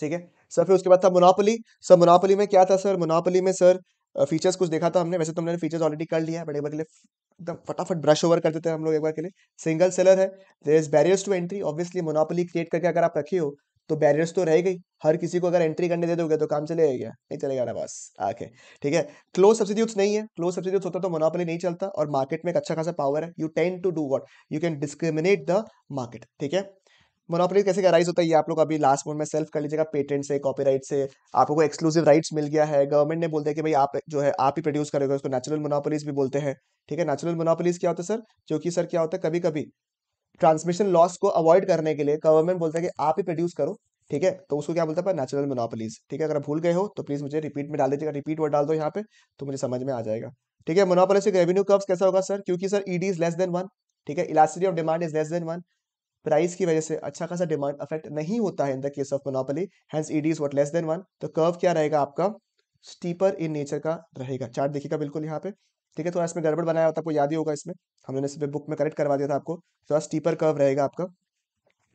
ठीक है सर फिर उसके बाद था मोनोपोली सर मोनोपोली में क्या था सर मोनोपोली में सर फीचर्स कुछ देखा था हमने वैसे तो हमने फीचर्स ऑलरेडी कर लिया है बड़े बार के लिए एकदम फटाफट ब्रश ओवर कर देते हैं हम लोग एक बार के लिए सिंगल सेलर है there is barriers to entry obviously monopoly create करके अगर आप रखे हो तो बैरियर्स तो रह गई हर किसी को अगर एंट्री करने दे दोगे तो काम चले गया नहीं चलेगा ना बस आके ठीक है क्लोज सब्सिट्यूट्स नहीं है क्लोज सब्सिट्यूट्स होता तो मोनोपोली नहीं चलता और मार्केट में एक अच्छा खासा पावर है you tend to do what you can discriminate the market ठीक है मोनोपोली कैसे राइज होता है ये आप लोग अभी लास्ट मोड में सेल्फ कर लीजिएगा पेटेंट से कॉपीराइट से आपको को एक्सक्लूसिव राइट्स मिल गया है गवर्नमेंट ने बोलते हैं कि भाई आप जो है आप ही प्रोड्यूस करोगे उसको नेचुरल मोनोपोलीज भी बोलते हैं ठीक है नेचुरल मोनोपोलीज क्या होता है सर जो कि सर क्या होता है कभी कभी ट्रांसमिशन लॉस को अवॉइड करने के लिए गवर्नमेंट बोलता है कि आप ही प्रोड्यूस करो ठीक है तो उसको क्या बोलता है नेचुरल मोनोपोलीज ठीक है अगर भूल गए हो तो प्लीज मुझे रिपीट में डाल दीजिएगा रिपीट वर्ड डाल दो यहाँ पे तो मुझे समझ में आ जाएगा ठीक है मोनोपोलिस रेवेन्यू कर्व कैसा होगा सर क्योंकि sir ED is less than one ठीक है elasticity of demand is less than one price की वजह से अच्छा खासा डिमांड अफेक्ट नहीं होता है in the case of monopoly hence ED is what less than one तो कर्व क्या रहेगा आपका स्टीपर इन नेचर का रहेगा चार्ट देखिएगा बिल्कुल यहाँ पे ठीक है थोड़ा तो इसमें गड़बड़ बनाया होता आपको याद ही होगा इसमें हम लोगों ने इसमें बुक में करेक्ट करवा दिया था आपको थोड़ा स्टीपर कर्व रहेगा आपका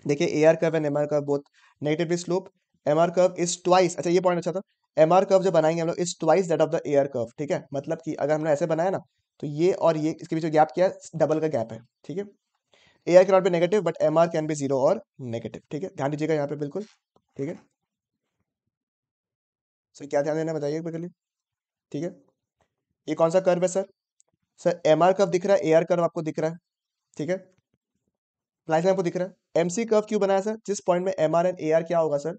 देखिए A R curve and M R curve both negatively slope M R curve is twice अच्छा ये पॉइंट अच्छा था एम आर कर्व जो बनाएंगे हम लोग is twice that of the A R curve ठीक है मतलब कि अगर हमने ऐसे बनाया ना तो ये और ये इसके बीच गैप किया डबल का गैप है ठीक है A R cannot be negative but M R can be zero और नेगेटिव ठीक है ध्यान दीजिएगा यहाँ पे बिल्कुल ठीक है सो क्या ध्यान देना बताइए बिल्कुल ठीक है ये कौन सा कर्व है sir sir M R curve दिख रहा है ए आर कर्व आपको दिख रहा है ठीक है में आपको दिख रहा है एम सी कर्व क्यों बनाया सर जिस पॉइंट में M R and A R क्या होगा सर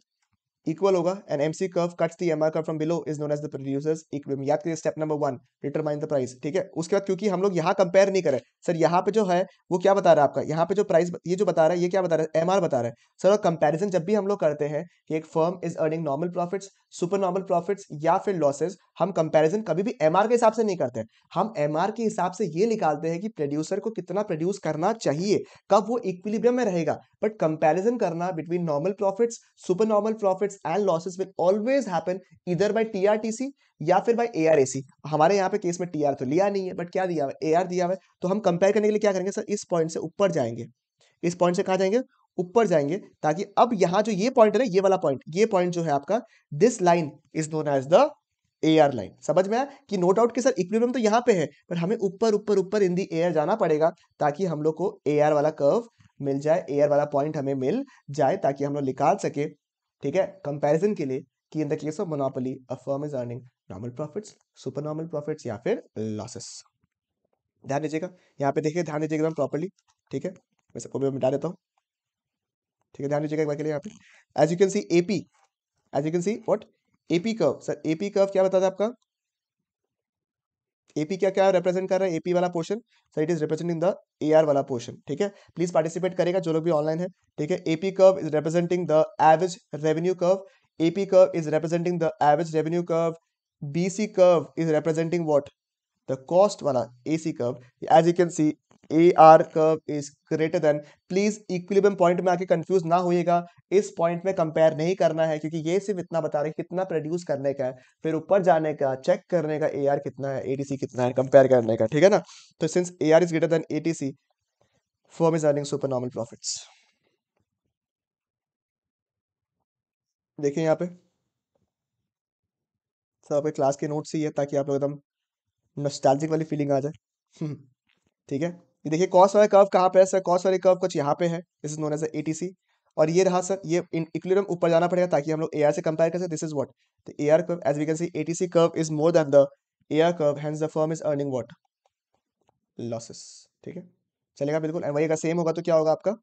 इक्वल होगा and MC curve cuts the MR curve from below is known as the producers equilibrium याद करिए step number one determine the price ठीक है उसके बाद क्योंकि हम लोग यहाँ कंपेयर नहीं करें सर यहाँ पे जो है वो क्या बता रहा है आपका यहाँ पे जो प्राइस ये जो बता रहा है ये क्या बता रहा है एमआर बता रहा है सर और कंपेरिजन जब भी हम लोग करते हैं कि एक firm is earning normal profits super normal profits या फिर लॉसेज हम कंपेरिजन कभी भी एमआर के हिसाब से नहीं करते हम एमआर के हिसाब से ये निकालते हैं कि प्रोड्यूसर को कितना प्रोड्यूस करना चाहिए कब वो इक्विलिब्रियम में रहेगा but comparison But comparison karna between normal profits, super normal profits and losses will always happen either by TRTC या फिर बाई ए आर ए सी हमारे यहाँ पे केस में टी आर तो लिया नहीं है बट क्या दिया हुआ है आर दिया हुआ है तो हम कंपेयर करने के लिए क्या करेंगे सर इस पॉइंट से ऊपर जाएंगे इस पॉइंट से कहा जाएंगे ऊपर जाएंगे ताकि अब यहाँ जो ये पॉइंट है ना ये वाला पॉइंट ये पॉइंट जो है आपका this line is known as the AR line समझ में आया कि नो डाउट के सर इक्विबियम तो यहाँ पे है पर हमें ऊपर ऊपर ऊपर इन दी एयर जाना पड़ेगा ताकि हम लोग को एयर वाला कर्व मिल जाए एयर वाला पॉइंट हमें मिल जाए ताकि हम लोग निकाल सके ठीक है कंपैरिजन के लिए कि in the case of monopoly a firm is earning normal profits super normal profits या फिर लॉसेस ध्यान दीजिएगा यहाँ पे देखिए ध्यान दीजिएगा एकदम प्रॉपरली ठीक है मैं सबको भी मिटा देता हूँ ठीक है ध्यान दीजिएगा एक बार के लिए यहाँ पे as you can see AP as you can see what AP curve sir AP curve क्या बताता है आपका एपी क्या क्या रिप्रेजेंट कर रहा है एपी वाला portion sir it is representing the AR वाला पोर्शन ठीक है प्लीज पार्टिसिपेट करेगा जो लोग भी ऑनलाइन है ठीक है AP curve is representing the average revenue curve AP curve is representing the average revenue curve BC curve is representing what the cost वाला AC curve as you can see A R curve is greater than please equilibrium point में आके confuse ना होइएगा इस point में compare नहीं करना है क्योंकि ये सिर्फ इतना बता रहे कितना प्रोड्यूस करने का है फिर ऊपर जाने का चेक करने का ए आर कितना है ए टी सी कितना है कंपेयर करने का ठीक है ना तो since A R is greater than C form is earning super normal profit देखिए यहाँ पे सब क्लास के नोट्स ही है ताकि आप लोग एकदम नॉस्टैल्जिक वाली फीलिंग आ जाए हम्म, ठीक है ये देखिए कॉस वाले कर्व कहाँ पे है सर कॉस वाले कर्व कुछ यहाँ पे है this is known as A T और ये रहा सर ये इक्विलिब्रियम ऊपर जाना पड़ेगा ताकि हम लोग ए से कंपेयर कर सकते दिस इज वॉट तो A R curve as we can see A T C curve is more than the A R curve hence the firm is earning what losses ठीक है चलेगा बिल्कुल एंड वही अगर सेम होगा तो क्या होगा आपका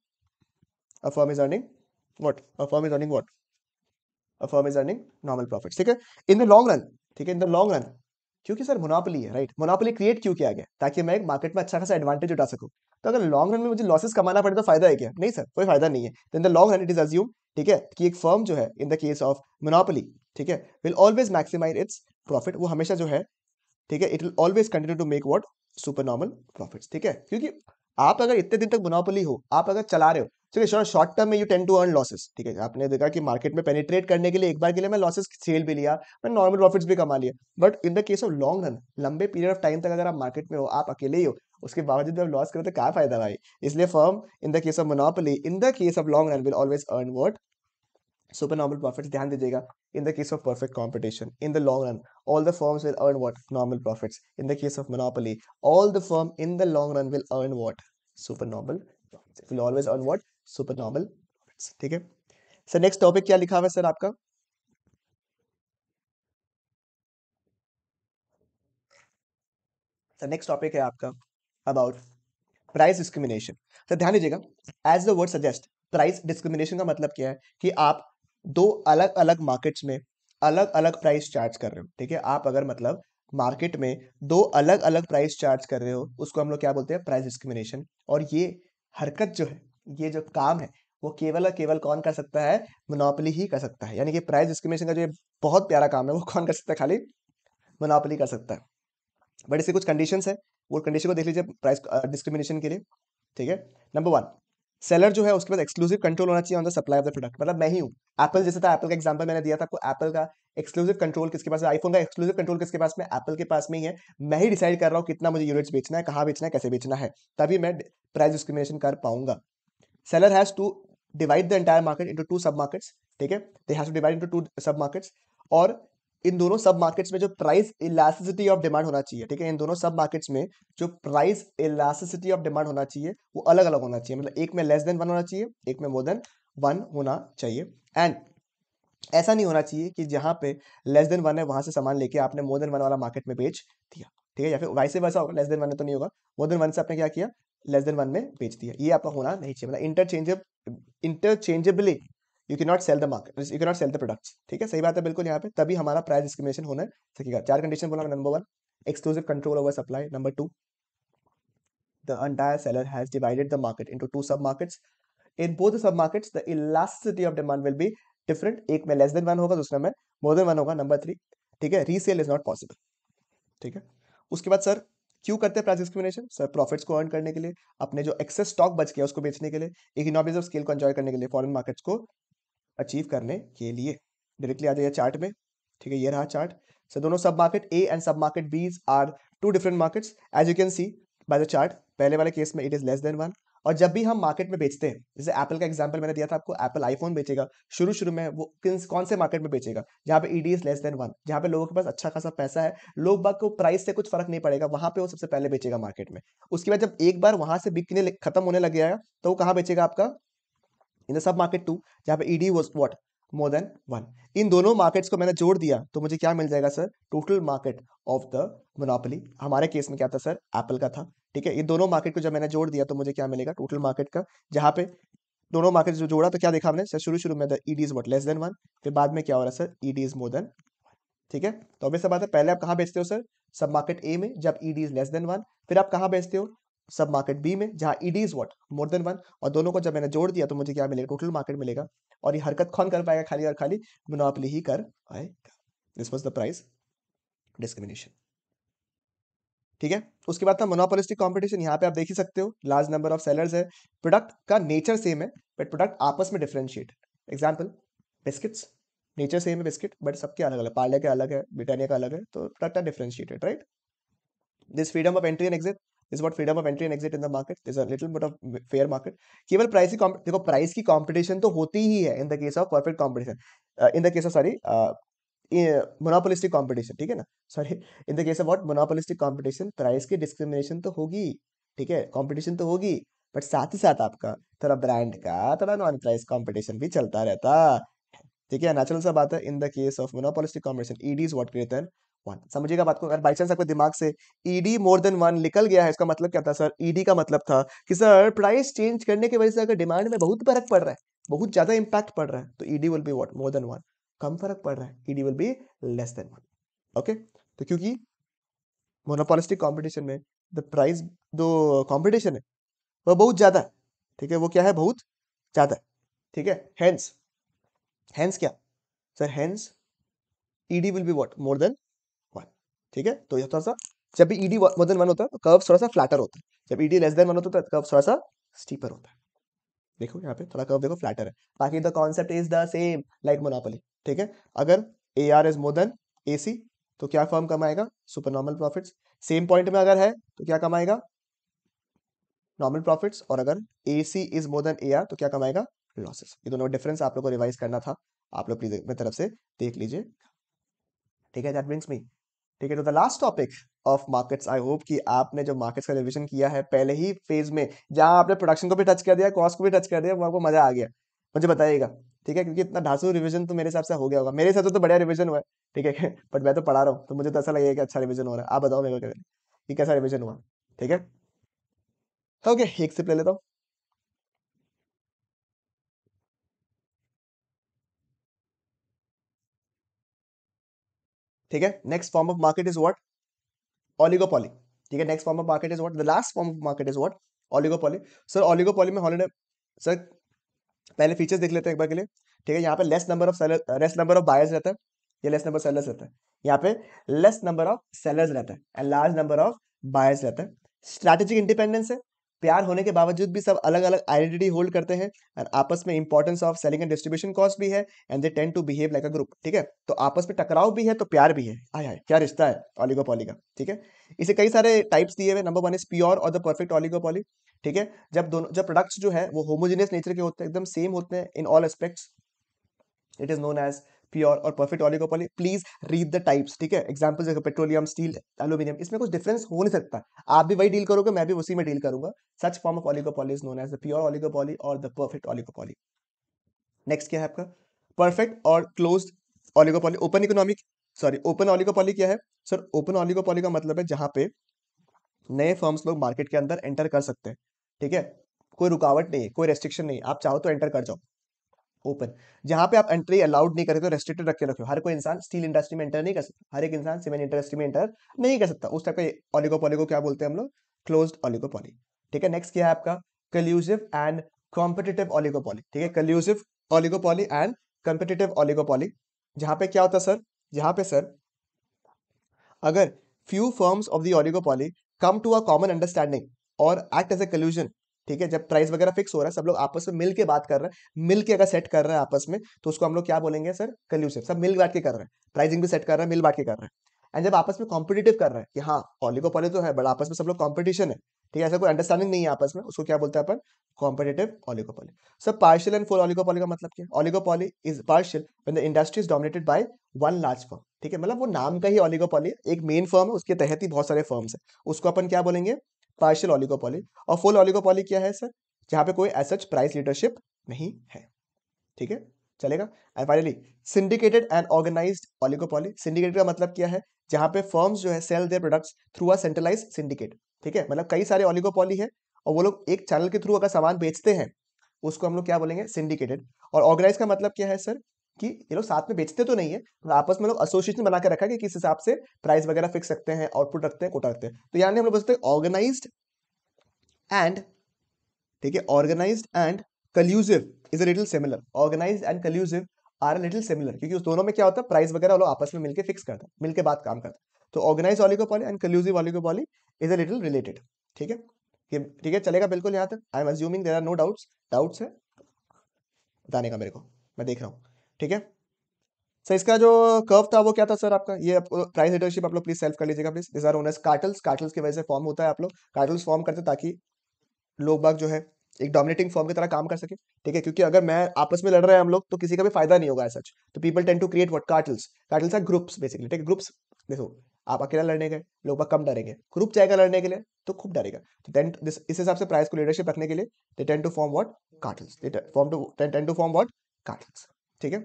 a firm is earning what a firm is earning what a firm is earning normal profit ठीक है इन द लॉन्ग रन ठीक है इन द लॉन्ग रन क्योंकि सर मोनोपोली है राइट मोनोपोली क्रिएट क्यों किया गया ताकि मैं मार्केट में अच्छा खासा एडवांटेज उठा सकूँ तो अगर लॉन्ग रन में मुझे लॉसेस कमाना पड़े तो फायदा है क्या नहीं सर कोई फायदा नहीं है तो in the long run it is assume ठीक है कि एक फर्म जो है in the case of monopoly ठीक है will always maximize its profit वो हमेशा जो है ठीक है it will always continue to make what super normal profit ठीक है क्योंकि आप अगर इतने दिन तक मोनोपोली हो आप अगर चला रहे हो चलिए शॉर्ट शॉर्ट टर्म में you tend to earn losses ठीक है आपने देखा कि मार्केट में पेनिट्रेट करने के लिए एक बार के लिए मैं लॉसेस सेल भी लिया मैं नॉर्मल प्रॉफिट्स भी कमा लिया but in the case of long run लंबे पीरियड ऑफ टाइम तक अगर आप मार्केट में हो आप अकेले ही हो उसके बावजूद भी आप लॉस करो तो क्या फायदा भाई इसलिए firm in the case of monopoly in the case of long run will always earn what super normal profit ध्यान दीजिएगा in the case of perfect competition in the long run all the firms will earn what normal profits in the case of monopoly all the firm in the long run will earn what super normal will always earn what super normal ठीक है sir next topic क्या लिखा हुआ है sir आपका sir next topic है आपका about price discrimination sir ध्यान दीजिएगा as the word suggest price discrimination का मतलब क्या है कि आप दो अलग अलग मार्केट्स में अलग अलग प्राइस चार्ज कर रहे हो ठीक है आप अगर मतलब मार्केट में दो अलग अलग प्राइस चार्ज कर रहे हो उसको हम लोग क्या बोलते हैं प्राइस डिस्क्रिमिनेशन और ये हरकत जो है ये जो काम है वो केवल और केवल कौन कर सकता है मोनोपली ही कर सकता है यानी कि प्राइस डिस्क्रिमिनेशन का जो बहुत प्यारा काम है वो कौन कर सकता है खाली मोनोपली कर सकता है बट इसे कुछ कंडीशन है वो कंडीशन को देख लीजिए प्राइस डिस्क्रिमिनेशन के लिए ठीक है नंबर वन सेलर जो है उसके पास एक्सक्लूसिव कंट्रोल होना चाहिए on the supply of the product मतलब मैं ही हूँ एप्पल जैसे था एप्पल का एग्जांपल मैंने दिया था आपको एप्पल का एक्सक्लूसिव कंट्रोल किसके पास है आईफोन का एक्सक्लूसिव कंट्रोल किसके पास में एप्पल के पास में ही है मैं ही डिसाइड कर रहा हूँ कितना मुझे यूनिट्स बेचना है कहाँ बेचना है कैसे बेचना है तभी मैं प्राइस डिस्क्रिमिनेशन कर पाऊंगा seller has to divide the entire market into two sub markets ठीक है they has to divide into two sub markets और इन दोनों सब मार्केट्स में जो प्राइस इलास्टिसिटी ऑफ डिमांड होना चाहिए ठीक है इन दोनों सब मार्केट्स में जो प्राइस इलास्टिसिटी ऑफ डिमांड होना चाहिए वो अलग अलग होना चाहिए मतलब एक में लेस देन वन होना चाहिए एक में मोर देन वन होना चाहिए एंड ऐसा नहीं होना चाहिए कि जहां पे लेस देन वन है वहां से सामान लेके आपने मोर देन वन वाला मार्केट में बेच दिया ठीक है या फिर वैसे वैसा होगा लेस देन वन तो नहीं होगा मोर देन वन से आपने क्या किया लेस देन वन में बेच दिया ये आपका होना नहीं चाहिए मतलब इंटरचेंजेब interchangeably you can not sell the market you can not sell the products ठीक है सही बात है बिल्कुल यहाँ पे तभी हमारा प्राइस डिस्क्रिमिनेशन होना सकेगा चार कंडीशन बोला number one exclusive control over supply number two the entire seller has divided the market market to sub markets in both sub markets the elasticity of demand will be different एक में less than one होगा दूसरे में more than one होगा number three ठीक है resale is not possible ठीक है उसके बाद सर क्यों करते हैं प्राइस डिस्क्रिमिनेशन सर प्रॉफिट्स को अर्न करने के लिए अपने जो एक्सेस स्टॉक बच गया उसको बेचने के लिए इकोनॉमीज ऑफ स्केल को एंजॉय करने के लिए फॉरन मार्केट्स को अचीव करने के लिए डायरेक्टली आ जाइए चार्ट में ठीक है ये रहा चार्ट सर दोनों sub market A and sub market B's are two different markets as you can see by the chart पहले वाले केस में it is less than one और जब भी हम मार्केट में बेचते हैं जैसे एप्पल का एग्जाम्पल मैंने दिया था आपको एप्पल आईफोन बेचेगा शुरू शुरू में वो किन कौन से मार्केट में बेचेगा जहाँ पे ED is less than one जहाँ पे लोगों के पास अच्छा खासा पैसा है लोग बाग को प्राइस से कुछ फर्क नहीं पड़ेगा वहाँ पे वो सबसे पहले बेचेगा मार्केट में उसके बाद जब एक बार वहाँ से बिकने खत्म होने लग जाएगा तो वो कहाँ बेचेगा आपका in the sub market two जहाँ पे ED was what more than one in दोनों मार्केट्स को मैंने जोड़ दिया तो मुझे क्या मिल जाएगा sir total market of the monopoly हमारे केस में क्या था सर एप्पल का था ठीक है ये दोनों मार्केट को जब मैंने जोड़ दिया तो मुझे क्या मिलेगा टोटल मार्केट का जहाँ पे दोनों मार्केट जो जोड़ा तो क्या देखा हमने सर शुरू शुरू में E D is what less than one फिर बाद में क्या हो रहा है sir E D is more than ठीक है तो अब बात है पहले आप कहाँ बेचते हो सर सब मार्केट ए में जब E D is less than one फिर आप कहाँ बेचते हो सब मार्केट बी में जहाँ E D is what more than one और दोनों को जब मैंने जोड़ दिया तो मुझे क्या मिलेगा टोटल मार्केट मिलेगा और ये हरकत कौन कर पाएगा खाली और खाली मुनाफली ही कर पाएगा this was the price discrimination ठीक है उसके बाद था मोनोपोलिस्टिक कॉम्पिटिशन यहाँ पे आप देख ही सकते हो लार्ज नंबर ऑफ सेलर्स है प्रोडक्ट का नेचर सेम है बट प्रोडक्ट आपस में differentiate example biscuits nature same है बिस्किट बट सबके अलग अलग पार्ले का अलग है ब्रिटानिया का अलग है तो product are differentiated right this freedom of entry and exit is what freedom of entry and exit in the market this little bit of fair market केवल प्राइस की देखो प्राइस की कॉम्पिटिशन तो होती ही है in the case of perfect competition in the case of sorry monopolistic competition ठीक है ना sorry in the case of what monopolistic competition price की डिस्क्रिमिनेशन तो होगी ठीक है कंपटीशन तो होगी बट साथ ही साथ आपका थोड़ा ब्रांड का थोड़ा नॉन प्राइस कंपटीशन भी चलता रहता ठीक है नेचुरल सा बात है in the case of monopolistic competition ED is what greater than one समझिएगा बात को अगर बाई चांस आपके दिमाग से ईडी मोर देन वन निकल गया है इसका मतलब क्या था सर ईडी e का मतलब था कि सर प्राइस चेंज करने की वजह से अगर डिमांड में बहुत फर्क पड़ रहा है बहुत ज्यादा इंपैक्ट पड़ रहा है तो ED will be what more than one कम फर्क पड़ रहा है E D will be less than one okay तो क्योंकि मोनोपोलिस्टिक कॉम्पिटिशन में द प्राइस जो कॉम्पिटिशन है वह बहुत ज़्यादा है ठीक है वो क्या है बहुत ज़्यादा है ठीक है हैंस हैंस क्या sir hence ED will be what more than one ठीक है तो यह थोड़ा सा जब भी ईडी मोर देन वन होता है तो कर्व थोड़ा सा फ्लैटर होता है जब ईडी लेस देन वन होता है तो कर्व थोड़ा सा स्टीपर होता है देखो यहाँ पे थोड़ा कर्व देखो फ्लैटर है बाकी the concept is the same like monopoly ठीक है अगर A R is more than A C तो क्या फर्म कमाएगा super normal profit same point में अगर है तो क्या कमाएगा नॉर्मल प्रॉफिट्स और अगर A C is more than A R तो क्या कमाएगा लॉसेस ये दोनों डिफरेंस आप लोग को रिवाइज करना था आप लोग प्लीज अपनी तरफ से देख लीजिए ठीक है दैट मीन्स मी ठीक है तो the last topic of markets I hope कि आपने जो मार्केट्स का रिविजन किया है पहले ही फेज में जहां आपने प्रोडक्शन को भी टच कर दिया कॉस्ट को भी टच कर दिया वो आपको मजा आ गया मुझे बताइएगा ठीक है क्योंकि इतना ढांसू रिविजन तो मेरे हिसाब से हो गया होगा मेरे हिसाब से तो बढ़िया रिविजन हुआ है ठीक है बट मैं तो पढ़ा रहा हूँ तो मुझे तो ऐसा लगेगा कि अच्छा रिविजन हो रहा है आप बताओ मेरे को कि कैसा रिविजन हुआ ठीक है ओके एक सिप ले लेता हूँ ठीक है next form of market is what oligopoly ठीक है next form of market is what the last form of market is what oligopoly sir oligopoly में हॉलीडे सर पहले फीचर्स देख लेते हैं एक बार के लिए ठीक है यहाँ पे less number of seller less number of buyers रहता है या लेस नंबर सेलर्स रहता है यहाँ पे लेस नंबर ऑफ सेलर्स रहता है and large number of buyers रहता है स्ट्रैटेजिक इंडिपेंडेंस है प्यार होने के बावजूद भी सब अलग अलग आइडेंटिटी होल्ड करते हैं और आपस में importance of selling and distribution cost भी है and they tend to behave like a group ठीक है तो आपस में टकराव भी है तो प्यार भी है आय हाय क्या रिश्ता है ऑलिगोपॉली का ठीक है इसे कई सारे टाइप्स दिए हुए नंबर वन इज प्योर और द परफेक्ट ऑलिगोपॉली ठीक है जब दोनों जब प्रोडक्ट्स जो है वो होमोजीनियस नेचर के होते हैं एकदम सेम होते हैं in all aspects it is known as pure और perfect oligopoly please read the types ठीक है एग्जाम्पल देखो पेट्रोलियम स्टील एलुमिनियम इसमें कुछ डिफरेंस हो नहीं सकता आप भी वही डील करोगे मैं भी उसी में डील करूंगा such form of oligopoly is known as the pure oligopoly और द परफेक्ट ऑलिकोपोली नेक्स्ट क्या है आपका परफेक्ट और close oligopoly open economic sorry open oligopoly क्या है सर ओपन ऑलिगोपोली का मतलब है जहां पे नए फर्म्स लोग मार्केट के अंदर एंटर कर सकते हैं ठीक है कोई रुकावट नहीं है कोई रेस्ट्रिक्शन नहीं आप चाहो तो एंटर कर जाओ ओपन जहां पे आप एंट्री अलाउड नहीं करें तो रेस्ट्रिक्टेड रखे रखो हर कोई इंसान स्टील इंडस्ट्री में एंटर नहीं कर सकता हर एक इंसान सीमेंट इंडस्ट्री में एंटर नहीं कर सकता उस टाइप का ऑलिगोपोली को क्या बोलते हैं हम लोग क्लोज ऑलिगोपोली ठीक है नेक्स्ट क्या है आपका कल्यूजिव एंड कॉम्पिटेटिव ऑलिगोपोली ठीक है collusive oligopoly and competitive oligopoly जहां पे क्या होता सर जहां पे सर अगर few firms of the oligopoly come to a common understanding और एक्ट एज ए कल्यूजन ठीक है जब प्राइस वगैरह फिक्स हो रहा है सब लोग आपस में मिलकर बात कर रहे हैं मिलकर अगर सेट कर रहे हैं आपस में तो उसको हम लोग क्या बोलेंगे सर कल्यूसिव सब मिल बांट के कर रहे हैं प्राइसिंग भी सेट कर रहे हैं मिल बांट के कर रहे हैं एंड जब आपस में कॉम्पिटेटिव कर रहे हैं कि हाँ पॉलि तो है बट आपस में सब लोग कॉम्पिटिशन है ठीक है ऐसा कोई अंडरस्टैंडिंग नहीं है आपस में उसको क्या बोलते हैं अपन competitive oligopoly sir partial and full oligopoly का मतलब क्या oligopoly is partial when the industry is dominated by one large firm ठीक है मतलब वो नाम का ही ऑलिकोपॉली एक मेन फर्म है उसके तहत ही बहुत सारे फर्म्स है उसको अपन क्या बोलेंगे पार्शियल ऑलिगोपोली और फुल ऑलिगोपोली क्या है सर जहां पे कोई एसच प्राइस लीडरशिप नहीं है ठीक है चलेगा and finally syndicated and organise oligopoly syndicated का मतलब क्या है जहां पे फर्म्स जो है sell their products through a centralise syndicate ठीक है मतलब कई सारे ऑलिगोपोली है और वो लोग एक चैनल के थ्रू अगर सामान बेचते हैं उसको हम लोग क्या बोलेंगे सिंडिकेटेड और ऑर्गेनाइज का मतलब क्या है सर कि ये लोग साथ में बेचते तो नहीं है तो आपस में लोग एसोसिएशन बना के रखा है कि किस हिसाब से प्राइस वगैरह फिक्स रखते हैं आउटपुट रखते हैं कोटा रखते हैं तो यानी हम लोग बोलते हैं ऑर्गेनाइज एंड ठीक है organise and collusive is a little similar organise and collusive are a little similar क्योंकि उस दोनों में क्या होता है प्राइस वगैरह लोग आपस में मिलकर फिक्स करते हैं मिलकर बात काम करते हैं तो organise oligopoly and collusive oligopoly is a little related ठीक है ठीक है चलेगा बिल्कुल यहां तक I am assuming there are no doubts doubts है बताने का मेरे को मैं देख रहा हूँ ठीक है सर इसका जो कर्व था वो क्या था सर आपका ये प्राइस लीडरशिप आप लोग प्लीज सेल्फ कर लीजिएगा please this are owners cartels cartels की वजह से फॉर्म होता है आप लोग कार्टल्स फॉर्म करते ताकि लोग बाग जो है एक डोमिनेटिंग फॉर्म की तरह काम कर सके ठीक है क्योंकि अगर मैं आपस में लड़ रहे हैं हम लोग तो किसी का भी फायदा नहीं होगा सच तो people tend to create what cartels cartels are groups basically ठीक है ग्रुप्स देखो आप अकेला लड़ने गए लोग बाग कम डरेंगे ग्रुप जाएगा लड़ने के लिए तो खूब डरेगा तो टेन इस हिसाब से प्राइस को लीडरशिप रखने के लिए they tend to form what cartels to to form what cartels ठीक है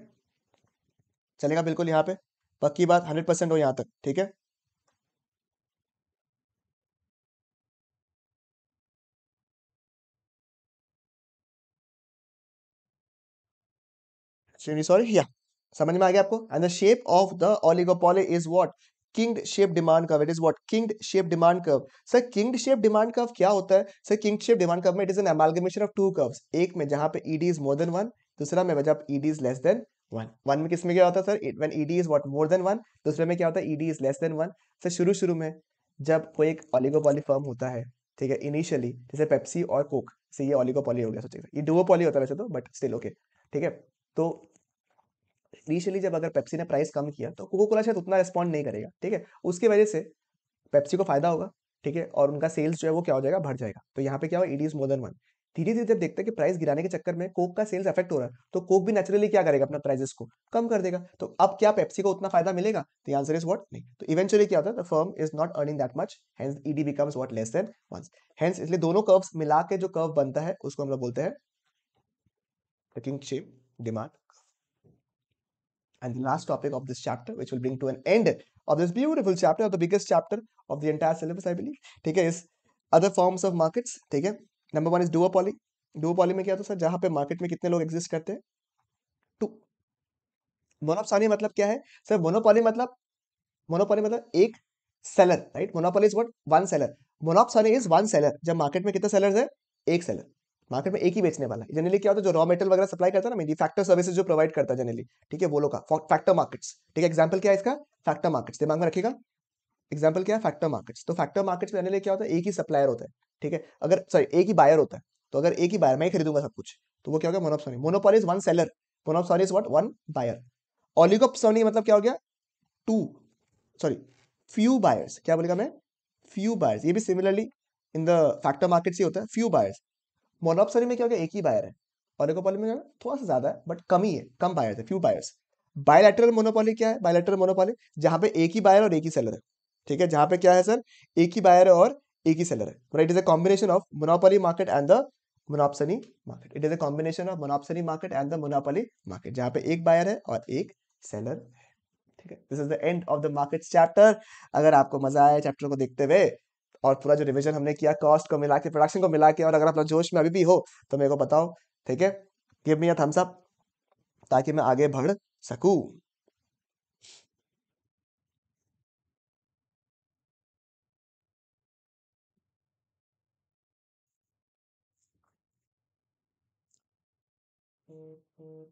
चलेगा बिल्कुल यहाँ पे पक्की बात हंड्रेड परसेंट हो यहाँ तक ठीक है सॉरी या समझ में आ गया आपको and the shape of the oligopoly is what kinked shape demand curve it is what kinked shape demand curve sir kinked shape demand curve क्या होता है sir kinked shape demand curve में it is an amalgamation of two curves एक में जहां पे ED is more than one दूसरा e में जब E D is less than one one में किस में क्या होता है sir one E D is what more than one दूसरे में क्या होता है E D is less than one sir शुरू शुरू में जब कोई एक ऑलिगोपॉली फर्म होता है ठीक है इनिशियली जैसे पेप्सी और कोक से ये ऑलिगोपॉली हो गया सोचिए ये डुओपॉली होता है वैसे तो बट स्टिल ओके ठीक है तो इनिशियली जब अगर पेप्सी ने प्राइस कम किया तो कोको कोला शायद उतना रिस्पॉन्ड नहीं करेगा ठीक है उसकी वजह से पेप्सी को फायदा होगा ठीक है और उनका सेल्स जो है वो क्या हो जाएगा बढ़ जाएगा तो यहाँ पे क्या हो ED is more than one धीरे धीरे जब देखता है कि प्राइस गिराने के चक्कर में कोक का सेल्स अफेक्ट हो रहा है तो कोक भी नेचुरली क्या करेगा अपना प्राइसेस को कम कर देगा तो अब क्या पेप्सी को उतना फायदा मिलेगा तो आंसर इज व्हाट नहीं तो इवेंचुअली क्या होता है firm is not earning that much hence ED becomes what less than ones hence इसलिए दोनों कर्व्स मिला के जो कर्व बनता है उसको हम लोग बोलते हैं kink shape demand and the last topic of this chapter which will bring to an end of this beautiful chapter of the biggest chapter of the entire syllabus I believe ठीक है इस अदर फॉर्म्स ऑफ मार्केट्स ठीक है number one is duopoly duopoly में क्या था sir जहां पे मार्केट में कितने लोग एग्जिस्ट करते हैं टू मोनोपसानी मतलब क्या है सर मोनोपॉली मतलब मोनोपॉली मतलब एक seller right monopoly is what one seller monopsony is one seller जब मार्केट में कितने सेलर है एक सेलर मार्केट में एक ही बेचने वाला है जनरली क्या होता है जो रॉ मेटल वगैरह सप्लाई करता है ना फैक्टर सर्विसेज जो प्रोवाइड करता है जनरली ठीक है वो लोग का फैक्टर मार्केट्स ठीक है एग्जांपल क्या है इसका फैक्टर मार्केट्स दिमाग में रखिएगा एग्जाम्पल क्या है फैक्टर मार्केट्स तो फैक्टर मार्केट्स में रहने लिए क्या होता है एक ही सप्लायर होता है ठीक है अगर सॉरी एक ही बायर होता है तो अगर एक ही बायर में ही खरीदूंगा सब कुछ तो वो क्या होगा monopsony monopoly is one seller monopsony is what one buyer oligopsony मतलब क्या हो गया टू सॉरी फ्यू बायर्स क्या बोलेगा मैं फ्यू बायर्स ये भी similarly in the factor market से होता है फ्यू बायर्स मोनोपसोनी में क्या हो गया एक ही बायर है ऑलिकोपॉली में थोड़ा सा ज्यादा है बट कमी है कम बायर्स है फ्यू बायर्स बायोलेटरल मोनोपॉली क्या है बायोलेटरल मोनोपॉली जहां पे एक ही बायर और एक ही सेलर है ठीक है जहां पे क्या है सर एक ही बायर है और एक ही सेलर है right is a combination of monopoly market and the monopsony market it is a combination of monopsony market and the monopoly market जहां पे एक बायर है और एक सेलर ठीक है this is the end of the market chapter अगर आपको मजा आया चैप्टर को देखते हुए और पूरा जो रिविजन हमने किया कॉस्ट को मिला के प्रोडक्शन को मिला के और अगर अपना जोश में अभी भी हो तो मेरे को बताओ ठीक है give me a thumbs up ताकि मैं आगे बढ़ सकूं Mm.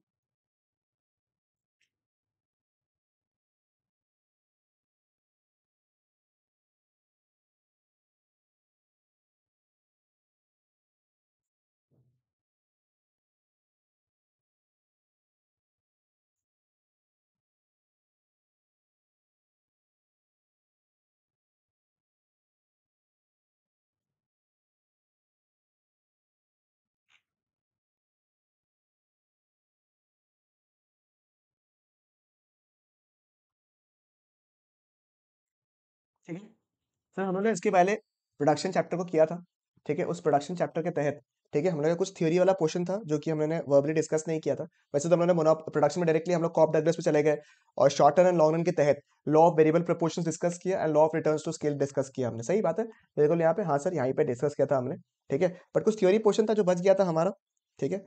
ठीक है सर हम लोग ने इसके पहले प्रोडक्शन चैप्टर को किया था ठीक है उस प्रोडक्शन चैप्टर के तहत ठीक है हम लोग का कुछ थ्योरी वाला पोर्शन था जो कि हमने वर्बली डिस्कस नहीं किया था वैसे तो हम लोगों ने प्रोडक्शन में डायरेक्टली हम लोग कॉप डग्रेस पे चले गए और short term and long run के तहत law of variable proportion discuss किया and law of return to scale discuss किया हमने सही बात है बिल्कुल यहाँ पे हाँ सर यहाँ पे डिस्कस किया था हमने ठीक है बट कुछ थ्योरी पोर्शन था जो बच गया था हमारा ठीक है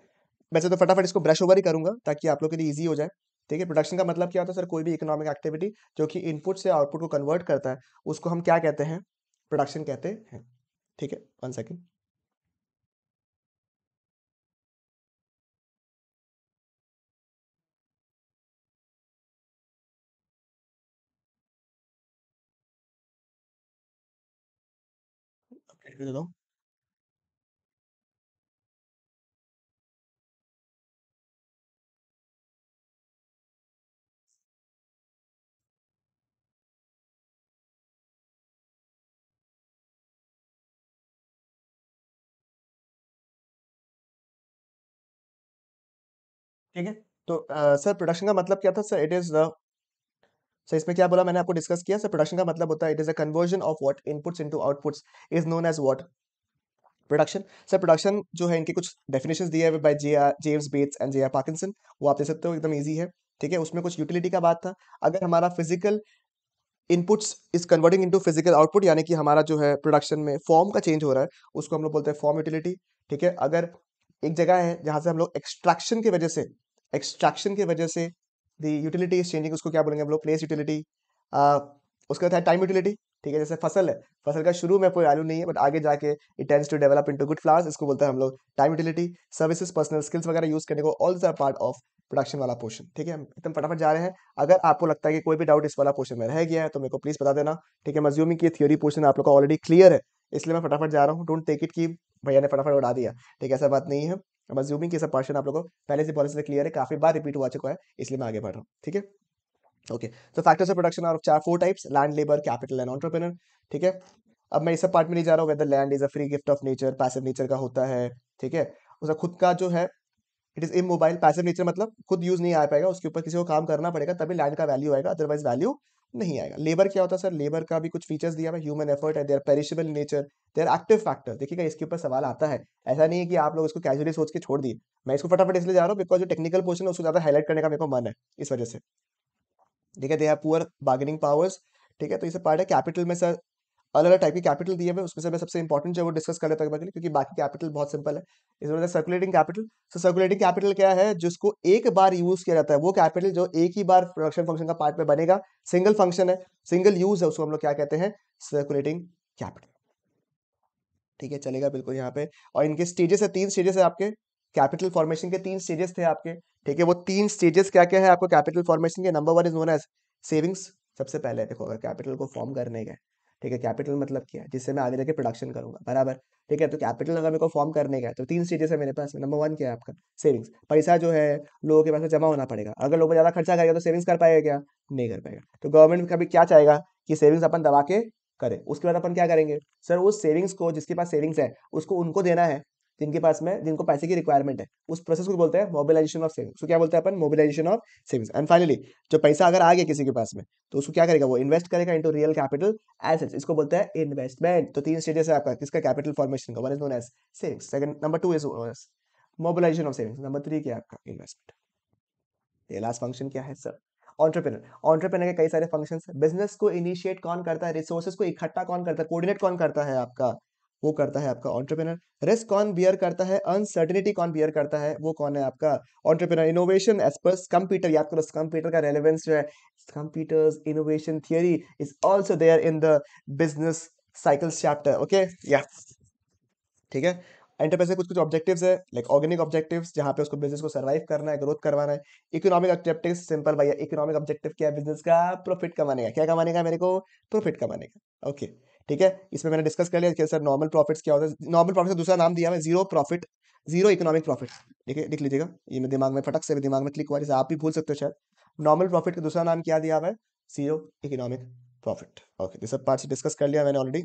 वैसे तो फटाफट इसको ब्रश ओवर ही करूंगा ताकि आप लोग के लिए ईजी हो जाए ठीक है प्रोडक्शन का मतलब क्या होता है सर कोई भी इकोनॉमिक एक्टिविटी जो कि इनपुट से आउटपुट को कन्वर्ट करता है उसको हम क्या कहते हैं प्रोडक्शन कहते हैं ठीक है वन सेकेंड दे दो ठीक है तो सर प्रोडक्शन का मतलब क्या था सर इट इज सर इसमें क्या बोला मैंने आपको डिस्कस किया सर प्रोडक्शन का मतलब होता है it is a conversion of what inputs into outputs is known as what production sir production जो है इनके कुछ डेफिनेशन दिए हुए by J R James Bates and J R Parkinson वो आप दे सकते हो एकदम ईजी है ठीक है उसमें कुछ यूटिलिटी का बात था अगर हमारा physical inputs is converting into physical output यानी कि हमारा जो है प्रोडक्शन में फॉर्म का चेंज हो रहा है उसको हम लोग बोलते हैं फॉर्म यूटिलिटी ठीक है अगर एक जगह है जहां से हम लोग एक्सट्रैक्शन की वजह से एक्सट्रैक्शन की वजह से दी यूटिलिटी चेंजिंग उसको क्या बोलेंगे हम लोग प्लेस यूटिलिटी उसके बाद है टाइम यूटिलिटी ठीक है जैसे फसल है फसल का शुरू में कोई वैल्यू नहीं है बट आगे जाके it tends to develop into good flowers इसको बोलते हैं हम लोग time utility services personal skills वगैरह यूज करने को all are part of production वाला पोर्शन ठीक है हम एकदम फटाफट जा रहे हैं अगर आपको लगता है कि कोई भी डाउट इस वाला पोर्शन में रह गया है तो मेरे को प्लीज बता देना ठीक है मज्यूमिंग की थ्योरी पोर्शन आप लोग का ऑलरेडी क्लियर है इसलिए मैं फटाफट जा रहा हूँ डोंट टेक इट की भैया ने फटाफट उड़ा दिया ठीक है ऐसा बात नहीं है अब अज्यूमिंग सब पोर्शन आप लोगों को पहले से पॉलिसी से क्लियर है काफ़ी बार रिपीट हुआ चुका है इसलिए मैं आगे बढ़ रहा हूँ ठीक है ओके तो फैक्टर्स ऑफ प्रोडक्शन और चार four types land labour capital and entrepreneur ठीक है अब मैं इस सब पार्ट में नहीं जा रहा हूँ whether land is a free gift of nature passive nature का होता है ठीक है उसका खुद का जो है it is immobile passive nature मतलब खुद यूज नहीं आ पाएगा उसके ऊपर किसी को काम करना पड़ेगा तभी लैंड का वैल्यू आएगा अदरवाइज वैल्यू नहीं आएगा लेबर क्या होता है सर लेबर का भी कुछ फीचर्स दिया हुआ ह्यूमन एफर्ट है their perishable nature their active factor देखिएगा इसके ऊपर सवाल आता है ऐसा नहीं है कि आप लोग इसको कैजुअली सोच के छोड़ दिए मैं इसको फटाफट इसलिए जा रहा हूँ बिकॉज जो टेक्निकल पोर्शन है उसको ज्यादा हाईलाइट करने का मेरे को मन है इस वजह से ठीक है they have poor bargaining powers ठीक है तो इसे पार्ट है कैपिटल में सर अलग अलग टाइप के कैपिटल दिए हुए उसमें से मैं सबसे इंपॉर्टेंट जो वो डिस्कस कर लेता हूँ क्योंकि बाकी कैपिटल बहुत सिंपल है इस वजह से circulating capital so circulating capital क्या है जिसको एक बार यूज किया जाता है वो कैपिटल जो एक ही बार प्रोडक्शन फंक्शन का पार्ट में बनेगा सिंगल फंक्शन है सिंगल यूज है उसको हम लोग क्या कहते हैं सर्कुलेटिंग कैपिटल ठीक है चलेगा बिल्कुल यहाँ पे और इनके स्टेजेस है तीन स्टेजेस है आपके कैपिटल फॉर्मेशन के तीन स्टेजेस थे आपके ठीक है वो तीन स्टेजेस क्या क्या है आपको कैपिटल फॉर्मेशन के number one is known as savings सबसे पहले देखो अगर कैपिटल को फॉर्म करने गए ठीक है कैपिटल मतलब क्या है जिससे मैं आगे जाके प्रोडक्शन करूंगा बराबर ठीक है तो कैपिटल अगर मेरे को फॉर्म करने का है तो तीन स्टेजेस है मेरे पास नंबर वन क्या है आपका सेविंग्स पैसा जो है लोगों के पास जमा होना पड़ेगा अगर लोग ज़्यादा खर्चा करेगा तो सेविंग्स कर पाएगा क्या नहीं कर पाएगा तो गवर्नमेंट कभी क्या चाहेगा कि सेविंग्स अपन दबा के करें उसके बाद अपन क्या करेंगे सर उस सेविंग्स को जिसके पास सेविंग्स है उसको उनको देना है जिनके पास में जिनको पैसे की रिक्वायरमेंट है उस प्रोसेस को बोलते हैं मोबिलाइजेशन ऑफ सेविंग्स तो क्या बोलते हैं अपन mobilisation of savings and finally जो पैसा अगर आ गया किसी के पास में तो उसको क्या करेगा वो इन्वेस्ट करेगा इंटू रियल कैपिटल एसेट्स इसको बोलते हैं इन्वेस्टमेंट तो तीन स्टेजेस है आपका किसका कैपिटल फॉर्मेशन का one is known as savings second number two is mobilisation of savings number three क्या आपका इन्वेस्टमेंट ये लास्ट फंक्शन क्या है सर ऑन्टरप्रेनर ऑन्टरप्रेनर के कई सारे फंक्शंस बिजनेस को इनिशिएट कौन करता है रिसोर्सेज को इकट्ठा कौन करता है कोऑर्डिनेट कौन करता है आपका वो करता है आपका ऑन्टरप्रेनर रिस्क कौन बियर करता है अनसर्टिनिटी कौन बियर करता है वो कौन है आपका entrepreneur innovation as per Schumpeter याद करो कंप्यूटर का रेलिवेंस जो है Schumpeter's innovation theory is also there in the business cycles chapter okay या ठीक है एंटरप्राइज कुछ कुछ ऑब्जेक्टिव्स है लाइक ऑर्गेनिक ऑब्जेक्टिव्स जहाँ पे उसको बिजनेस को सर्वाइव करना है ग्रोथ करवाना है इकोनॉमिक ऑब्जेक्टिव सिंपल भैया इकोनॉमिक ऑब्जेक्टिव क्या है बिजनेस का प्रॉफिट कमाने का क्या कमाने का मेरे को प्रॉफिट कमाने का ओके okay. ठीक है इसमें मैंने डिस्कस कर लिया कि सर नॉर्मल प्रॉफिट्स क्या होता है नॉर्मल प्रॉफिट का दूसरा नाम दिया मैं zero profit zero economic profit ठीक है लिख लीजिएगा ये मेरे दिमाग में फटक से दिमाग में क्लिक हुआ जैसे आप भी भूल सकते हो शायद नॉर्मल प्रॉफिट का दूसरा नाम क्या दिया हुआ है जीरो इकोनॉमिक प्रॉफिट ओके ये सब पार्ट डिस्कस कर लिया मैंने ऑलरेडी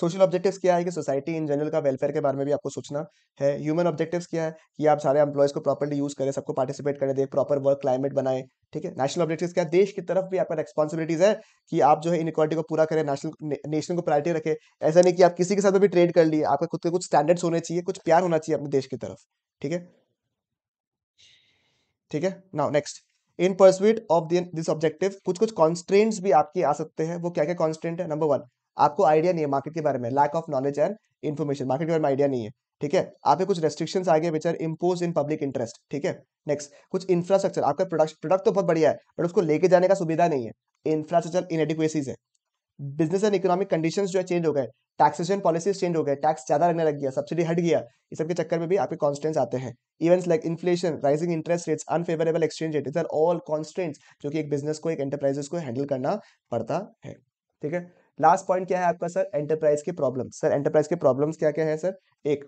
सोशल ऑब्जेक्टिव्स क्या है कि सोसाइटी इन जनरल का वेलफेयर के बारे में भी आपको सोचना है ह्यूमन ऑब्जेक्टिव्स क्या है कि आप सारे एम्प्लॉयज़ को प्रॉपरली यूज़ करें सबको पार्टिसिपेट करें देख प्रॉपर वर्क क्लाइमेट बनाए ठीक है नेशनल ऑब्जेक्टिव्स क्या है देश की तरफ भी आपका रेस्पॉसिबिलिटीज है कि आप जो है इनक्वालिटी को पूरा करें नेशनल नेशन को प्रायोरिटी रखें ऐसा नहीं कि आप किसी के साथ भी ट्रेड कर लिए आपके खुद के कुछ स्टैंडर्ड्स होने चाहिए कुछ प्यार होना चाहिए अपने देश की तरफ ठीक है ठीक है now next in pursuit of this objective कुछ कुछ कॉन्स्ट्रेंट्स भी आपके आ सकते हैं वो क्या क्या कॉन्स्टेंट है नंबर वन आपको आइडिया नहीं है मार्केट के बारे में lack of knowledge and information market के बारे में आइडिया नहीं है ठीक है आप कुछ रेस्ट्रिक्शन आ गए which impose in public interest ठीक है नेक्स्ट कुछ इंफ्रास्ट्रक्चर आपका प्रोडक्ट प्रोडक्ट तो बहुत बढ़िया है बट उसको लेके जाने का सुविधा नहीं है इंफ्रास्ट्रक्चर इनएडिक्वेसीज है बिजनेस एंड इकोनॉमिक कंडीशंस जो है चेंज हो गए टैक्सेशन पॉलिसीज चेंज हो गए टैक्स ज्यादा रहने लग गया सब्सिडी हट गया इस सब के चक्कर में भी आपके कॉन्स्टेंट्स आते हैं events like inflation rising interest rates unfavourable exchange rate is are all constraints जो कि एक बिजनेस को एक एंटरप्राइजेस को हैंडल करना पड़ता है ठीक है लास्ट पॉइंट क्या है आपका सर एंटरप्राइज के प्रॉब्लम सर एंटरप्राइज के प्रॉब्लम्स क्या क्या है सर एक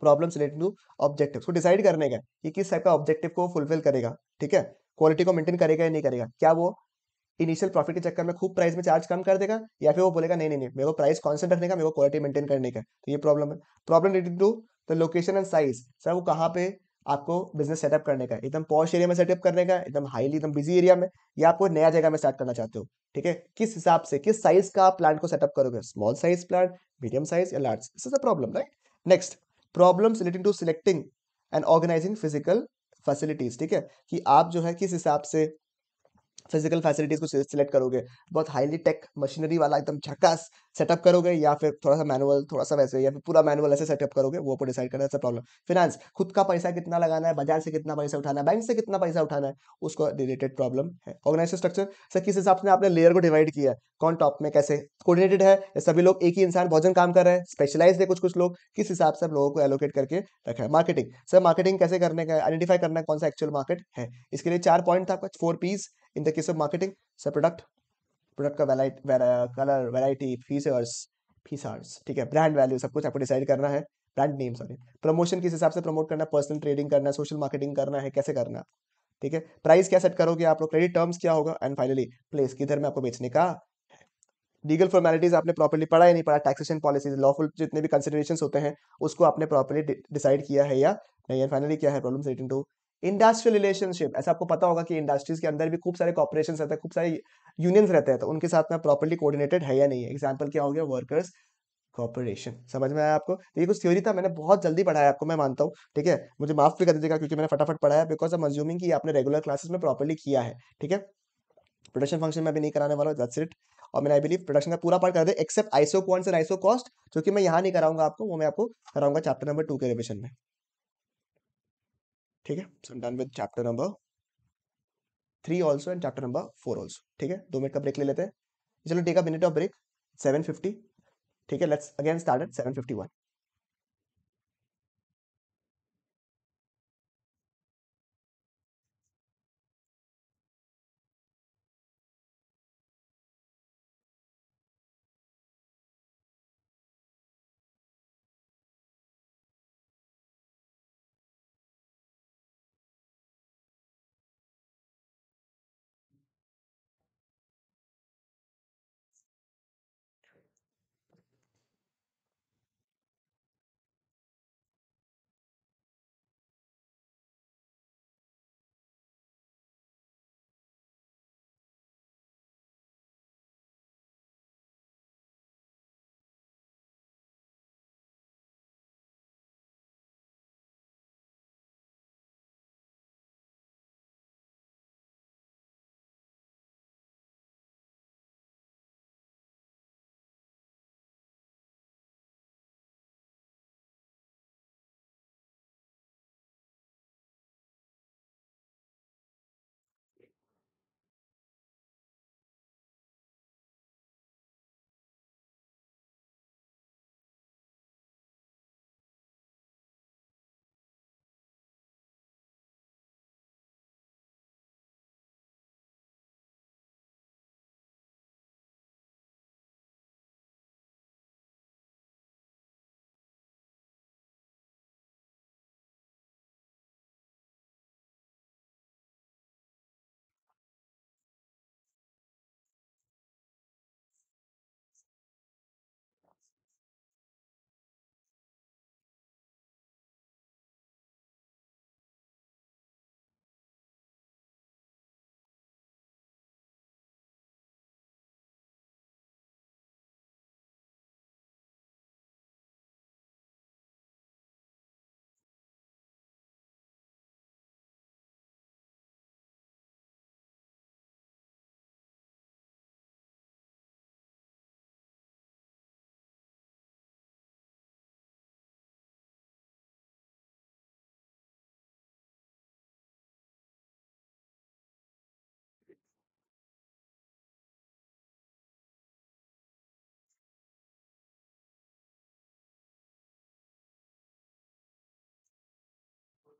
प्रॉब्लम्स रिलेटेड टू ऑब्जेक्टिव को डिसाइड करने का कि किस टाइप का ऑब्जेक्टिव को फुलफिल करेगा ठीक है क्वालिटी को मेंटेन करेगा या नहीं करेगा क्या वो इनिशियल प्रॉफिट के चक्कर में खूब प्राइस में चार्ज कम कर देगा या फिर वो बोलेगा नहीं नहीं नहीं मेरे को प्राइस कॉन्सेंट रखने का मेरे को क्वालिटी मेंटेन करने का तो ये प्रॉब्लम है problem related to the location and size sir वो कहाँ पे आपको बिजनेस सेटअप करने का एकदम पॉश एरिया में सेटअप करने का एकदम हाईली एकदम बिजी एरिया में या आपको नया जगह में स्टार्ट करना चाहते हो ठीक है किस हिसाब से किस साइज का आप प्लांट को सेटअप करोगे small size plant medium size या लार्ज इस problem right next problem relating to selecting and organising physical facilities ठीक है कि आप जो है किस हिसाब से फिजिकल फैसिलिटीज को सिलेक्ट करोगे बहुत हाईली टेक मशीनरी वाला एकदम झकास सेटअप करोगे या फिर थोड़ा सा मैनुअल थोड़ा सा वैसे या फिर पूरा मैनुअल ऐसे सेटअप करोगे वो आपको डिसाइड करना है प्रॉब्लम फिनेंस खुद का पैसा कितना लगाना है बाजार से कितना पैसा उठाना है बैंक से कितना पैसा उठाना है उसको रिलेटेड प्रॉब्लम है ऑर्गेनाइजेशन स्ट्रक्चर सर किस हिसाब से आपने लेयर को डिवाइड किया है कौन टॉप में कैसे कोऑर्डिनेटेड है सभी लोग एक ही इंसान भोजन काम कर रहे हैं स्पेशलाइज है कुछ कुछ लोग किस हिसाब से लोगों को एलोकेट करके रखा है मार्केटिंग सर मार्केटिंग कैसे करने का आइडेंटिफाई करना कौन सा एक्चुअल मार्केट है इसके लिए चार पॉइंट था four Ps in the case of marketing sir product product का कलर वेराइटी फीचर्स फीसर्स ठीक है ब्रांड वैल्यू सब कुछ आपको डिसाइड करना है ब्रांड नेम सॉरी प्रमोशन किस हिसाब से प्रमोट करना है पर्सनल ट्रेडिंग करना है सोशल मार्केटिंग करना है कैसे करना ठीक है प्राइस क्या सेट करोगे आप लोग क्रेडिट टर्म्स क्या होगा एंड फाइनली प्लेस किधर में आपको बेचने का लीगल फॉर्मेलिटीज आपने प्रॉपरली पढ़ा या नहीं पढ़ा टैक्सेशन पॉलिसीज लॉफुल जितने भी कंसिडरेशन होते हैं उसको आपने प्रॉपरली डिसाइड किया है या नहीं एंड फाइनली क्या है problem relating to industrial relationship ऐसा आपको पता होगा कि इंडस्ट्रीज के अंदर भी खूब सारे कॉपरेशन रहते हैं खूब सारे यूनियंस रहते हैं तो उनके साथ में प्रॉपरली कोऑर्डिनेटेड है या नहीं है एग्जाम्पल क्या हो गया वर्कर्स कॉपरेशन समझ में आया आपको तो ये कुछ थ्योरी था मैंने बहुत जल्दी पढ़ाया आपको मैं मानता हूँ ठीक है मुझे माफ भी कर दीजिएगा क्योंकि मैंने फटाफट पढ़ाया बिकॉज ऑफ मज्यूमिंग की आपने रेगुलर क्लासेस में प्रॉपरली किया है ठीक है प्रोडक्शन फंक्शन में भी नहीं कराने वाला दैट्स इट और मैंने आई बिलीव प्रोडक्शन का पूरा पार्ट कर दे except isoquants and isocost जो कि मैं यहाँ नहीं कराऊंगा आपको वो मैं आपको कराऊंगा चैप्टर नंबर टू के रिविजन में ठीक है so done with chapter number three also and chapter number four also ठीक है दो मिनट का ब्रेक ले लेते हैं चलो take a minute of break seven fifty ठीक है let's again start at seven fifty one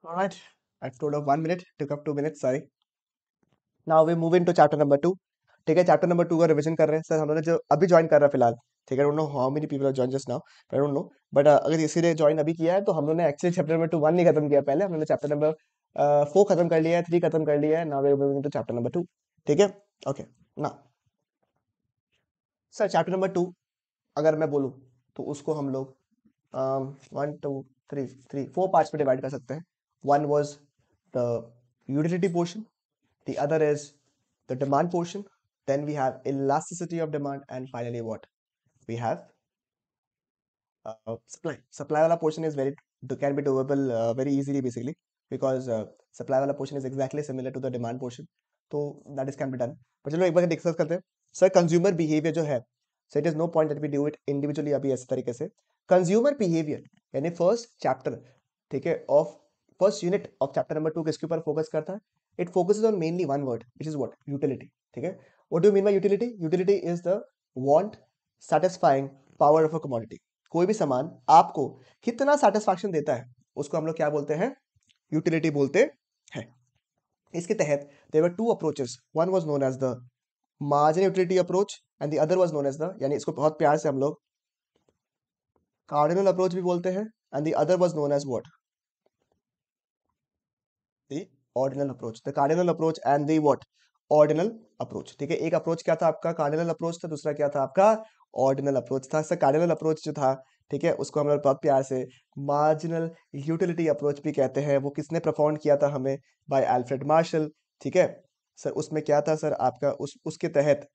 All right. I've told of one minute, took up two minutes, sorry. Now we move into chapter number two. ठीक है chapter number two का revision कर रहे हैं sir हम लोग जो अभी ज्वाइन कर रहा है फिलहाल ठीक है don't know how many people join just now I don't know but अगर इसी ने ज्वाइन अभी किया है तो हम लोगों ने actually chapter number two one नहीं खत्म किया पहले हमने चैप्टर नंबर फोर खत्म कर लिया है थ्री खत्म कर लिया है now we moving to chapter number two ठीक है ओके ना सर चैप्टर नंबर टू अगर मैं बोलूँ तो उसको हम लोग one two three three four parts में डिवाइड कर सकते हैं One was the utility portion, the other is the demand portion, then we have elasticity of demand, and finally what? We have uh, supply. Supply wala portion is very can be doable uh, very easily basically because uh, supply wala portion is exactly similar to the demand portion. So that is can be done. But चलो एक बार discuss Sir consumer behavior जो है so it is no point that we do it individually अभी ऐसे तरीके से consumer behavior यानी first chapter ठीक है of first unit of chapter number two किसके ऊपर फोकस करता है it focus on mainly one word which is what utility ठीक है what do mean by utility utility is the want satisfying power of a commodity कोई भी सामान आपको कितना सेटिस्फैक्शन देता है उसको हम लोग क्या बोलते हैं यूटिलिटी बोलते हैं इसके तहत there were two approaches one was known as the margin utility approach and the other was known as the यानी इसको बहुत प्यार से हम लोग कार्डिनल अप्रोच भी बोलते हैं and the other was known as what the ordinal approach the cardinal approach and the what ordinal approach ठीक है एक approach क्या था आपका cardinal approach था दूसरा क्या था आपका ऑर्डिनल अप्रोच था सर कार्डिनल अप्रोच जो था ठीक है उसको हम लोग बहुत प्यार से मार्जिनल यूटिलिटी अप्रोच भी कहते हैं वो किसने परफॉर्म किया था हमें बाय एल्फ्रेड मार्शल ठीक है सर उसमें क्या था सर आपका उस उसके तहत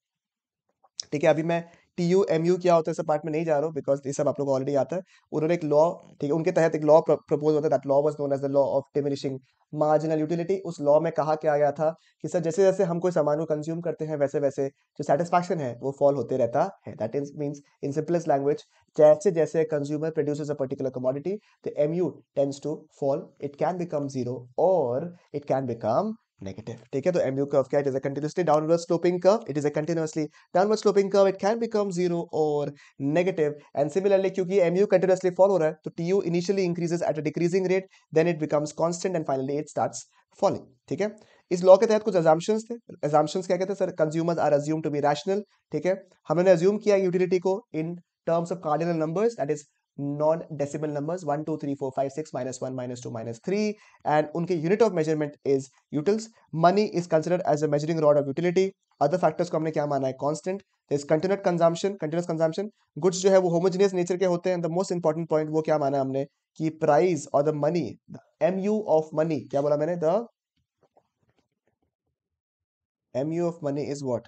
ठीक है अभी मैं टी यू एम यू क्या होता है सब पार्ट में नहीं जा रहा हूँ बिकॉज ये सब आप लोग ऑलरेडी आता है उन्होंने एक लॉ ठीक है उनके तहत एक लॉ प्रपोज होता है that law was known as the law of diminishing marginal utility उस लॉ में कहा क्या गया था कि सर जैसे जैसे हम कोई सामान को कंज्यूम करते हैं वैसे वैसे जो सेटिस्फैक्शन है वो फॉल होते रहता है that is means in simplest language जैसे जैसे consumer produce a particular commodity the M U tends to fall it can become zero और it can become negative. Take care, the mu curve cat is a continuously downward sloping curve. It is a continuously downward sloping curve. It can become zero or negative. And similarly, क्योंकि mu continuously fall हो रहा है, तो tu initially increases at a decreasing rate, then it becomes constant and finally it starts falling. ठीक है? इस law के तहत कुछ एजाम्पन्स थे एजाम्पन्स क्या कहते हैं sir consumers are assume to be rational ठीक है हमने अज्यूम किया यूटिलिटी को in terms of cardinal numbers that is non decimal numbers one two three four five six minus one minus two minus three and उनके unit of measurement is utils money is considered as a measuring rod of utility other factors को हमने क्या माना है constant is continued consumption continuous consumption goods जो है वो homogeneous nature के होते हैं मोस्ट इंपॉर्टेंट पॉइंट वो क्या माना हमने कि प्राइज और the money the M U of money क्या बोला मैंने the M U of money is what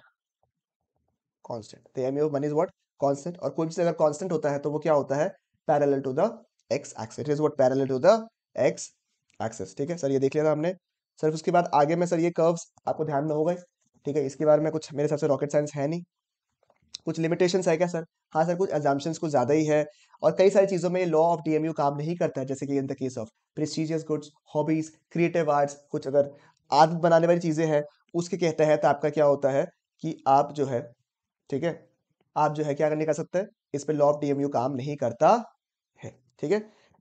constant the M U of money is what constant और कोई भी अगर कॉन्स्टेंट होता है तो वो क्या होता है parallel to the X X it is what parallel to the x axis ठीक है सर ये देख लिया था हमने सर उसके बाद आगे में सर ये कर्व्स आपको ध्यान में हो गए ठीक है इसके बारे में कुछ मेरे हिसाब से रॉकेट साइंस है नहीं कुछ लिमिटेशंस है क्या सर हाँ सर कुछ एग्जाम्पन्स कुछ ज़्यादा ही है और कई सारी चीज़ों में लॉ ऑफ डी काम नहीं करता है जैसे कि in the case of prestigious goods hobbies creative arts कुछ अगर आदत बनाने वाली चीज़ें हैं उसके कहते हैं तो आपका क्या होता है कि आप जो है ठीक है आप जो है क्या करने कर सकते हैं इस पर लॉ ऑफ डीएमयू काम नहीं करता ठीक है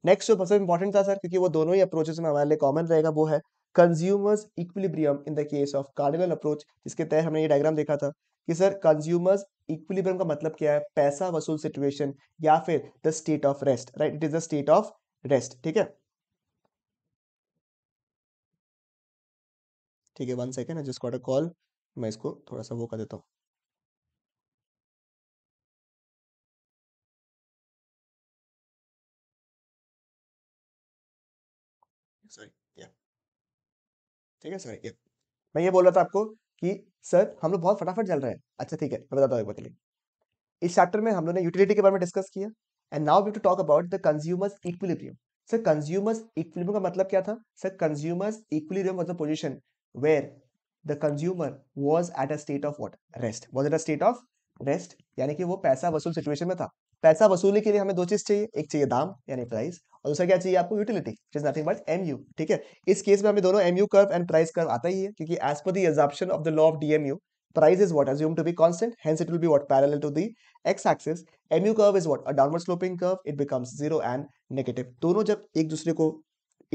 नेक्स्ट जो सबसे इंपॉर्टेंट था सर क्योंकि वो दोनों ही अप्रोचेस में हमारे लिए कॉमन रहेगा वो है consumer's equilibrium in the case of cardinal approach जिसके तहत हमने ये डायग्राम देखा था कि सर कंज्यूमर्स इक्विलिब्रियम का मतलब क्या है पैसा वसूल सिचुएशन या फिर the state of rest right it is the state of rest ठीक है ठीक है one second I just call मैं इसको थोड़ा सा वो कर देता हूँ ठीक है सर ये मैं ये बोल रहा था आपको कि सर हम लोग बहुत फटाफट चल रहे हैं अच्छा ठीक है मैं बताता हूँ एक बार इस चैप्टर में हम लोग ने यूटिलिटी के बारे में डिस्कस किया and now we to talk about the consumer's equilibrium sir consumer's equilibrium का मतलब क्या था sir consumer's equilibrium was the position where the consumer was at a state of what rest was at a state of rest यानी कि वो पैसा वसूल situation में था पैसा वसूली के लिए हमें दो चीज चाहिए एक चाहिए दाम यानी प्राइस और दूसरा क्या चाहिए आपको utility it is nothing but M U ठीक है इस केस में हमें दोनों M U curve and price curve आता ही है क्योंकि as per the assumption of the law of D M U price is what assume to be constant hence it will be what parallel to the x axis M U curve is what a downward sloping curve it becomes zero and negative दोनों जब एक दूसरे को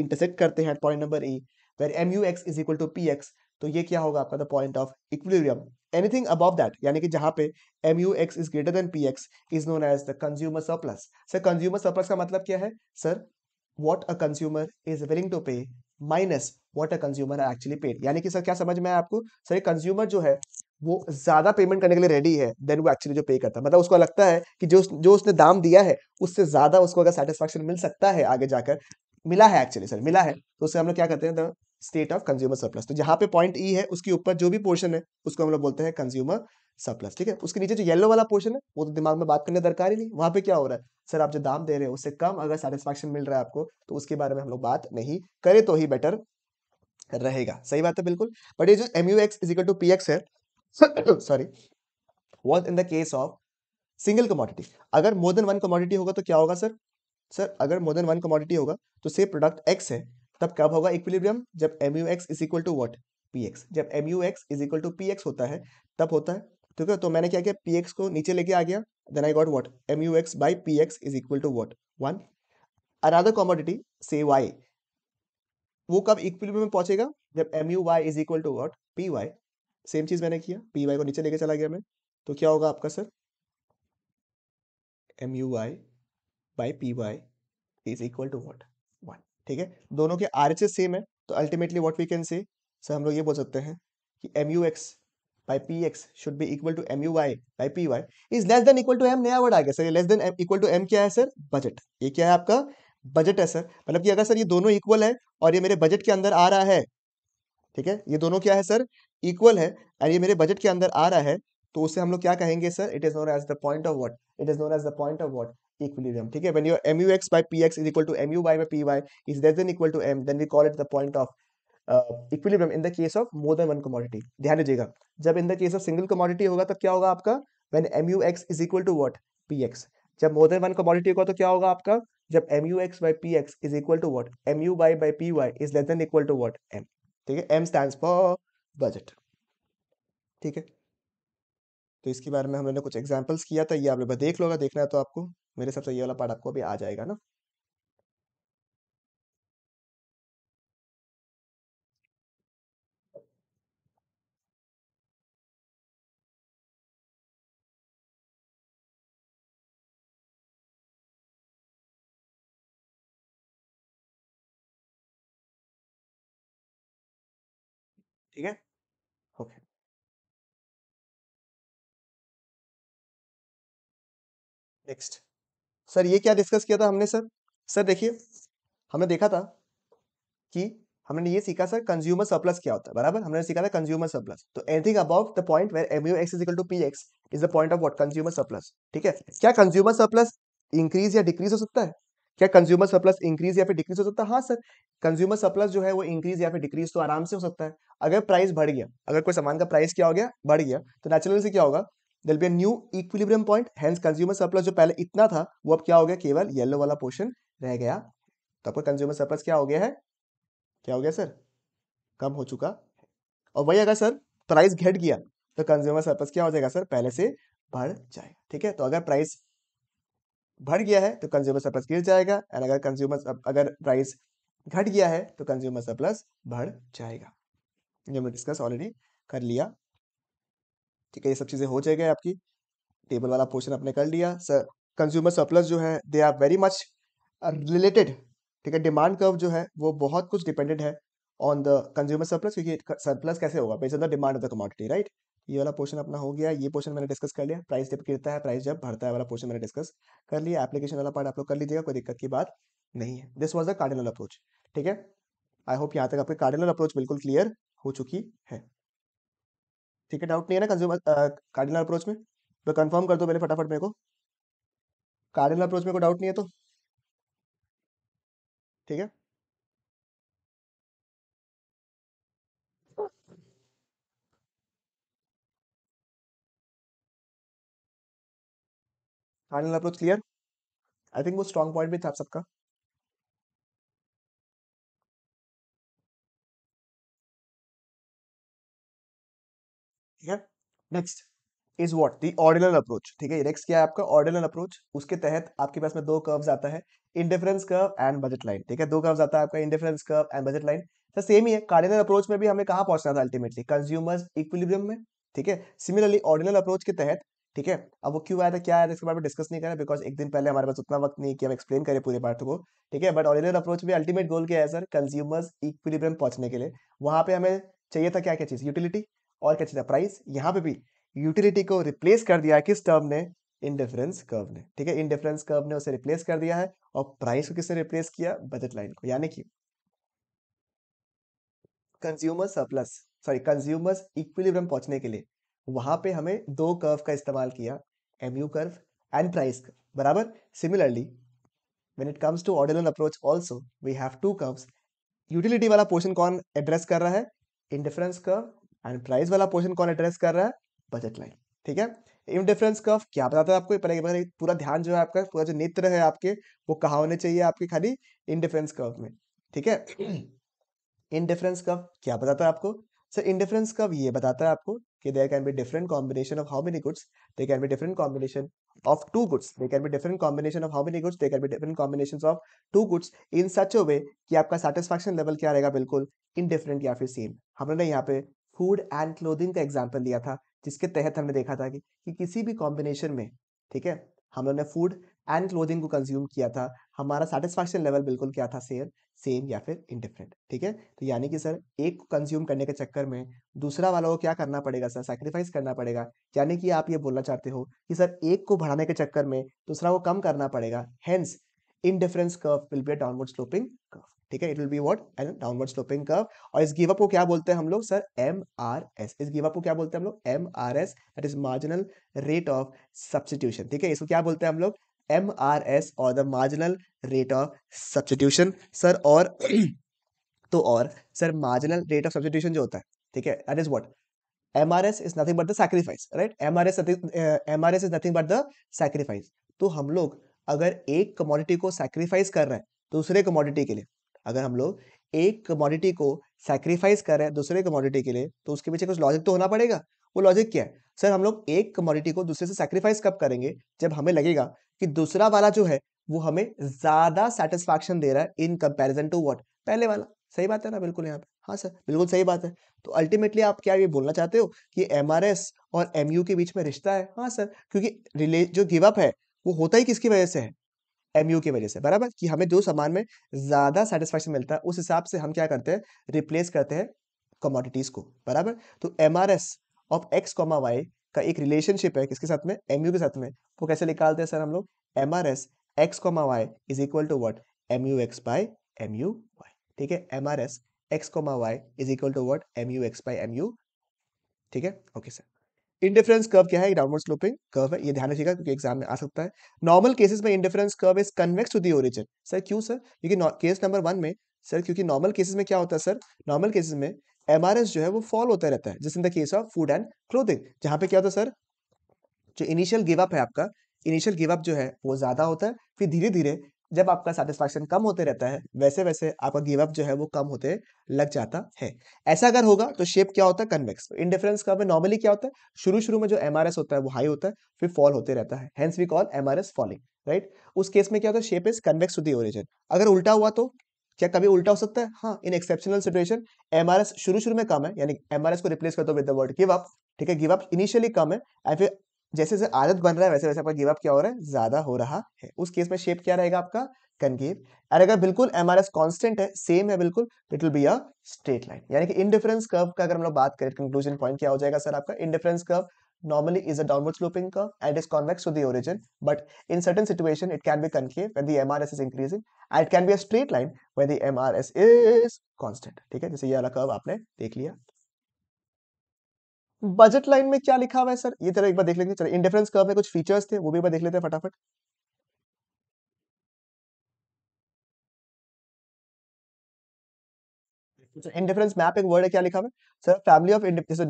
intersect करते हैं point number A where M U X is equal to P X तो ये क्या होगा आपका the point of equilibrium anything above that यानी कि जहां पे M U X is greater than P X is known as the consumer surplus sir consumer surplus का मतलब क्या है sir what a consumer is willing to pay minus what a consumer actually paid यानी कि sir क्या समझ में आया आपको सर कंज्यूमर जो है वो ज्यादा पेमेंट करने के लिए रेडी है देन वो एक्चुअली जो पे करता है मतलब उसको लगता है कि जो जो उसने दाम दिया है उससे ज्यादा उसको अगर सेटिस्फेक्शन मिल सकता है आगे जाकर मिला है एक्चुअली सर मिला है तो उससे हम लोग क्या करते हैं स्टेट ऑफ कंज्यूमर सरप्लस तो जहां पे पॉइंट ई e है उसके ऊपर जो भी पोर्शन है उसको हम लोग बोलते हैं कंज्यूमर सरप्लस ठीक है उसके नीचे जो येलो वाला पोर्शन है वो तो दिमाग में बात करने दरकार ही नहीं वहां पे क्या हो रहा है सर आप जो दाम दे रहे हैं उससे कम अगर सेटिस्फेक्शन मिल रहा है आपको तो उसके बारे में हम लोग बात नहीं करें तो ही बेटर रहेगा सही बात है बिल्कुल बट ये जो M U X is equal to P X है sorry was in the case of single commodity अगर मोर देन वन कमोडिटी होगा तो क्या होगा सर सर अगर मोर देन वन कमोडिटी होगा तो से प्रोडक्ट एक्स है तब कब होगा इक्विलिब्रियम जब M U X is equal to what P X जब M U X is equal to P X होता है तब होता है ठीक है तो मैंने क्या किया पी एक्स को नीचे लेके आ गया then I got what M U X by P X is equal to what one another commodity से वाई वो कब इक्विलिब्रियम में पहुंचेगा जब M U Y is equal to what P Y same चीज मैंने किया पी वाई को नीचे लेके चला गया मैं तो क्या होगा आपका sir M U Y by P Y is equal to what ठीक है दोनों के आर एच एस सेम है तो ultimately what we can say sir हम लोग ये बोल सकते हैं कि M U X by P X should be equal to M U Y by P Y is less than equal to M नया वर्ड आ गया सर ये less than equal to M क्या है सर बजट ये क्या है आपका बजट है सर मतलब कि अगर सर ये दोनों इक्वल है और ये मेरे बजट के अंदर आ रहा है ठीक है ये दोनों क्या है सर इक्वल है और ये मेरे बजट के अंदर आ रहा है तो उसे हम लोग क्या कहेंगे sir it is known as the point of what it is known as the point of what equilibrium ठीक है when your mu x by px is equal to mu y by py is less than equal to m then we call it the point of equilibrium in the case of more than one commodity ध्यान दीजिएगा जब in the case of single commodity होगा तो क्या होगा आपका when M U X is equal to what P X जब more than one commodity होगा तो क्या होगा आपका जब M U X by P X is equal to what M U by by P Y is less than equal to what M ठीक है M stand for budget ठीक है तो इसके बारे में हम लोगों ने कुछ एग्जाम्पल्स किया था ये आप लोग देख लोगा देखना है तो आपको मेरे हिसाब से तो ये वाला पार्ट आपको अभी आ जाएगा ना ठीक है ओके नेक्स्ट सर ये क्या डिस्कस किया था हमने सर सर देखिए हमने देखा था कि हमने ये सीखा सर कंज्यूमर सरप्लस क्या होता है बराबर हमने सीखा था कंज्यूमर सरप्लस तो anything about the point where U X is equal to P X is the point of what consumer surplus ठीक है क्या कंज्यूमर सरप्लस इंक्रीज या डिक्रीज हो सकता है क्या कंज्यूमर सरप्लस इंक्रीज या फिर डिक्रीज हो सकता है हाँ सर कंज्यूमर सरप्लस जो है वो इंक्रीज या फिर डिक्रीज तो आराम से हो सकता है अगर प्राइस बढ़ गया अगर कोई सामान का प्राइस क्या हो गया बढ़ गया तो नेचुरल से क्या होगा there be a new equilibrium point hence consumer surplus जो पहले इतना था वो अब क्या हो गया केवल येलो वाला पोर्शन रह गया तो आपका कंज्यूमर सरप्लस क्या हो गया है क्या हो गया सर कम हो चुका और वही अगर सर प्राइस घट गया तो कंज्यूमर सरप्लस क्या हो जाएगा सर पहले से बढ़ जाएगा ठीक है तो अगर प्राइस बढ़ गया है तो कंज्यूमर सरप्लस गिर जाएगा एंड अगर कंज्यूमर अगर प्राइस घट गया है तो कंज्यूमर सरप्लस बढ़ जाएगा हमने डिस्कस ऑलरेडी कर लिया ठीक है ये सब चीज़ें हो जाएगी आपकी टेबल वाला पोर्शन आपने कर लिया सर कंज्यूमर सरप्लस जो है they are very much related ठीक है डिमांड कर्व जो है वो बहुत कुछ डिपेंडेंट है ऑन द कंज्यूमर सरप्लस क्योंकि सरप्लस कैसे होगा base on the demand of the commodity right ये वाला पोर्शन अपना हो गया ये पोर्शन मैंने डिस्कस कर लिया प्राइस जब गिरता है प्राइस जब भरता है वाला पोर्शन मैंने डिस्कस कर लिया एप्लीकेशन वाला पार्ट आप लोग कर लीजिएगा कोई दिक्कत की बात नहीं है this was the cardinal approach ठीक है आई होप यहाँ तक आपके कार्डिनल अप्रोच बिल्कुल क्लियर हो चुकी है ठीक है डाउट नहीं है ना कंज्यूमर कार्डिनल अप्रोच में तो कंफर्म कर दो पहले फटाफट मेरे को कार्डिनल अप्रोच में कोई डाउट नहीं है तो ठीक है cardinal approach clear I think वो स्ट्रॉन्ग पॉइंट भी था आप सबका next is what the ordinal approach ठीक है नेक्स्ट क्या है आपका ऑर्डिनल अप्रोच उसके तहत आपके पास में दो कर्व आता है indifference curve and budget line ठीक है दो कर्व आता है आपका indifference curve and budget line तो सेम ही है कार्डिनल अप्रोच में भी हमें कहा पहुंचना था अल्टीमेटली कंज्यूमर्स इक्विलिब्रियम में ठीक है सिमिलरली ऑर्डिनल अप्रोच के तहत ठीक है अब वो क्यों आया था क्या आया था इसके बारे में डिस्कस नहीं करा बिकॉज एक दिन पहले हमारे पास उतना वक्त नहीं कि हम एक्सप्लेन करें पूरे पार्ट को ठीक है बट ऑर्डिनल अप्रोच में अल्टीमेट गोल क्या है सर कंज्यूमर्स इक्विलिब्रियम पहुंचने के लिए वहां पे हमें चाहिए था क्या क्या चीज़ यूटिलिटी और क्या चीज़ है प्राइस यहाँ पे भी यूटिलिटी को रिप्लेस कर दिया है किस टर्म ने इनडिफरेंस कर्व ने ठीक है इनडिफरेंस कर्व ने उसे रिप्लेस कर दिया है और प्राइस को किसने रिप्लेस किया बजट लाइन को यानी कि consumer surplus sorry consumer's equilibrium पहुंचने के लिए वहां पे हमें दो कर्व का इस्तेमाल किया M U curve and price curve बराबर similarly when it comes to ordinal approach also we have two curves utility वाला पोर्शन कौन एड्रेस कर रहा है इंडिफरेंस कर्व एंड प्राइस वाला पोर्शन कौन एड्रेस कर रहा है बजट लाइन ठीक है इम डिफरेंस कर्व क्या बताता है आपको पहले के पूरा ध्यान जो है आपका पूरा जो नेत्र है आपके वो कहाँ होने चाहिए आपके खाली इन डिफरेंस कर्व में ठीक है इन डिफरेंस कर्व क्या बताता है आपको सर इन डिफरेंस कर्व ये बताता है आपको कि there can be different combination of how many goods they can be different combination of two goods they can be different combination of how many goods they can be different combination of two goods in such a way कि आपका satisfaction level क्या रहेगा बिल्कुल in different या फिर same हमने यहाँ पे फूड एंड क्लोथिंग का एग्जाम्पल लिया था जिसके तहत हमने देखा था कि, कि किसी भी कॉम्बिनेशन में ठीक है हम लोगों ने फूड एंड क्लोथिंग को कंज्यूम किया था हमारा सेटिस्फैक्शन लेवल बिल्कुल क्या था सेम सेम या फिर इनडिफरेंट ठीक है तो यानी कि सर एक को कंज्यूम करने के चक्कर में दूसरा वाला को क्या करना पड़ेगा सर सेक्रीफाइस करना पड़ेगा यानी कि आप ये बोलना चाहते हो कि सर एक को बढ़ाने के चक्कर में दूसरा को कम करना पड़ेगा hence indifference curve will be downward sloping curve ठीक है it will be what an downward sloping curve और इस गिवअप को क्या बोलते हैं हम लोग सर एम आर एस इस गिवअप को क्या बोलते हैं हम लोग M R S that is marginal rate of substitution ठीक है इसको क्या बोलते हैं हम लोग एम आर एस और the marginal rate of substitution sir और तो और sir marginal rate of substitution जो होता है ठीक है that is what M R S is nothing but the sacrifice right M R S M R S is nothing but the sacrifice तो हम लोग अगर एक कमोडिटी को सैक्रीफाइस कर रहे हैं दूसरे कमोडिटी के लिए अगर हम लोग एक कमोडिटी को सेक्रीफाइस कर रहे हैं दूसरे कमोडिटी के लिए तो उसके पीछे कुछ लॉजिक तो होना पड़ेगा वो लॉजिक क्या है सर हम लोग एक कमोडिटी को दूसरे से सेक्रीफाइस कब करेंगे जब हमें लगेगा कि दूसरा वाला जो है वो हमें ज्यादा सेटिस्फैक्शन दे रहा है इन कंपेरिजन टू वॉट पहले वाला सही बात है ना बिल्कुल यहाँ पे हाँ सर बिल्कुल सही बात है तो अल्टीमेटली आप क्या ये बोलना चाहते हो कि एम और एम के बीच में रिश्ता है हाँ सर क्योंकि रिले जो गिवअप है वो होता ही किसकी वजह से है एम की वजह से बराबर कि हमें जो सामान में ज़्यादा सेटिस्फेक्शन मिलता है उस हिसाब से हम क्या करते हैं रिप्लेस करते हैं कमोडिटीज़ को बराबर तो M R S of X comma Y का एक रिलेशनशिप है किसके साथ में एम के साथ में वो कैसे निकालते हैं सर हम लोग M R S X comma Y is equal to what M U X by M U Y ठीक है M R S X comma Y is equal to what M U X by M U ठीक है okay sir indifference curve क्या है downward sloping curve है ये ध्यान रखिएगा क्योंकि एग्जाम में आ सकता है नॉर्मल केसेस में indifference curve is convex to the origin sir क्यों सर क्योंकि केस नंबर वन में सर क्योंकि नॉर्मल केसेस में क्या होता है सर नॉर्मल केसेस में एम जो है वो फॉल होता रहता है जिस in the case of food and clothing जहाँ पे क्या होता है सर जो इनिशियल गिवअप है आपका इनिशियल गिवअप जो है वो ज़्यादा होता है फिर धीरे धीरे जब आपका सेटिस्फैक्शन कम होते रहता है वैसे वैसे आपका गिव अप जो है वो कम होते लग जाता है ऐसा अगर होगा तो शेप क्या होता है कन्वेक्स इनडिफरेंस कर्व में नॉर्मली क्या होता है शुरू शुरू में जो एम होता है वो हाई होता है फिर फॉल होते रहता है hence we call M falling right उस केस में क्या होता है shape is convex to the origin अगर उल्टा हुआ तो क्या कभी उल्टा हो सकता है हाँ इन एक्सेप्शनल सिचुएशन एम शुरू शुरू में कम है यानी एम को रिप्लेस करते हुए वर्ड गिव अप ठीक है गिव अप इनिशियली कम है एंड फिर जैसे जैसे आदत बन रहा है वैसे वैसे आपका गिवअप क्या हो रहा है ज्यादा हो रहा है उस केस में शेप क्या रहेगा आपका कनकेव और अगर बिल्कुल एम आर एस कॉन्स्टेंट है सेम है बिल्कुल it will be a straight line यानी कि इंडिफरेंस कर्व का अगर हम लोग बात करें कंक्लूजन पॉइंट क्या हो जाएगा सर आपका indifference curve normally is a downward sloping curve and is convex to the origin but in certain situation it can be concave when the mrs is increasing and it can be a straight line when the mrs is constant theek hai jaise ye wala curve aapne dekh liya budget line में क्या लिखा हुआ है sir ये तरह एक बार देख लेंगे चलो इंडिफरेंस कर्व में कुछ फीचर्स थे वो भी बार देख लेते हैं फटाफट इंडिफरेंस तो मैप एक वर्ड है क्या लिखा हुआ sir family of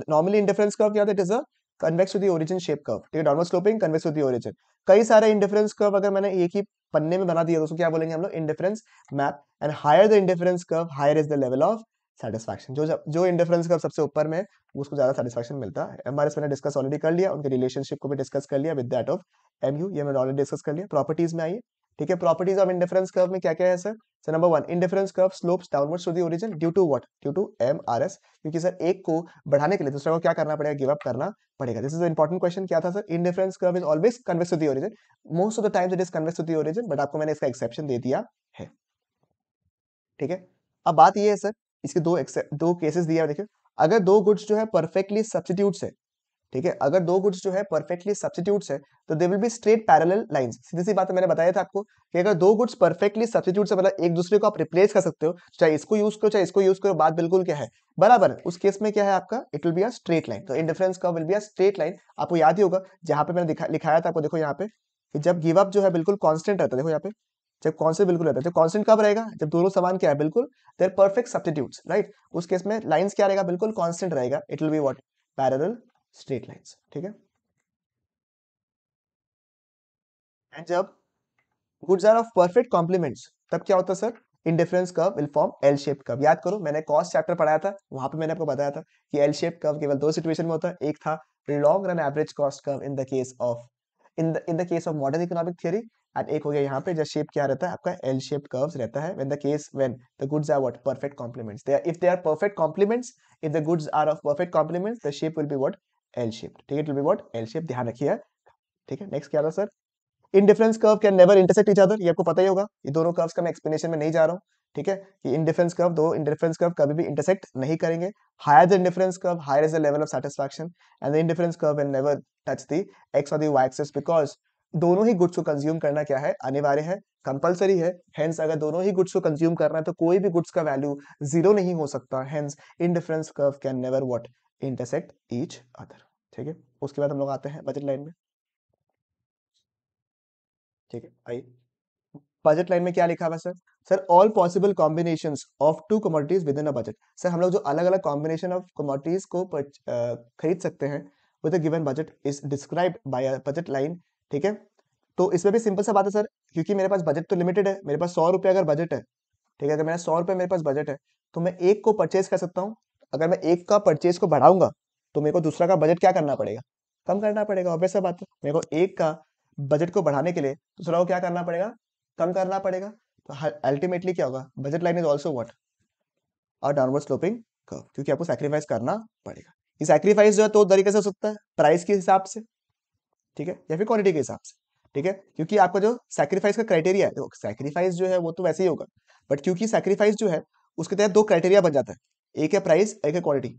normally indifference curve क्या था it is a convex to the origin shape curve ठीक है downward sloping convex to the origin कई सारे इंडिफरेंस कर्व अगर मैंने एक ही पन्ने में बना दिया तो क्या बोलेंगे हम लोग indifference map and higher the indifference curve higher is the level of satisfaction जो जो इंडिफरेंस का सबसे ऊपर में उसको ज़्यादा सेटिस्फैक्शन मिलता है एम मैंने डिस्कस ऑलरेडी कर लिया उनके रिलेशनशिप को भी डिस्कस कर लिया with that of M U ये मैंने ऑलरेडी डिस्कस कर लिया प्रॉपर्टीज में आइए ठीक है प्रॉपर्टीज ऑफ इंडिफरेंस कर्व में क्या क्या है sir sir number one indifference curve slopes downwards to the origin due to what due to M R S क्योंकि सर एक को बढ़ाने के लिए दूसरे को क्या करना पड़ेगा गिव अप करना पड़ेगा दिस इज इंपॉर्टेंट क्वेश्चन क्या था sir indifference curve is always convex to the origin most of the times it is convex to the origin but आपको मैंने इसका एक्सेप्शन दे दिया है ठीक है अब बात यह है सर इसके दो दो केसेस दिया है देखिए अगर दो गुड्स जो है परफेक्टली सब्सटीट्यूट्स है ठीक है अगर दो गुड्स जो है परफेक्टली सब्सटीट्यूट्स है तो they will be straight parallel line सीधी सी बात मैंने बताया था आपको कि अगर दो गुड्स परफेक्टली सब्सिट्यूट से मतलब एक दूसरे को आप रिप्लेस कर सकते हो चाहे इसको यूज करो चाहे इसको यूज करो बात बिल्कुल क्या है बराबर उस केस में क्या है आपका it will be a straight line तो इन डिफरेंस का will be a straight line आपको याद ही होगा जहां पे मैंने दिखाया लिखाया था आपको देखो यहाँ पे कि जब गिव अप जो है बिल्कुल कॉन्स्टेंट रहता है देखो यहाँ पे जब कॉन्सेंट बिल्कुल रहता है जब कॉन्सेंट कब रहेगा जब दोनों समान क्या है बिल्कुल देर परफेक्ट सब्सटीट्यूट राइट उस केस में लाइन्स क्या रहेगा बिल्कुल कॉन्सेंट रहेगा it will be what parallel straight lines ठीक है एंड जब goods are of perfect complements तब क्या होता है sir indifference curve will form L shape curve याद करो मैंने कॉस्ट चैप्टर पढ़ाया था वहां पे मैंने आपको बताया था कि एल शेप कर्व केवल दो सिचुएशन में होता है एक था long run average cost curve in the case of in the in the case of modern economic theory and एक हो गया यहाँ पे जस्ट शेप क्या रहता है आपका एल शेप कर्व्स रहता है when the case when the goods are what perfect complements they if they are perfect complements if the goods are of perfect complements the shape will be what L shape ठीक है it will be what L shape ध्यान रखिए ठीक है next क्या था sir indifference curve can never intersect each other ये आपको पता ही होगा ये दोनों कर्व्स का मैं एक्सप्लेनेशन में नहीं जा रहा हूँ ठीक है कि इन डिफरेंस कर्व दो इन डिफरेंस कर्व कभी भी इंटरसेक्ट नहीं करेंगे higher the indifference curve higher is the level of satisfaction and the indifference curve will never touch the X और द वाई एक्सिस बिकॉज दोनों ही गुड्स को consume करना क्या है अनिवार्य है कंपलसरी है हेंस अगर दोनों ही गुड्स को कंज्यूम करना है तो कोई भी गुड्स का वैल्यू जीरो नहीं हो सकता hence indifference curve can never what intersect each other ठीक है उसके बाद हम लोग आते हैं बजट लाइन में ठीक है आइए बजट लाइन में क्या लिखा हुआ sir sir all possible combination of two commodities within a budget sir हम लोग जो अलग अलग कॉम्बिनेशन ऑफ कमोडिटीज को खरीद सकते हैं with given budget is describe by budget line ठीक है तो इसमें भी सिंपल सा बात है सर क्योंकि मेरे पास बजट तो लिमिटेड है मेरे पास सौ रुपये अगर बजट है ठीक है अगर मेरा सौ रुपये मेरे पास बजट है तो मैं एक को परचेज कर सकता हूँ अगर मैं एक का परचेज को बढ़ाऊंगा तो मेरे को दूसरा का बजट क्या करना पड़ेगा कम करना पड़ेगा ऑब्वियस बात है मेरे को एक का बजट को बढ़ाने के लिए दूसरा को क्या करना पड़ेगा कम करना पड़ेगा तो अल्टीमेटली क्या होगा budget line is also what और डाउनवर्ड स्लोपिंग क्योंकि आपको सेक्रीफाइस करना पड़ेगा ये सेक्रीफाइस जो है तो तरीके से हो सकता है प्राइस के हिसाब से ठीक है या फिर क्वालिटी के हिसाब से ठीक है क्योंकि आपका जो सैक्रीफाइस का क्राइटेरिया है देखो सैक्रीफाइस जो है वो तो वैसे ही होगा बट क्योंकि सैक्रीफाइस जो है उसके तहत दो क्राइटेरिया बन जाता है एक है प्राइस एक है क्वालिटी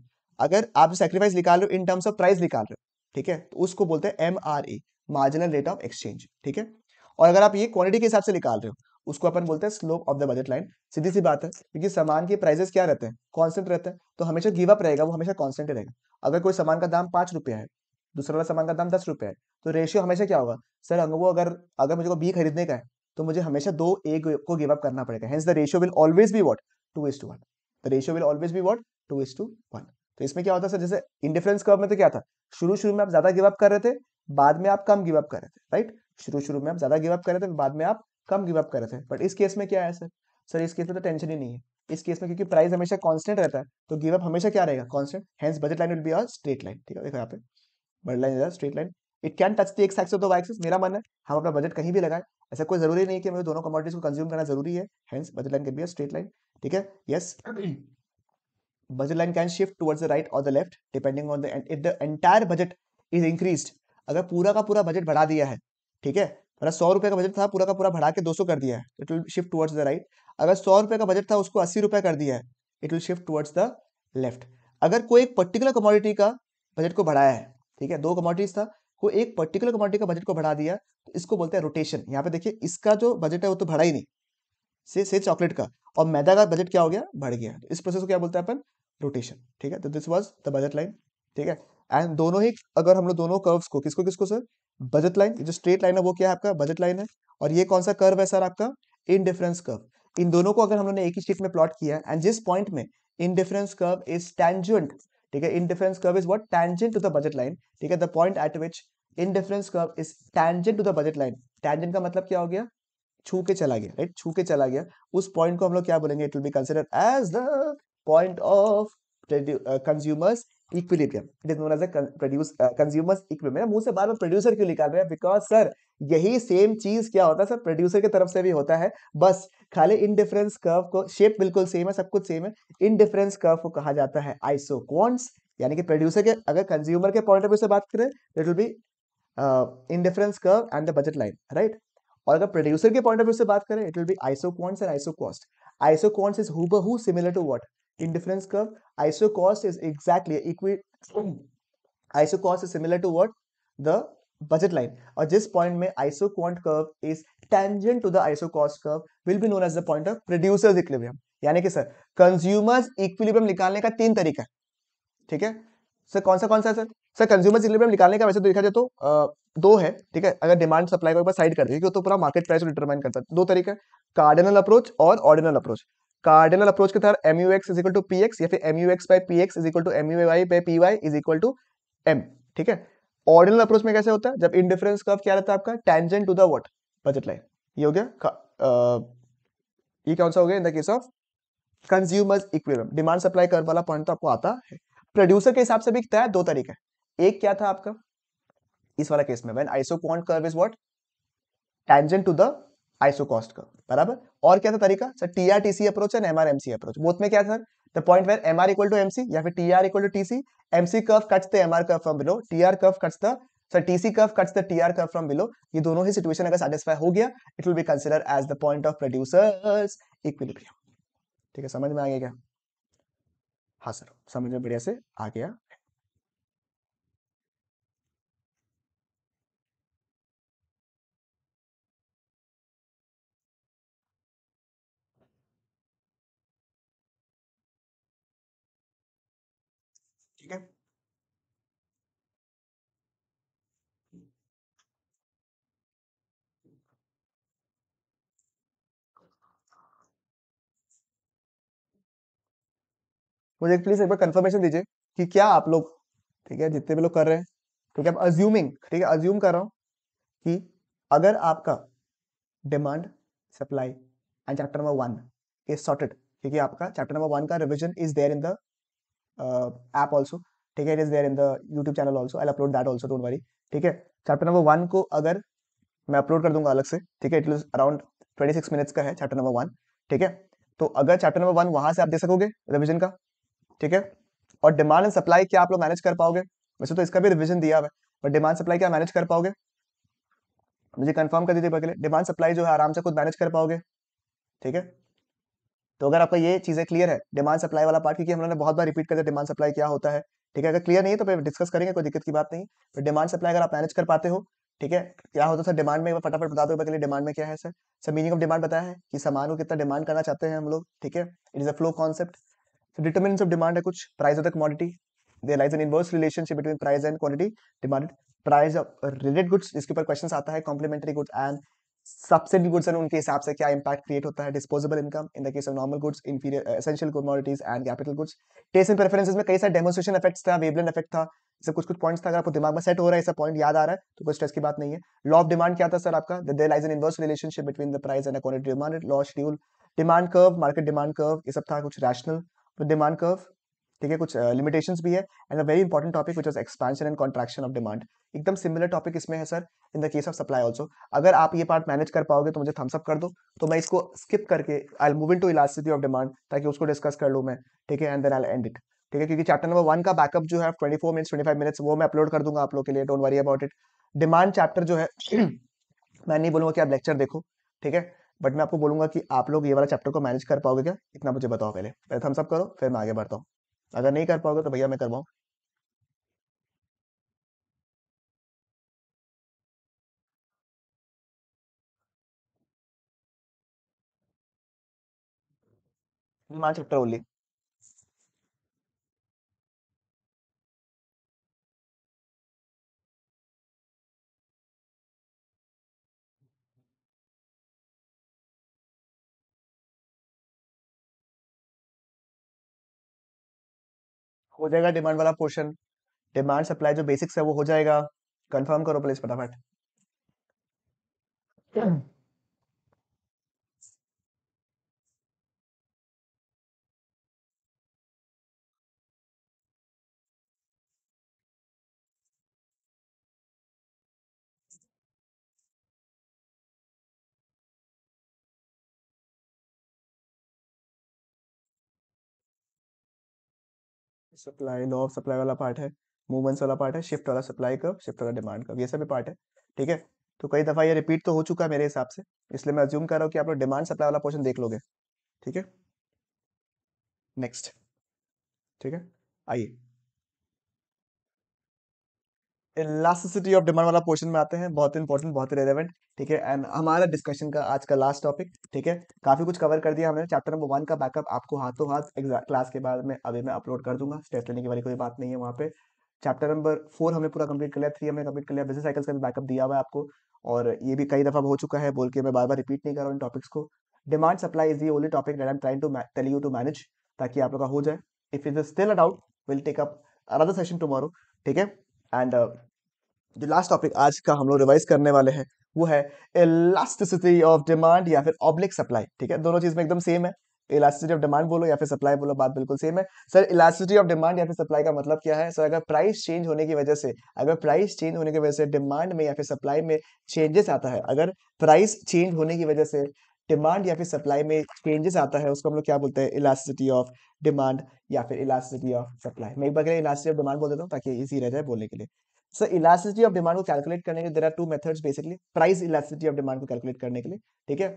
अगर आप सैक्रीफाइस निकाल रहे हो इन टर्म्स ऑफ प्राइस निकाल रहे हो ठीक है तो उसको बोलते हैं M R A marginal rate of exchange ठीक है और अगर आप ये क्वालिटी के हिसाब से निकाल रहे हो उसको अपन बोलते हैं slope of the budget line सीधी सी बात है क्योंकि सामान के प्राइसेस क्या रहते हैं कांस्टेंट रहते हैं तो हमेशा गिवअप रहेगा वो हमेशा कांस्टेंट रहेगा अगर कोई सामान का दाम पांच रुपया है दूसरा वाला सामान का दाम दस रुपये है तो रेशियो हमेशा क्या होगा सर अगर वो अगर अगर मुझे को बी खरीदने का है तो मुझे हमेशा दो ए को गिव अप करना पड़ेगा hence the ratio will always be what two is to one the ratio will always be what two is to one तो इसमें क्या होता है सर जैसे इंडिफरेंस कर्व में तो क्या था शुरू शुरू में आप ज्यादा गिव अप कर रहे थे बाद में आप कम गिव अप कर रहे थे राइट शुरू शुरू में आप ज्यादा गिव अप कर रहे थे बाद में आप कम गिव अप कर रहे थे बट इस केस में क्या है सर सर इस केस में तो टेंशन ही नहीं है इस केस में क्योंकि प्राइस हमेशा कांस्टेंट रहता है तो गिव अप हमेशा क्या रहेगा constant hence budget line will be a straight line ठीक है देखो यहाँ पे बर्ड लाइन इधर straight line it can touch the x x axis y x मेरा मन है हम अपना बजट कहीं भी लगाए ऐसा कोई जरूरी नहीं कि मुझे दोनों कमोडिटीज को कंज्यूम करना जरूरी है hence budget line can be a straight line ठीक है yes budget line can shift towards the right और the left depending on the and if the entire budget is increased अगर पूरा का पूरा बजट बढ़ा दिया है ठीक है मतलब सौ रुपए का बजट था पूरा का पूरा बढ़ा के दो सौ कर दिया है it will shift towards the right अगर सौ रुपए का बजट था उसको अस्सी रुपए कर दिया है it will shift towards the left अगर कोई एक पर्टिकुलर कमोडिटी का बजट को बढ़ाया है ठीक है दो कमोडिटीज था को एक पर्टिकुलर कमोडिटी का बजट को बढ़ा दिया तो इसको बोलते हैं रोटेशन यहाँ पे देखिए इसका जो बजट है वो तो बढ़ा ही नहीं से से चॉकलेट का और मैदा का बजट क्या हो गया बढ़ गया तो इस प्रोसेस को क्या बोलते हैं अपन रोटेशन ठीक है तो this was the budget line ठीक है एंड दोनों ही अगर हम लोग दोनों कर्व्स को किसको किसको सर बजट लाइन जो स्ट्रेट लाइन है वो क्या है आपका बजट लाइन है और ये कौन सा कर्व है सर आपका इन डिफरेंस कर्व इन दोनों को अगर हम लोग ने एक ही शीट में प्लॉट किया एंड जिस पॉइंट में indifference curve is tangent ठीक है indifference curve is what tangent to the budget line ठीक है the point at which indifference curve is tangent to the budget line tangent का मतलब क्या हो गया छू के चला गया राइट छू के चला गया उस पॉइंट को हम लोग क्या बोलेंगे it will be consider as the point of consumer's equilibrium it is known as produce consumer's equilibrium मुंह से बार बार प्रोड्यूसर क्यों निकाल रहे हैं बिकॉज सर यही सेम चीज क्या होता है सर प्रोड्यूसर की तरफ से भी होता है बस खाली इनडिफरेंस कर्व को शेप बिल्कुल सेम है सब कुछ सेम है इनडिफरेंस कर्व को कहा जाता है आइसोक्वांट्स यानी कि प्रोड्यूसर के अगर कंज्यूमर के पॉइंट ऑफ व्यू से बात करें it will be indifference curve and the budget line right और अगर प्रोड्यूसर के पॉइंट ऑफ व्यू से बात करें it will be isoquants and iso isocost isoquants is हूबहू similar to what indifference curve iso cost is exactly equi iso cost is similar to what the budget line or this point mein iso quant curve is tangent to the iso cost curve will be known as the point of producers equilibrium यानी कि sir consumer's equilibrium निकालने का तीन तरीका है ठीक है sir कौन सा कौन सा है सर सर कंज्यूमर इक्विलिब्रियम निकालने का वैसे तो देखा जाए तो आ, दो है ठीक है अगर डिमांड सप्लाई को एक बार साइड कर देगी तो पूरा मार्केट प्राइस डिटरमाइन करता है दो तरीके कार्डिनल अप्रोच और ऑर्डिनल अप्रोच कार्डिनल अप्रोच के तहत M U X is equal to P X या फिर M U X by P X is equal to M U Y by P Y is equal to M ठीक है ordinal approach में कैसे होता है जब इनडिफरेंस कर्व क्या रहता है आपका tangent to the what budget line ये हो गया ये कौन सा हो गया in the case of consumer's equilibrium demand supply curve वाला पॉइंट तो आपको आता है प्रोड्यूसर के हिसाब से भी है दो तरीके एक क्या था आपका इस वाला केस में when isoquant curve is what tangent to the isocost curve बराबर और क्या था तरीका sir T R TC approach and M R MC approach both में क्या था the point where M R equal to MC या फिर T R equal to TC MC curve cuts the M R curve from below T R curve cuts the sir TC curve cuts the T R curve from below ये दोनों ही situation अगर satisfy हो गया it will be consider as the point of producers equilibrium ठीक है समझ में आ गया क्या हाँ सर समझ में बढ़िया से आ गया ठीक है मुझे प्लीज एक बार कंफर्मेशन दीजिए कि क्या आप लोग ठीक है जितने भी लोग कर रहे हैं क्योंकि आप अज्यूमिंग ठीक है अज्यूम कर रहा हूं कि अगर आपका demand supply and chapter number one is sorted क्योंकि आपका चैप्टर नंबर वन का revision is there in the uh, app also ठीक है it is there in the YouTube channel also I'll upload that also don't worry ठीक है chapter number one को अगर मैं upload कर दूंगा अलग से ठीक है it is around twenty six minutes का है चैप्टर नंबर वन ठीक है तो अगर चैप्टर नंबर वन वहां से आप दे सकोगे रिविजन का ठीक है और डिमांड एंड सप्लाई क्या आप लोग मैनेज कर पाओगे वैसे तो इसका भी रिविजन दिया हुआ है बट डिमांड सप्लाई क्या मैनेज कर पाओगे मुझे कंफर्म कर दीजिए डिमांड सप्लाई जो है आराम से खुद मैनेज कर पाओगे ठीक है तो अगर आपका ये चीजें क्लियर है डिमांड सप्लाई वाला पार्ट क्योंकि हम लोगों ने बहुत बार रिपीट करते डिमांड सप्लाई क्या होता है ठीक है अगर क्लियर नहीं है तो फिर डिस्कस करेंगे कोई दिक्कत की बात नहीं तो डिमांड सप्लाई अगर आप मैनेज कर पाते हो ठीक है क्या होता है सर डिमांड में फटाफट बता दो डिमांड में क्या है sir sir meaning of demand बताया है कि सामान को कितना डिमांड करना चाहते हैं हम लोग ठीक है it is a flow concept determinants of demand है कुछ price of the commodity there lies an inverse relationship between price and quantity demand price of related goods इसके ऊपर क्वेश्चन आता है कॉम्प्लीमेंट्री गुड्स एंड भी गुड्स उनके हिसाब से क्या इंपैक्ट क्रिएट होता है disposable income in the case of normal goods inferior essential commodities and capital goods taste and preferences में कई सारे डेमोस्ट्रेशन इफेक्ट्स था वेवलेन इफेक्ट था सब कुछ कुछ पॉइंट्स था अगर आपको दिमाग में सेट हो रहा है ऐसा पॉइंट याद आ रहा है तो कोई स्ट्रेस की बात नहीं है लॉ ऑफ डिमांड क्या था सर आपका there is an inverse relationship between the price and to demand law schedule demand curve market demand curve ये सब था कुछ रैशनल डिमांड कर्व ठीक है कुछ लिमिटेशन uh, भी है and a very important topic which is expansion and contraction of demand एकदम सिमिलर टॉपिक इसमें है sir in the case of supply also अगर आप ये पार्ट मैनेज कर पाओगे तो मुझे थम्सअप कर दो तो मैं इसको स्किप करके I move into elasticity of demand ताकि उसको डिस्कस कर लूँ मैं ठीक है and then I end it ठीक है क्योंकि चैप्टर नंबर वन का बैकअप जो है twenty four minutes twenty minutes वो मैं अपलोड कर दूंगा आप लोग के लिए don't worry about it demand chapter जो है मैं नहीं बोलूंगा कि आप लेक्चर देखो ठीक है बट मैं आपको बोलूंगा कि आप लोग ये वाला चैप्टर को मैनेज कर पाओगे क्या इतना मुझे बताओ पहले पहले थम्सअप करो फिर मैं आगे बढ़ता हूँ अगर नहीं कर पाओगे तो भैया मैं करवाऊ चैप्टर ट्रोली हो जाएगा डिमांड वाला पोर्शन डिमांड सप्लाई जो बेसिक्स है वो हो जाएगा कंफर्म करो प्लीज फटाफट सप्लाई लॉ ऑफ सप्लाई वाला पार्ट है मूवमेंट्स वाला पार्ट है शिफ्ट वाला सप्लाई कर्व शिफ्ट वाला डिमांड कर्व ये सभी पार्ट है ठीक है तो कई दफ़ा ये रिपीट तो हो चुका है मेरे हिसाब से इसलिए मैं अज्यूम कर रहा हूँ कि आप लोग डिमांड सप्लाई वाला पोर्शन देख लोगे ठीक है नेक्स्ट ठीक है आइए इलास्टिसिटी ऑफ डिमांड वाला पोर्शन में आते हैं बहुत इंपॉर्टेंट बहुत ही रेलेवेंट ठीक है एंड हमारा डिस्कशन का आज का लास्ट टॉपिक ठीक है काफी कुछ कवर कर दिया हमने चैप्टर नंबर वन का बैकअप आपको हाथों हाथ क्लास के बाद में अभी मैं अपलोड कर दूंगा स्टेप लेने की वाली कोई बात नहीं है वहाँ पे चैप्टर नंबर फोर हमने पूरा कंप्लीट कर लिया थ्री हमने कंप्लीट कर लिया बिजनेस साइकिल्स का भी बैकअप दिया हुआ है आपको और ये भी कई दफा हो चुका है बोल के मैं बार बार रिपीट नहीं कर रहा हूँ टॉपिक्स को demand supply is the only topic that I am trying to tell you to manage ताकि आप लोग का हो जाए if is still a doubt will take up another session tomorrow ठीक है एंड uh, जो लास्ट टॉपिक आज का हम लोग रिवाइज करने वाले हैं वो है इलास्टिसिटी ऑफ डिमांड या फिर ऑब्लिक सप्लाई ठीक है दोनों चीज में एकदम सेम है इलास्टिसिटी ऑफ डिमांड बोलो या फिर सप्लाई बोलो बात बिल्कुल सेम है सर इलास्टिसिटी ऑफ डिमांड या फिर सप्लाई का मतलब क्या है सर अगर प्राइस चेंज होने की वजह से अगर प्राइस चेंज होने की वजह से डिमांड में या फिर सप्लाई में चेंजेस आता है अगर प्राइस चेंज होने की वजह से डिमांड या फिर सप्लाई में चेंजेस आता है उसको हम लोग क्या बोलते हैं इलास्टिसिटी ऑफ डिमांड या फिर इलास्टिसिटी ऑफ सप्लाई मैं एक बार इलास्टिसिटी ऑफ डिमांड बोल देता हूँ ताकि इजी रह जाए बोलने के लिए सो इलास्टिसिटी ऑफ डिमांड को कैलकुलेट करने के there are two methods basically price elasticity of demand को कैलकुलेट करने के लिए ठीक है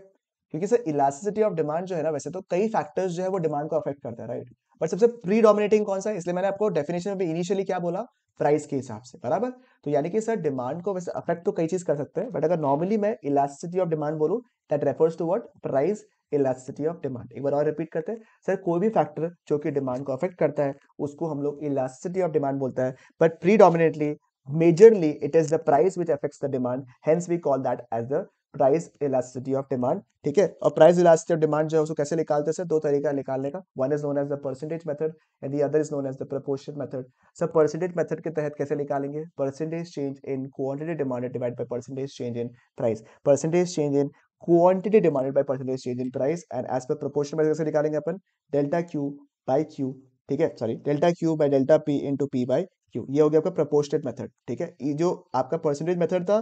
क्योंकि सर इलास्टिसिटी ऑफ डिमांड जो है ना वैसे तो कई फैक्टर्स जो है वो डिमांड को अफेक्ट करता है राइट बट सबसे प्री कौन सा है इसलिए मैंने आपको डेफिनेशन में इनिशियली क्या बोला प्राइस के हिसाब से बराबर तो यानी कि सर डिमांड को वैसे अफेक्ट तो कई चीज कर सकते हैं बट अगर नॉर्मली मैं इलास्टिसिटी ऑफ डिमांड बोलूँ that refers to what price elasticity of demand एक बार और रिपीट करते हैं सर कोई भी फैक्टर जो कि डिमांड को अफेक्ट करता है उसको हम लोग इलास्टिसिटी ऑफ डिमांड बोलता है but predominantly majorly it is the price which affects the demand hence we call that as the price elasticity of demand ठीक है और price elasticity of demand जो है उसको कैसे निकालते हैं दो तरीका निकालने का one is known as the percentage method and the other is known as the proportion method so, percentage method के तहत कैसे निकालेंगे percentage change in quantity demanded divided by percentage change in price percentage change in quantity demanded by percentage change in price and as per proportion method कैसे निकालेंगे अपन delta q by q ठीक है sorry delta Q by delta P into P by Q ये हो गया आपका प्रपोस्टेड method ठीक है ये जो आपका परसेंटेज मेथड था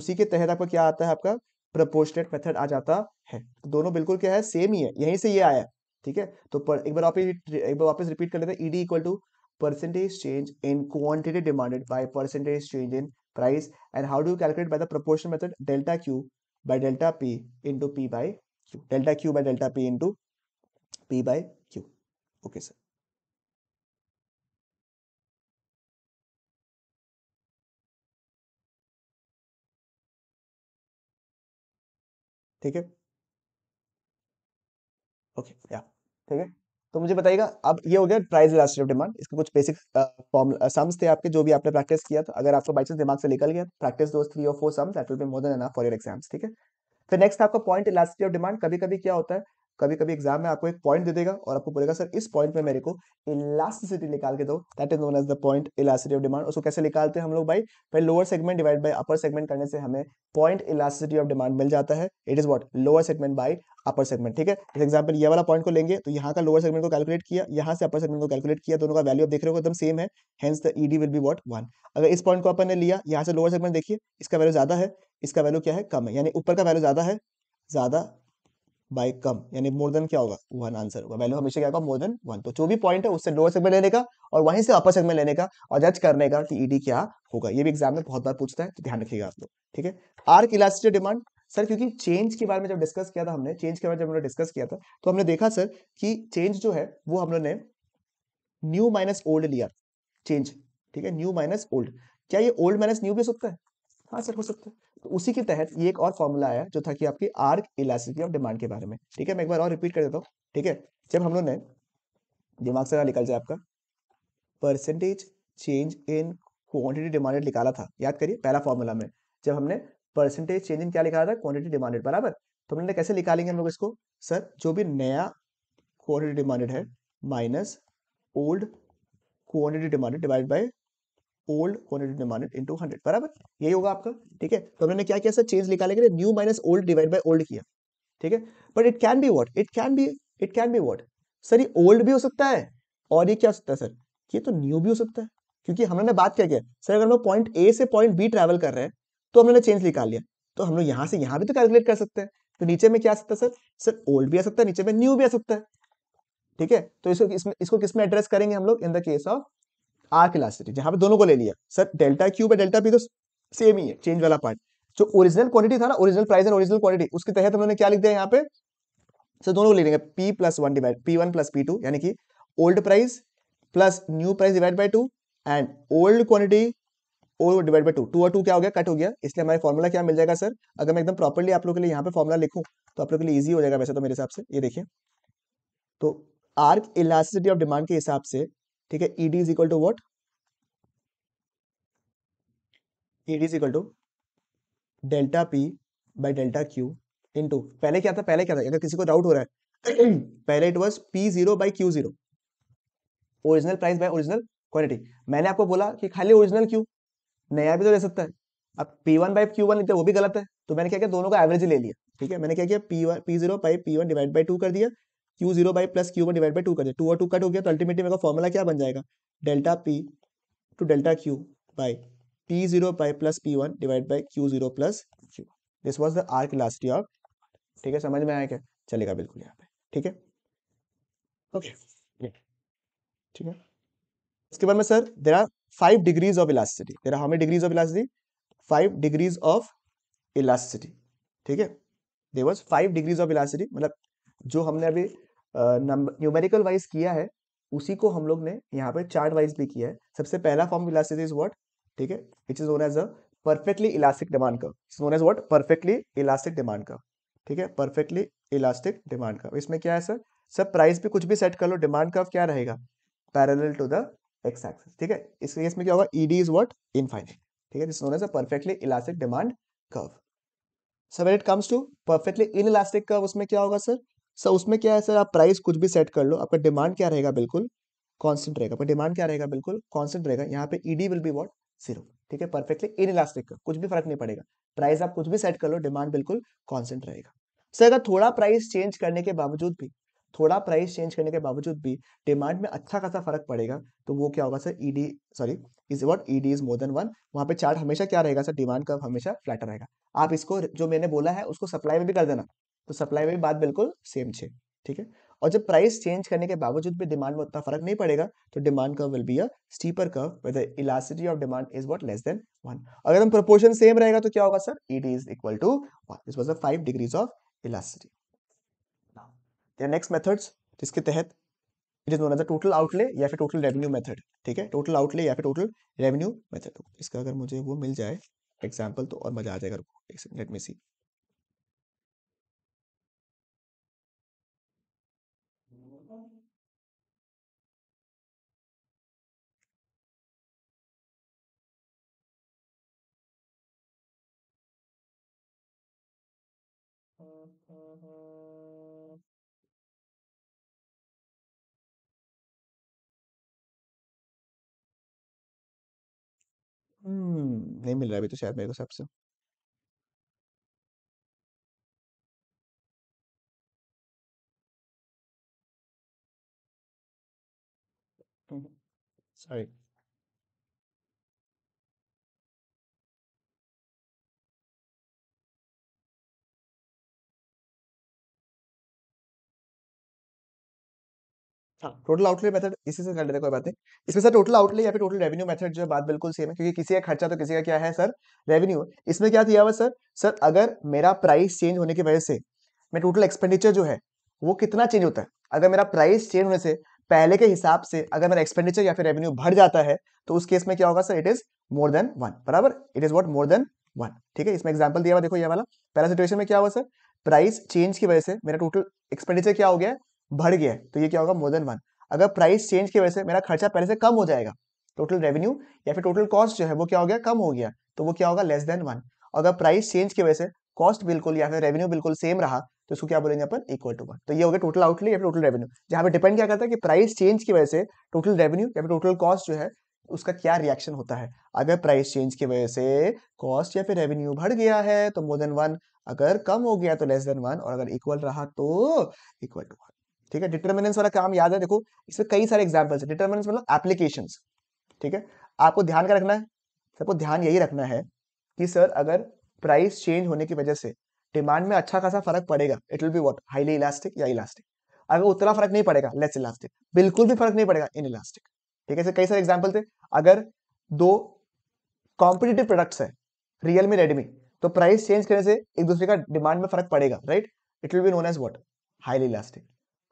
उसी के तहत आपका क्या आता है आपका प्रपोस्टेड मेथड आ जाता है तो दोनों बिल्कुल क्या है सेम ही है यहीं से ये आया ठीक है तो पर, एक बार आप एक बार वापस रिपीट कर लेते हैं ED equal to percentage change in quantity demanded by percentage change in price and how do calculate by the proportion method delta Q by delta P into P by delta Q by delta P into P by Q okay sir ठीक है okay या ठीक है तो मुझे बताइएगा अब ये हो गया प्राइस वेलोसिटी ऑफ डिमांड इसके कुछ बेसिक फॉर्म सम्स थे आपके जो भी आपने प्रैक्टिस किया था अगर आपको बाई दिमाग से निकल गया प्रैक्टिस दो थ्री और four sums that will be more than enough for your exams ठीक है फिर नेक्स्ट आपका पॉइंट इलास्टिसिटी ऑफ डिमांड कभी कभी क्या होता है कभी कभी एग्जाम में आपको एक पॉइंट दे देगा और आपको बोलेगा सर इस पॉइंट में मेरे को इलास्टिसिटी निकाल के दो that is known as the point elasticity of demand उसको कैसे निकालते हैं हम लोग भाई पहले lower segment divide by upper segment करने से हमें पॉइंट इलास्टिसिटी ऑफ डिमांड मिल जाता है it is what lower segment by upper segment ठीक है फॉर एग्जाम्पल ये वाला पॉइंट को लेंगे तो यहाँ का लोअर सेगमेंट को कैलकुलेट किया यहाँ से अपर सेगमेंट को कैलकुलेट किया दोनों का वैल्यू आप देख रहे हो एकदम सेम है hence the ED will be what one अगर इस पॉइंट को अपन ने लिया यहाँ से लोअर सेगमेंट देखिए इसका वैल्यू ज्यादा है इसका वैल्यू क्या है कम है यानी ऊपर का वैल्यू ज्यादा है ज्यादा बाई कम यानी मोर देन क्या होगा वन आंसर होगा वैल्यू हमेशा क्या होगा मोर देन वन तो जो भी पॉइंट है उससे लोअर सेगमेंट लेने का और वहीं से अपर सेगमेंट लेने का और जज करने का कि ईडी क्या होगा ये भी एग्जाम में बहुत बार पूछता है तो ध्यान रखिएगा आप लोग ठीक है आर इलास्टिटी डिमांड सर क्योंकि चेंज के बारे में जब डिस्कस किया था हमने चेंज के बारे में जब हमने डिस्कस किया था तो हमने देखा सर कि चेंज जो है वो हम लोग ने न्यू माइनस ओल्ड लिया चेंज ठीक है न्यू माइनस ओल्ड क्या ये ओल्ड माइनस न्यू भी हो सकता है हाँ सर हो सकता है उसी के तहत ये एक और फॉर्मूला आया जो था कि आपकी आर्क इलास्टिसिटी ऑफ डिमांड के बारे में ठीक है मैं एक बार और रिपीट कर देता हूँ ठीक है जब हम लोग ने दिमाग से निकल जाए आपका percentage change in quantity demanded निकाला था याद करिए पहला फॉर्मूला में जब हमने परसेंटेज चेंज इन क्या निकाला था क्वांटिटी डिमांडेड बराबर तो हमने कैसे निकालेंगे हम लोग इसको सर जो भी नया क्वांटिटी डिमांडेड है minus old quantity demanded divide by old quantity demanded into hundred बराबर यही होगा आपका ठीक है तो हमने क्या किया सर चेंज निकाले के लिए new minus old divide by old किया ठीक है but it can be what it can be it can be what sir ये ओल्ड भी हो सकता है और ये क्या हो सकता है सर ये तो न्यू भी हो सकता है क्योंकि हमने बात क्या किया सर अगर हम लोग पॉइंट ए से पॉइंट बी ट्रेवल कर रहे हैं तो हमने चेंज निकाल लिया तो हम लोग यहाँ से यहाँ भी तो कैलकुलेट कर सकते हैं तो नीचे में क्या आ सकता है सर सर ओल्ड भी आ सकता है नीचे में न्यू भी आ सकता है ठीक है तो इसको इसमें इसको किस में एड्रेस करेंगे हम लोग in the case of arc की जहां पे दोनों को ले लिया सर डेल्टा क्यूब है डेल्टा पी तो सेम ही है चेंज वाला पार्ट जो ओरिजिनल क्वांटिटी था ना original price and original quantity उसके तहत हमने क्या लिख दिया यहाँ पे सर दोनों को ले लेंगे P plus one divide P one plus P two यानी कि old price plus new price divide by two and old quantity और डिवाइड बाई टू टू और टू क्या हो गया कट हो गया इसलिए हमारे फॉर्मुला क्या मिल जाएगा सर अगर मैं एकदम प्रॉपरली आप लोग के लिए यहाँ पे फॉर्मुला लिखूँ तो आप लोग के लिए ईजी हो जाएगा वैसे तो मेरे हिसाब से ये देखिए तो आर्क इलास्टिसिटी ऑफ डिमांड के हिसाब से ठीक है ED is equal to what ED is equal to delta P by delta Q into पहले क्या था पहले क्या था अगर किसी को डाउट हो रहा है पहले it was P zero by Q zero original price by original quality मैंने आपको बोला कि खाली ओरिजिनल क्यू नया भी तो ले सकता है अब P1 one by Q one वो भी गलत है तो मैंने क्या किया दोनों का एवरेज ले लिया ठीक है मैंने क्या किया P one P zero by P one divide by two कर दिया Q zero by plus Q one divide by two कर दे टू और टू कट हो गया तो अल्टीमेटली मेरा फॉर्मूला क्या बन जाएगा delta P to delta Q by P zero by plus P one divide by Q zero plus Q this was the arc elasticity of ठीक है समझ में आया क्या चलेगा बिल्कुल यहाँ पे ठीक है ओके ठीक है इसके बाद में sir there are five degrees of elasticity there are how many degrees of elasticity five degrees of elasticity ठीक है there was five degrees of elasticity मतलब जो हमने अभी न्यूमेरिकल वाइज किया है उसी को हम लोग ने यहाँ पे चार्ट वाइज भी किया है सबसे पहला फॉर्म इलास्टिस इज वॉट ठीक है which is known as a perfectly elastic demand curve is known as what perfectly elastic demand curve ठीक है परफेक्टली इलास्टिक डिमांड कर्व इसमें क्या है सर सर प्राइस पे कुछ भी सेट कर लो डिमांड कर्व क्या रहेगा parallel to the X axis ठीक है इस केस में क्या होगा ईडी इज व्हाट इनफाइनाइट ठीक है this known as a perfectly elastic demand curve sir when it comes to perfectly inelastic curve उसमें क्या होगा सर सर उसमें क्या है सर आप प्राइस कुछ भी सेट कर लो आपका डिमांड क्या रहेगा बिल्कुल कॉन्स्टेंट रहेगा आपका डिमांड क्या रहेगा बिल्कुल कॉन्स्टेंट रहेगा यहाँ पे ED will be what zero ठीक है परफेक्टली इन इलास्टिक का कुछ भी फर्क नहीं पड़ेगा प्राइस आप कुछ भी सेट कर लो डिमांड बिल्कुल कॉन्स्टेंट रहेगा सर अगर थोड़ा प्राइस चेंज करने के बावजूद भी थोड़ा प्राइस चेंज करने के बावजूद भी डिमांड में अच्छा खासा फर्क पड़ेगा तो वो क्या होगा sir ED sorry is what ED is more than one वहाँ पे चार्ट हमेशा क्या रहेगा सर डिमांड का हमेशा फ्लैट रहेगा आप इसको जो मैंने बोला है उसको सप्लाई में भी कर देना तो सप्लाई में भी बात बिल्कुल सेम छे ठीक है और जब प्राइस चेंज करने के बावजूद भी डिमांड में उतना फर्क नहीं पड़ेगा तो demand curve will be a steeper curve with elasticity of demand is what less than 1 अगर हम प्रोपोर्शन सेम रहेगा तो क्या होगा sir it is equal to 1 this was a 5 degrees of elasticity now there next methods जिसके तहत it is known as a total outlay या फिर टोटल रेवेन्यू मेथड ठीक है टोटल आउटले या फिर टोटल रेवेन्यू मेथड इसका अगर मुझे वो मिल जाए एग्जांपल तो और मजा आ जाएगा रुको लेट मी सी हम्म, नहीं मिल रहा अभी तो शायद मेरे को सबसे। हुँ, hmm, sorry. Hmm, total outlay method इसी से कर लेते कोई बात नहीं इसमें सर टोटल आउटले या फिर टोटल रेवेन्यू मेथड जो है बात बिल्कुल सेम है क्योंकि किसी का खर्चा तो किसी का क्या है सर रेवेन्यू इसमें क्या दिया हुआ सर सर अगर मेरा प्राइस चेंज होने की वजह से मैं टोटल एक्सपेंडिचर जो है वो कितना चेंज होता है अगर मेरा प्राइस चेंज होने से पहले के हिसाब से अगर मेरा एक्सपेंडिचर या फिर रेवेन्यू बढ़ जाता है तो उस केस में क्या होगा sir it is more than one बराबर it is what more than one ठीक है इसमें एग्जाम्पल दिया हुआ देखो ये वाला पहला सिचुएशन में क्या हुआ सर प्राइस चेंज की वजह से मेरा टोटल एक्सपेंडिचर क्या हो गया बढ़ गया तो ये क्या होगा मोर देन वन अगर प्राइस चेंज की वजह से मेरा खर्चा पहले से कम हो जाएगा टोटल रेवेन्यू या फिर टोटल कॉस्ट जो है वो क्या हो गया कम हो गया तो वो क्या होगा लेस देन वन अगर प्राइस चेंज की वजह से कॉस्ट बिल्कुल या फिर रेवेन्यू बिल्कुल सेम रहा तो इसको क्या बोलेंगे अपन इक्वल टू वन तो ये हो गया टोटल आउटले या फिर टोटल रेवेन्यू जहाँ पे डिपेंड क्या करता है कि प्राइस चेंज की वजह से टोटल रेवेन्यू या फिर टोटल कॉस्ट जो है उसका क्या रिएक्शन होता है अगर प्राइस चेंज की वजह से कॉस्ट या फिर रेवेन्यू बढ़ गया है तो मोर देन वन अगर कम हो गया तो लेस देन वन और अगर इक्वल रहा तो इक्वल टू वन ठीक है डिटर्मिनेंस वाला काम याद है देखो इसमें कई सारे एग्जाम्पल्स है डिटर्मिनेंस मतलब एप्लीकेशन ठीक है आपको ध्यान का रखना है सबको ध्यान यही रखना है कि सर अगर प्राइस चेंज होने की वजह से डिमांड में अच्छा खासा फर्क पड़ेगा it will be what highly elastic या इलास्टिक अगर उतना फर्क नहीं पड़ेगा लेस इलास्टिक बिल्कुल भी फर्क नहीं पड़ेगा इन इलास्टिक ठीक है सर कई सारे एग्जाम्पल थे अगर दो कॉम्पिटेटिव प्रोडक्ट्स है रियलमी रेडमी तो प्राइस चेंज करने से एक दूसरे का डिमांड में फर्क पड़ेगा right it will be known as what highly elastic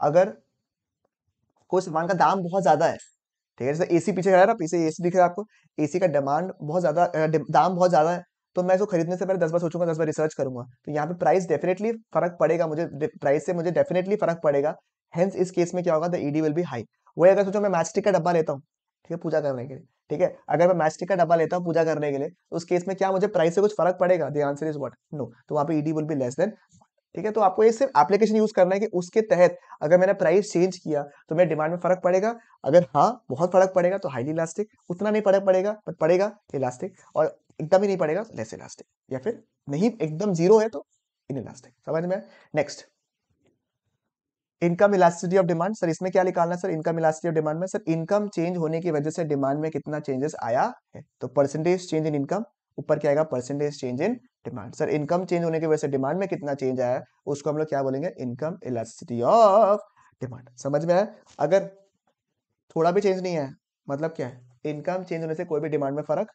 अगर कोई सामान का दाम बहुत ज्यादा है ठीक है जैसे एसी पीछे खड़ा है ना पीछे एसी दिख रहा है आपको एसी का डिमांड बहुत ज्यादा दाम बहुत ज्यादा है तो मैं इसको खरीदने से पहले दस बार सोचूंगा दस बार रिसर्च करूंगा तो यहाँ पे प्राइस डेफिनेटली फर्क पड़ेगा मुझे प्राइस से मुझे डेफिनेटली फर्क पड़ेगा हेंस इस केस में क्या होगा the ED will be high वही अगर सोचो मैं मैचस्टिक का डब्बा लेता हूँ ठीक है पूजा करने के लिए ठीक है अगर मैं मैचस्टिक का डब्बा लेता हूँ पूजा करने के लिए तो उस केस में क्या मुझे प्राइस से कुछ फर्क पड़ेगा the answer is what no तो वहाँ पे ED will be less than ठीक है तो आपको ये सिर्फ एप्लीकेशन यूज करना है कि उसके तहत अगर मैंने प्राइस चेंज किया तो मेरे डिमांड में फर्क पड़ेगा अगर हाँ बहुत फर्क पड़ेगा तो हाईली इलास्टिक उतना नहीं फर्क पड़ेगा बट पड़ेगा इलास्टिक और एकदम ही नहीं पड़ेगा लेस तो इलास्टिक या फिर नहीं एकदम जीरो है तो इन इलास्टिक समझ में next income elasticity of demand sir इसमें क्या निकालना sir income elasticity of demand में सर इनकम चेंज होने की वजह से डिमांड में कितना चेंजेस आया है तो परसेंटेज चेंज इन इनकम ऊपर क्या आएगा percentage change in demand sir income change होने की वजह से डिमांड में कितना चेंज आया उसको हम लोग क्या बोलेंगे इनकम इलास्टिसिटी ऑफ डिमांड समझ में आया अगर थोड़ा भी चेंज नहीं है मतलब क्या है इनकम चेंज होने से कोई भी डिमांड में फर्क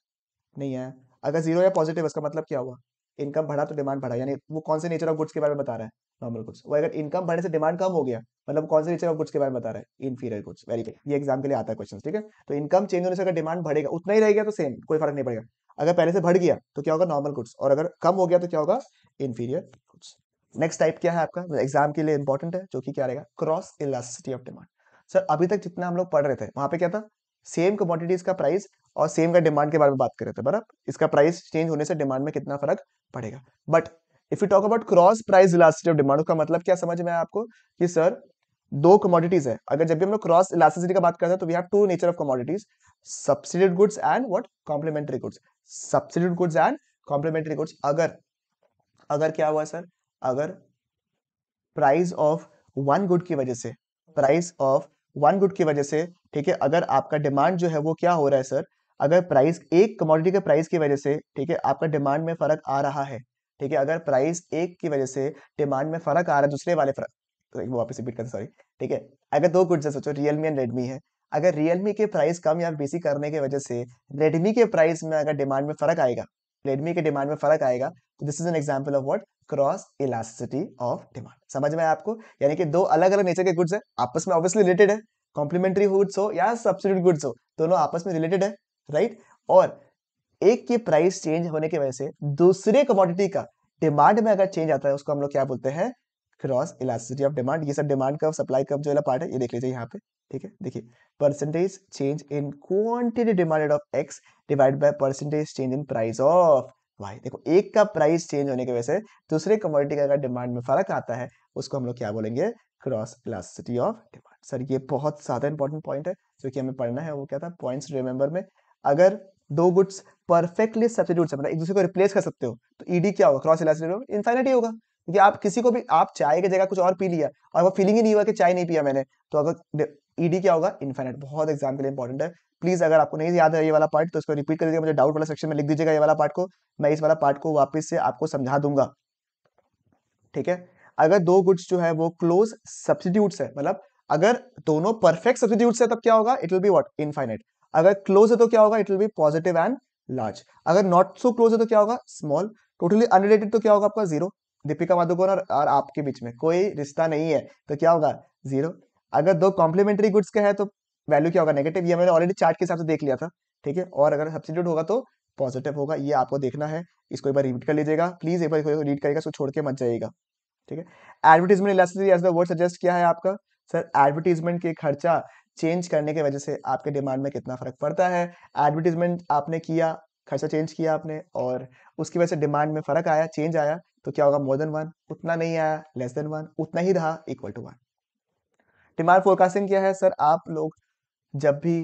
नहीं है अगर जीरो या पॉजिटिव इसका मतलब क्या हुआ इनकम बढ़ा तो डिमांड बढ़ा यानी वो कौन से नेचर ऑफ गुड्स के बारे में बता रहा है नॉर्मल गुड्स वो अगर इनकम बढ़ने से डिमांड कम हो गया मतलब कौन से नेचर ऑफ गुड्स के बारे में बता रहा है इनफीरियर गुड्स वेरी गुड ये एग्जाम के लिए आता है क्वेश्चन ठीक है तो इनकम चेंज होने से अगर डिमांड बढ़ेगा उतना ही रहेगा तो सेम कोई फर्क नहीं पड़ेगा अगर पहले से बढ़ गया तो क्या होगा नॉर्मल गुड्स और अगर कम हो गया तो क्या होगा इन्फीरियर गुड्स नेक्स्ट टाइप क्या है आपका एग्जाम के लिए इंपॉर्टेंट है जो कि क्या रहेगा cross elasticity of demand sir अभी तक जितना हम लोग पढ़ रहे थे वहां पे क्या था सेम कमोडिटीज का प्राइस और सेम का डिमांड के बारे में बात कर रहे थे बराबर इसका प्राइस चेंज होने से डिमांड में कितना फर्क पड़ेगा but if you talk about cross price elasticity of demand का मतलब क्या समझ में आया आपको कि सर दो कमोडिटीज है अगर जब भी हम लोग क्रॉस इलास्टिसिटी का बात करते हैं तो we have two nature of commodities substitute goods and what complementary goods substitute goods and complementary goods अगर अगर क्या हुआ सर अगर प्राइस ऑफ वन गुड की वजह से प्राइस ऑफ वन गुड की वजह से ठीक है अगर आपका डिमांड जो है वो क्या हो रहा है सर अगर प्राइस एक कमोडिटी के प्राइस की वजह से ठीक है आपका डिमांड में फर्क आ रहा है ठीक है अगर प्राइस एक की वजह से डिमांड में फर्क आ रहा है दूसरे वाले फर्क तो वापस रिपीट करते सॉरी ठीक है अगर दो गुड्स है सोचो रियलमी एंड रेडमी है अगर रियलमी के प्राइस कम या बेसी करने की वजह से रेडमी के प्राइस में अगर डिमांड में फर्क आएगा रेडमी के डिमांड में फर्क आएगा तो this is an example of what cross elasticity of demand समझ में आपको यानी कि दो अलग अलग नेचर के गुड्स है आपस में ऑब्वियसली रिलेटेड है कॉम्प्लीमेंट्री गुड्स हो या सब्सिड्यूट गुड्स हो दोनों आपस में रिलेटेड है राइट और एक की प्राइस चेंज होने की वजह से दूसरे कमोडिटी का डिमांड में अगर चेंज आता है उसको हम लोग क्या बोलते हैं क्रॉस इलास्टिसिटी ऑफ डिमांड ये सब डिमांड कर्व सप्लाई कर्व जो वाला पार्ट है ये देख लीजिए यहाँ पे ठीक है देखिए percentage change in quantity demanded of X divide by percentage change in price of Y देखो एक का प्राइस चेंज होने की वजह से दूसरे कमोडिटी का अगर डिमांड में फर्क आता है उसको हम लोग क्या बोलेंगे cross elasticity of demand sir ये बहुत ज्यादा इंपॉर्टेंट पॉइंट है जो कि हमें पढ़ना है वो क्या था पॉइंट्स रिमेंबर में अगर दो गुड्स परफेक्टली सब्सिट्यूट मतलब एक दूसरे को रिप्लेस कर सकते हो तो ईडी क्या होगा क्रॉस इलास्टिसिटी इन्फाइनिटी होगा क्योंकि आप किसी को भी आप चाय की जगह कुछ और पी लिया और वो फीलिंग ही नहीं हुआ कि चाय नहीं पिया मैंने तो अगर ईडी क्या होगा इन्फेनेट बहुत एग्जाम के लिए इंपॉर्टेंट है प्लीज अगर आपको नहीं याद है ये वाला पार्ट तो उसको रिपीट कर दीजिएगा मुझे डाउट वाला सेक्शन में लिख दीजिएगा ये वाला पार्ट को मैं इस वाला पार्ट को वापस से आपको समझा दूंगा ठीक है अगर दो गुड्स जो है वो क्लोज सब्सिट्यूट है मतलब अगर दोनों परफेक्ट सब्सिट्यूट है तब क्या होगा it will be what infinite अगर क्लोज है तो क्या होगा it will be positive and large अगर नॉट सो क्लोज है तो क्या होगा स्मॉल टोटली अनरिलेटेड तो क्या होगा आपका जीरो दीपिका माधुकोन और, और आपके बीच में कोई रिश्ता नहीं है तो क्या होगा जीरो अगर दो कॉम्प्लीमेंट्री गुड्स के हैं तो वैल्यू क्या होगा नेगेटिव ये मैंने ऑलरेडी चार्ट के हिसाब से देख लिया था ठीक है और अगर सब्सिट्यूट होगा तो पॉजिटिव होगा ये आपको देखना है इसको एक बार रीड कर लीजिएगा प्लीज एक बार रीड करेगा इसको छोड़ के मत जाइएगा ठीक है advertisement elasticity as the word suggest किया है आपका सर एडवर्टीजमेंट के खर्चा चेंज करने की वजह से आपके डिमांड में कितना फर्क पड़ता है एडवर्टीजमेंट आपने किया खर्चा चेंज किया आपने और उसकी वजह से डिमांड में फर्क आया चेंज आया तो क्या होगा मोर देन वन उतना नहीं आया लेस देन वन उतना ही रहा equal to one demand forecasting क्या है सर आप लोग जब भी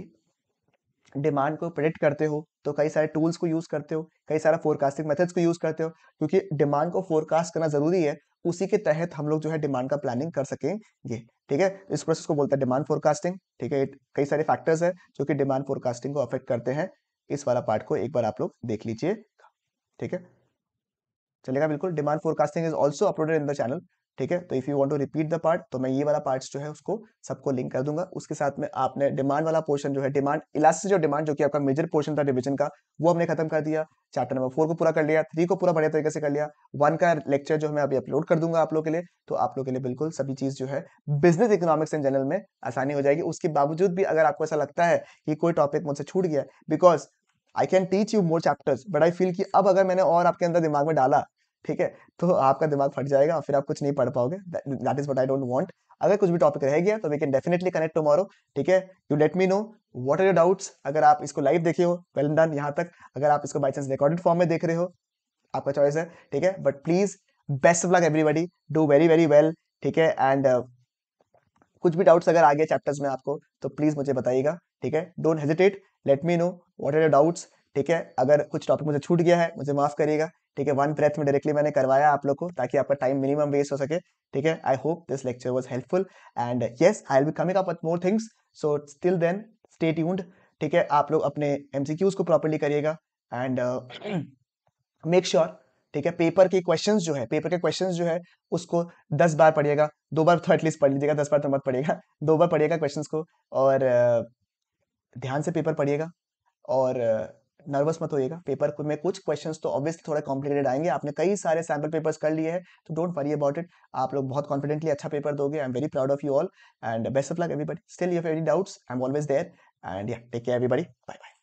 डिमांड को प्रेडिक्ट करते हो तो कई सारे टूल्स को यूज करते हो कई सारा फोरकास्टिंग मेथड्स को यूज करते हो क्योंकि डिमांड को फोरकास्ट करना जरूरी है उसी के तहत हम लोग जो है डिमांड का प्लानिंग कर सकेंगे ठीक है इस प्रोसेस को बोलते हैं डिमांड फोरकास्टिंग ठीक है कई सारे फैक्टर्स है जो कि डिमांड फोरकास्टिंग को अफेक्ट करते हैं इस वाला पार्ट को एक बार आप लोग देख लीजिए ठीक है चलेगा बिल्कुल demand forecasting is also uploaded in the channel ठीक है तो if you want to repeat the part तो मैं ये वाला पार्ट जो है उसको सबको लिंक कर दूंगा उसके साथ में आपने डिमांड वाला पोर्शन जो है डिमांड इलास्टिसिटी जो डिमांड जो कि आपका मेजर पोर्शन था डिवीजन का वो हमने खत्म कर दिया चैप्टर नंबर फोर को पूरा कर लिया थ्री को पूरा बढ़िया तरीके से कर लिया वन का लेक्चर जो मैं अभी अपलोड कर दूंगा आप लोग के लिए तो आप लोग के लिए बिल्कुल सभी चीज जो है बिजनेस इकोनॉमिक्स इन जनरल में आसानी हो जाएगी उसके बावजूद भी अगर आपको ऐसा लगता है कि कोई टॉपिक मुझसे छूट गया because I can teach you more chapters but I feel कि अब अगर मैंने और आपके अंदर दिमाग में डाला ठीक है तो आपका दिमाग फट जाएगा फिर आप कुछ नहीं पढ़ पाओगे that is what I don't want अगर कुछ भी टॉपिक रह गया तो we can definitely connect tomorrow ठीक है you let me know what are your doubts अगर आप इसको लाइव देखे हो वेल डन यहाँ तक अगर आप इसको बाई चांस रिकॉर्डेड फॉर्म में देख रहे हो आपका चॉइस है ठीक है but please best of luck everybody do very very well ठीक है एंड uh, कुछ भी डाउट्स अगर आ गए चैप्टर्स में आपको तो प्लीज मुझे बताइएगा ठीक है don't hesitate let me know what are your doubts ठीक है अगर कुछ टॉपिक मुझे छूट गया है मुझे माफ करिएगा ठीक है वन ब्रेथ में डायरेक्टली मैंने करवाया आप लोग को ताकि आपका टाइम मिनिमम वेस्ट हो सके ठीक है I hope this lecture was helpful and yes I will be coming up more things so still then stay tuned ठीक है आप लोग अपने एम को प्रॉपरली करिएगा एंड मेक श्योर ठीक है पेपर के क्वेश्चंस जो है पेपर के क्वेश्चंस जो है उसको दस बार पढ़िएगा दो बार तो एटलीस्ट पढ़ लीजिएगा दस बार तो मत पढ़िएगा दो बार पढ़िएगा क्वेश्चंस को और ध्यान से पेपर पढ़िएगा और नर्वस मत होइएगा पेपर में कुछ क्वेश्चन तो ऑब्वियसली थोड़ा कॉम्प्लिकेटेड आएंगे आपने कई सारे सैम्पल पेपर्स कर लिए हैं तो डोंट वरी अबाउट इट आप लोग बहुत कॉन्फिडेंटली अच्छा पेपर दोगे I am very proud of you all and best of luck everybody still you have any doubts I am always there and yeah take care everybody bye bye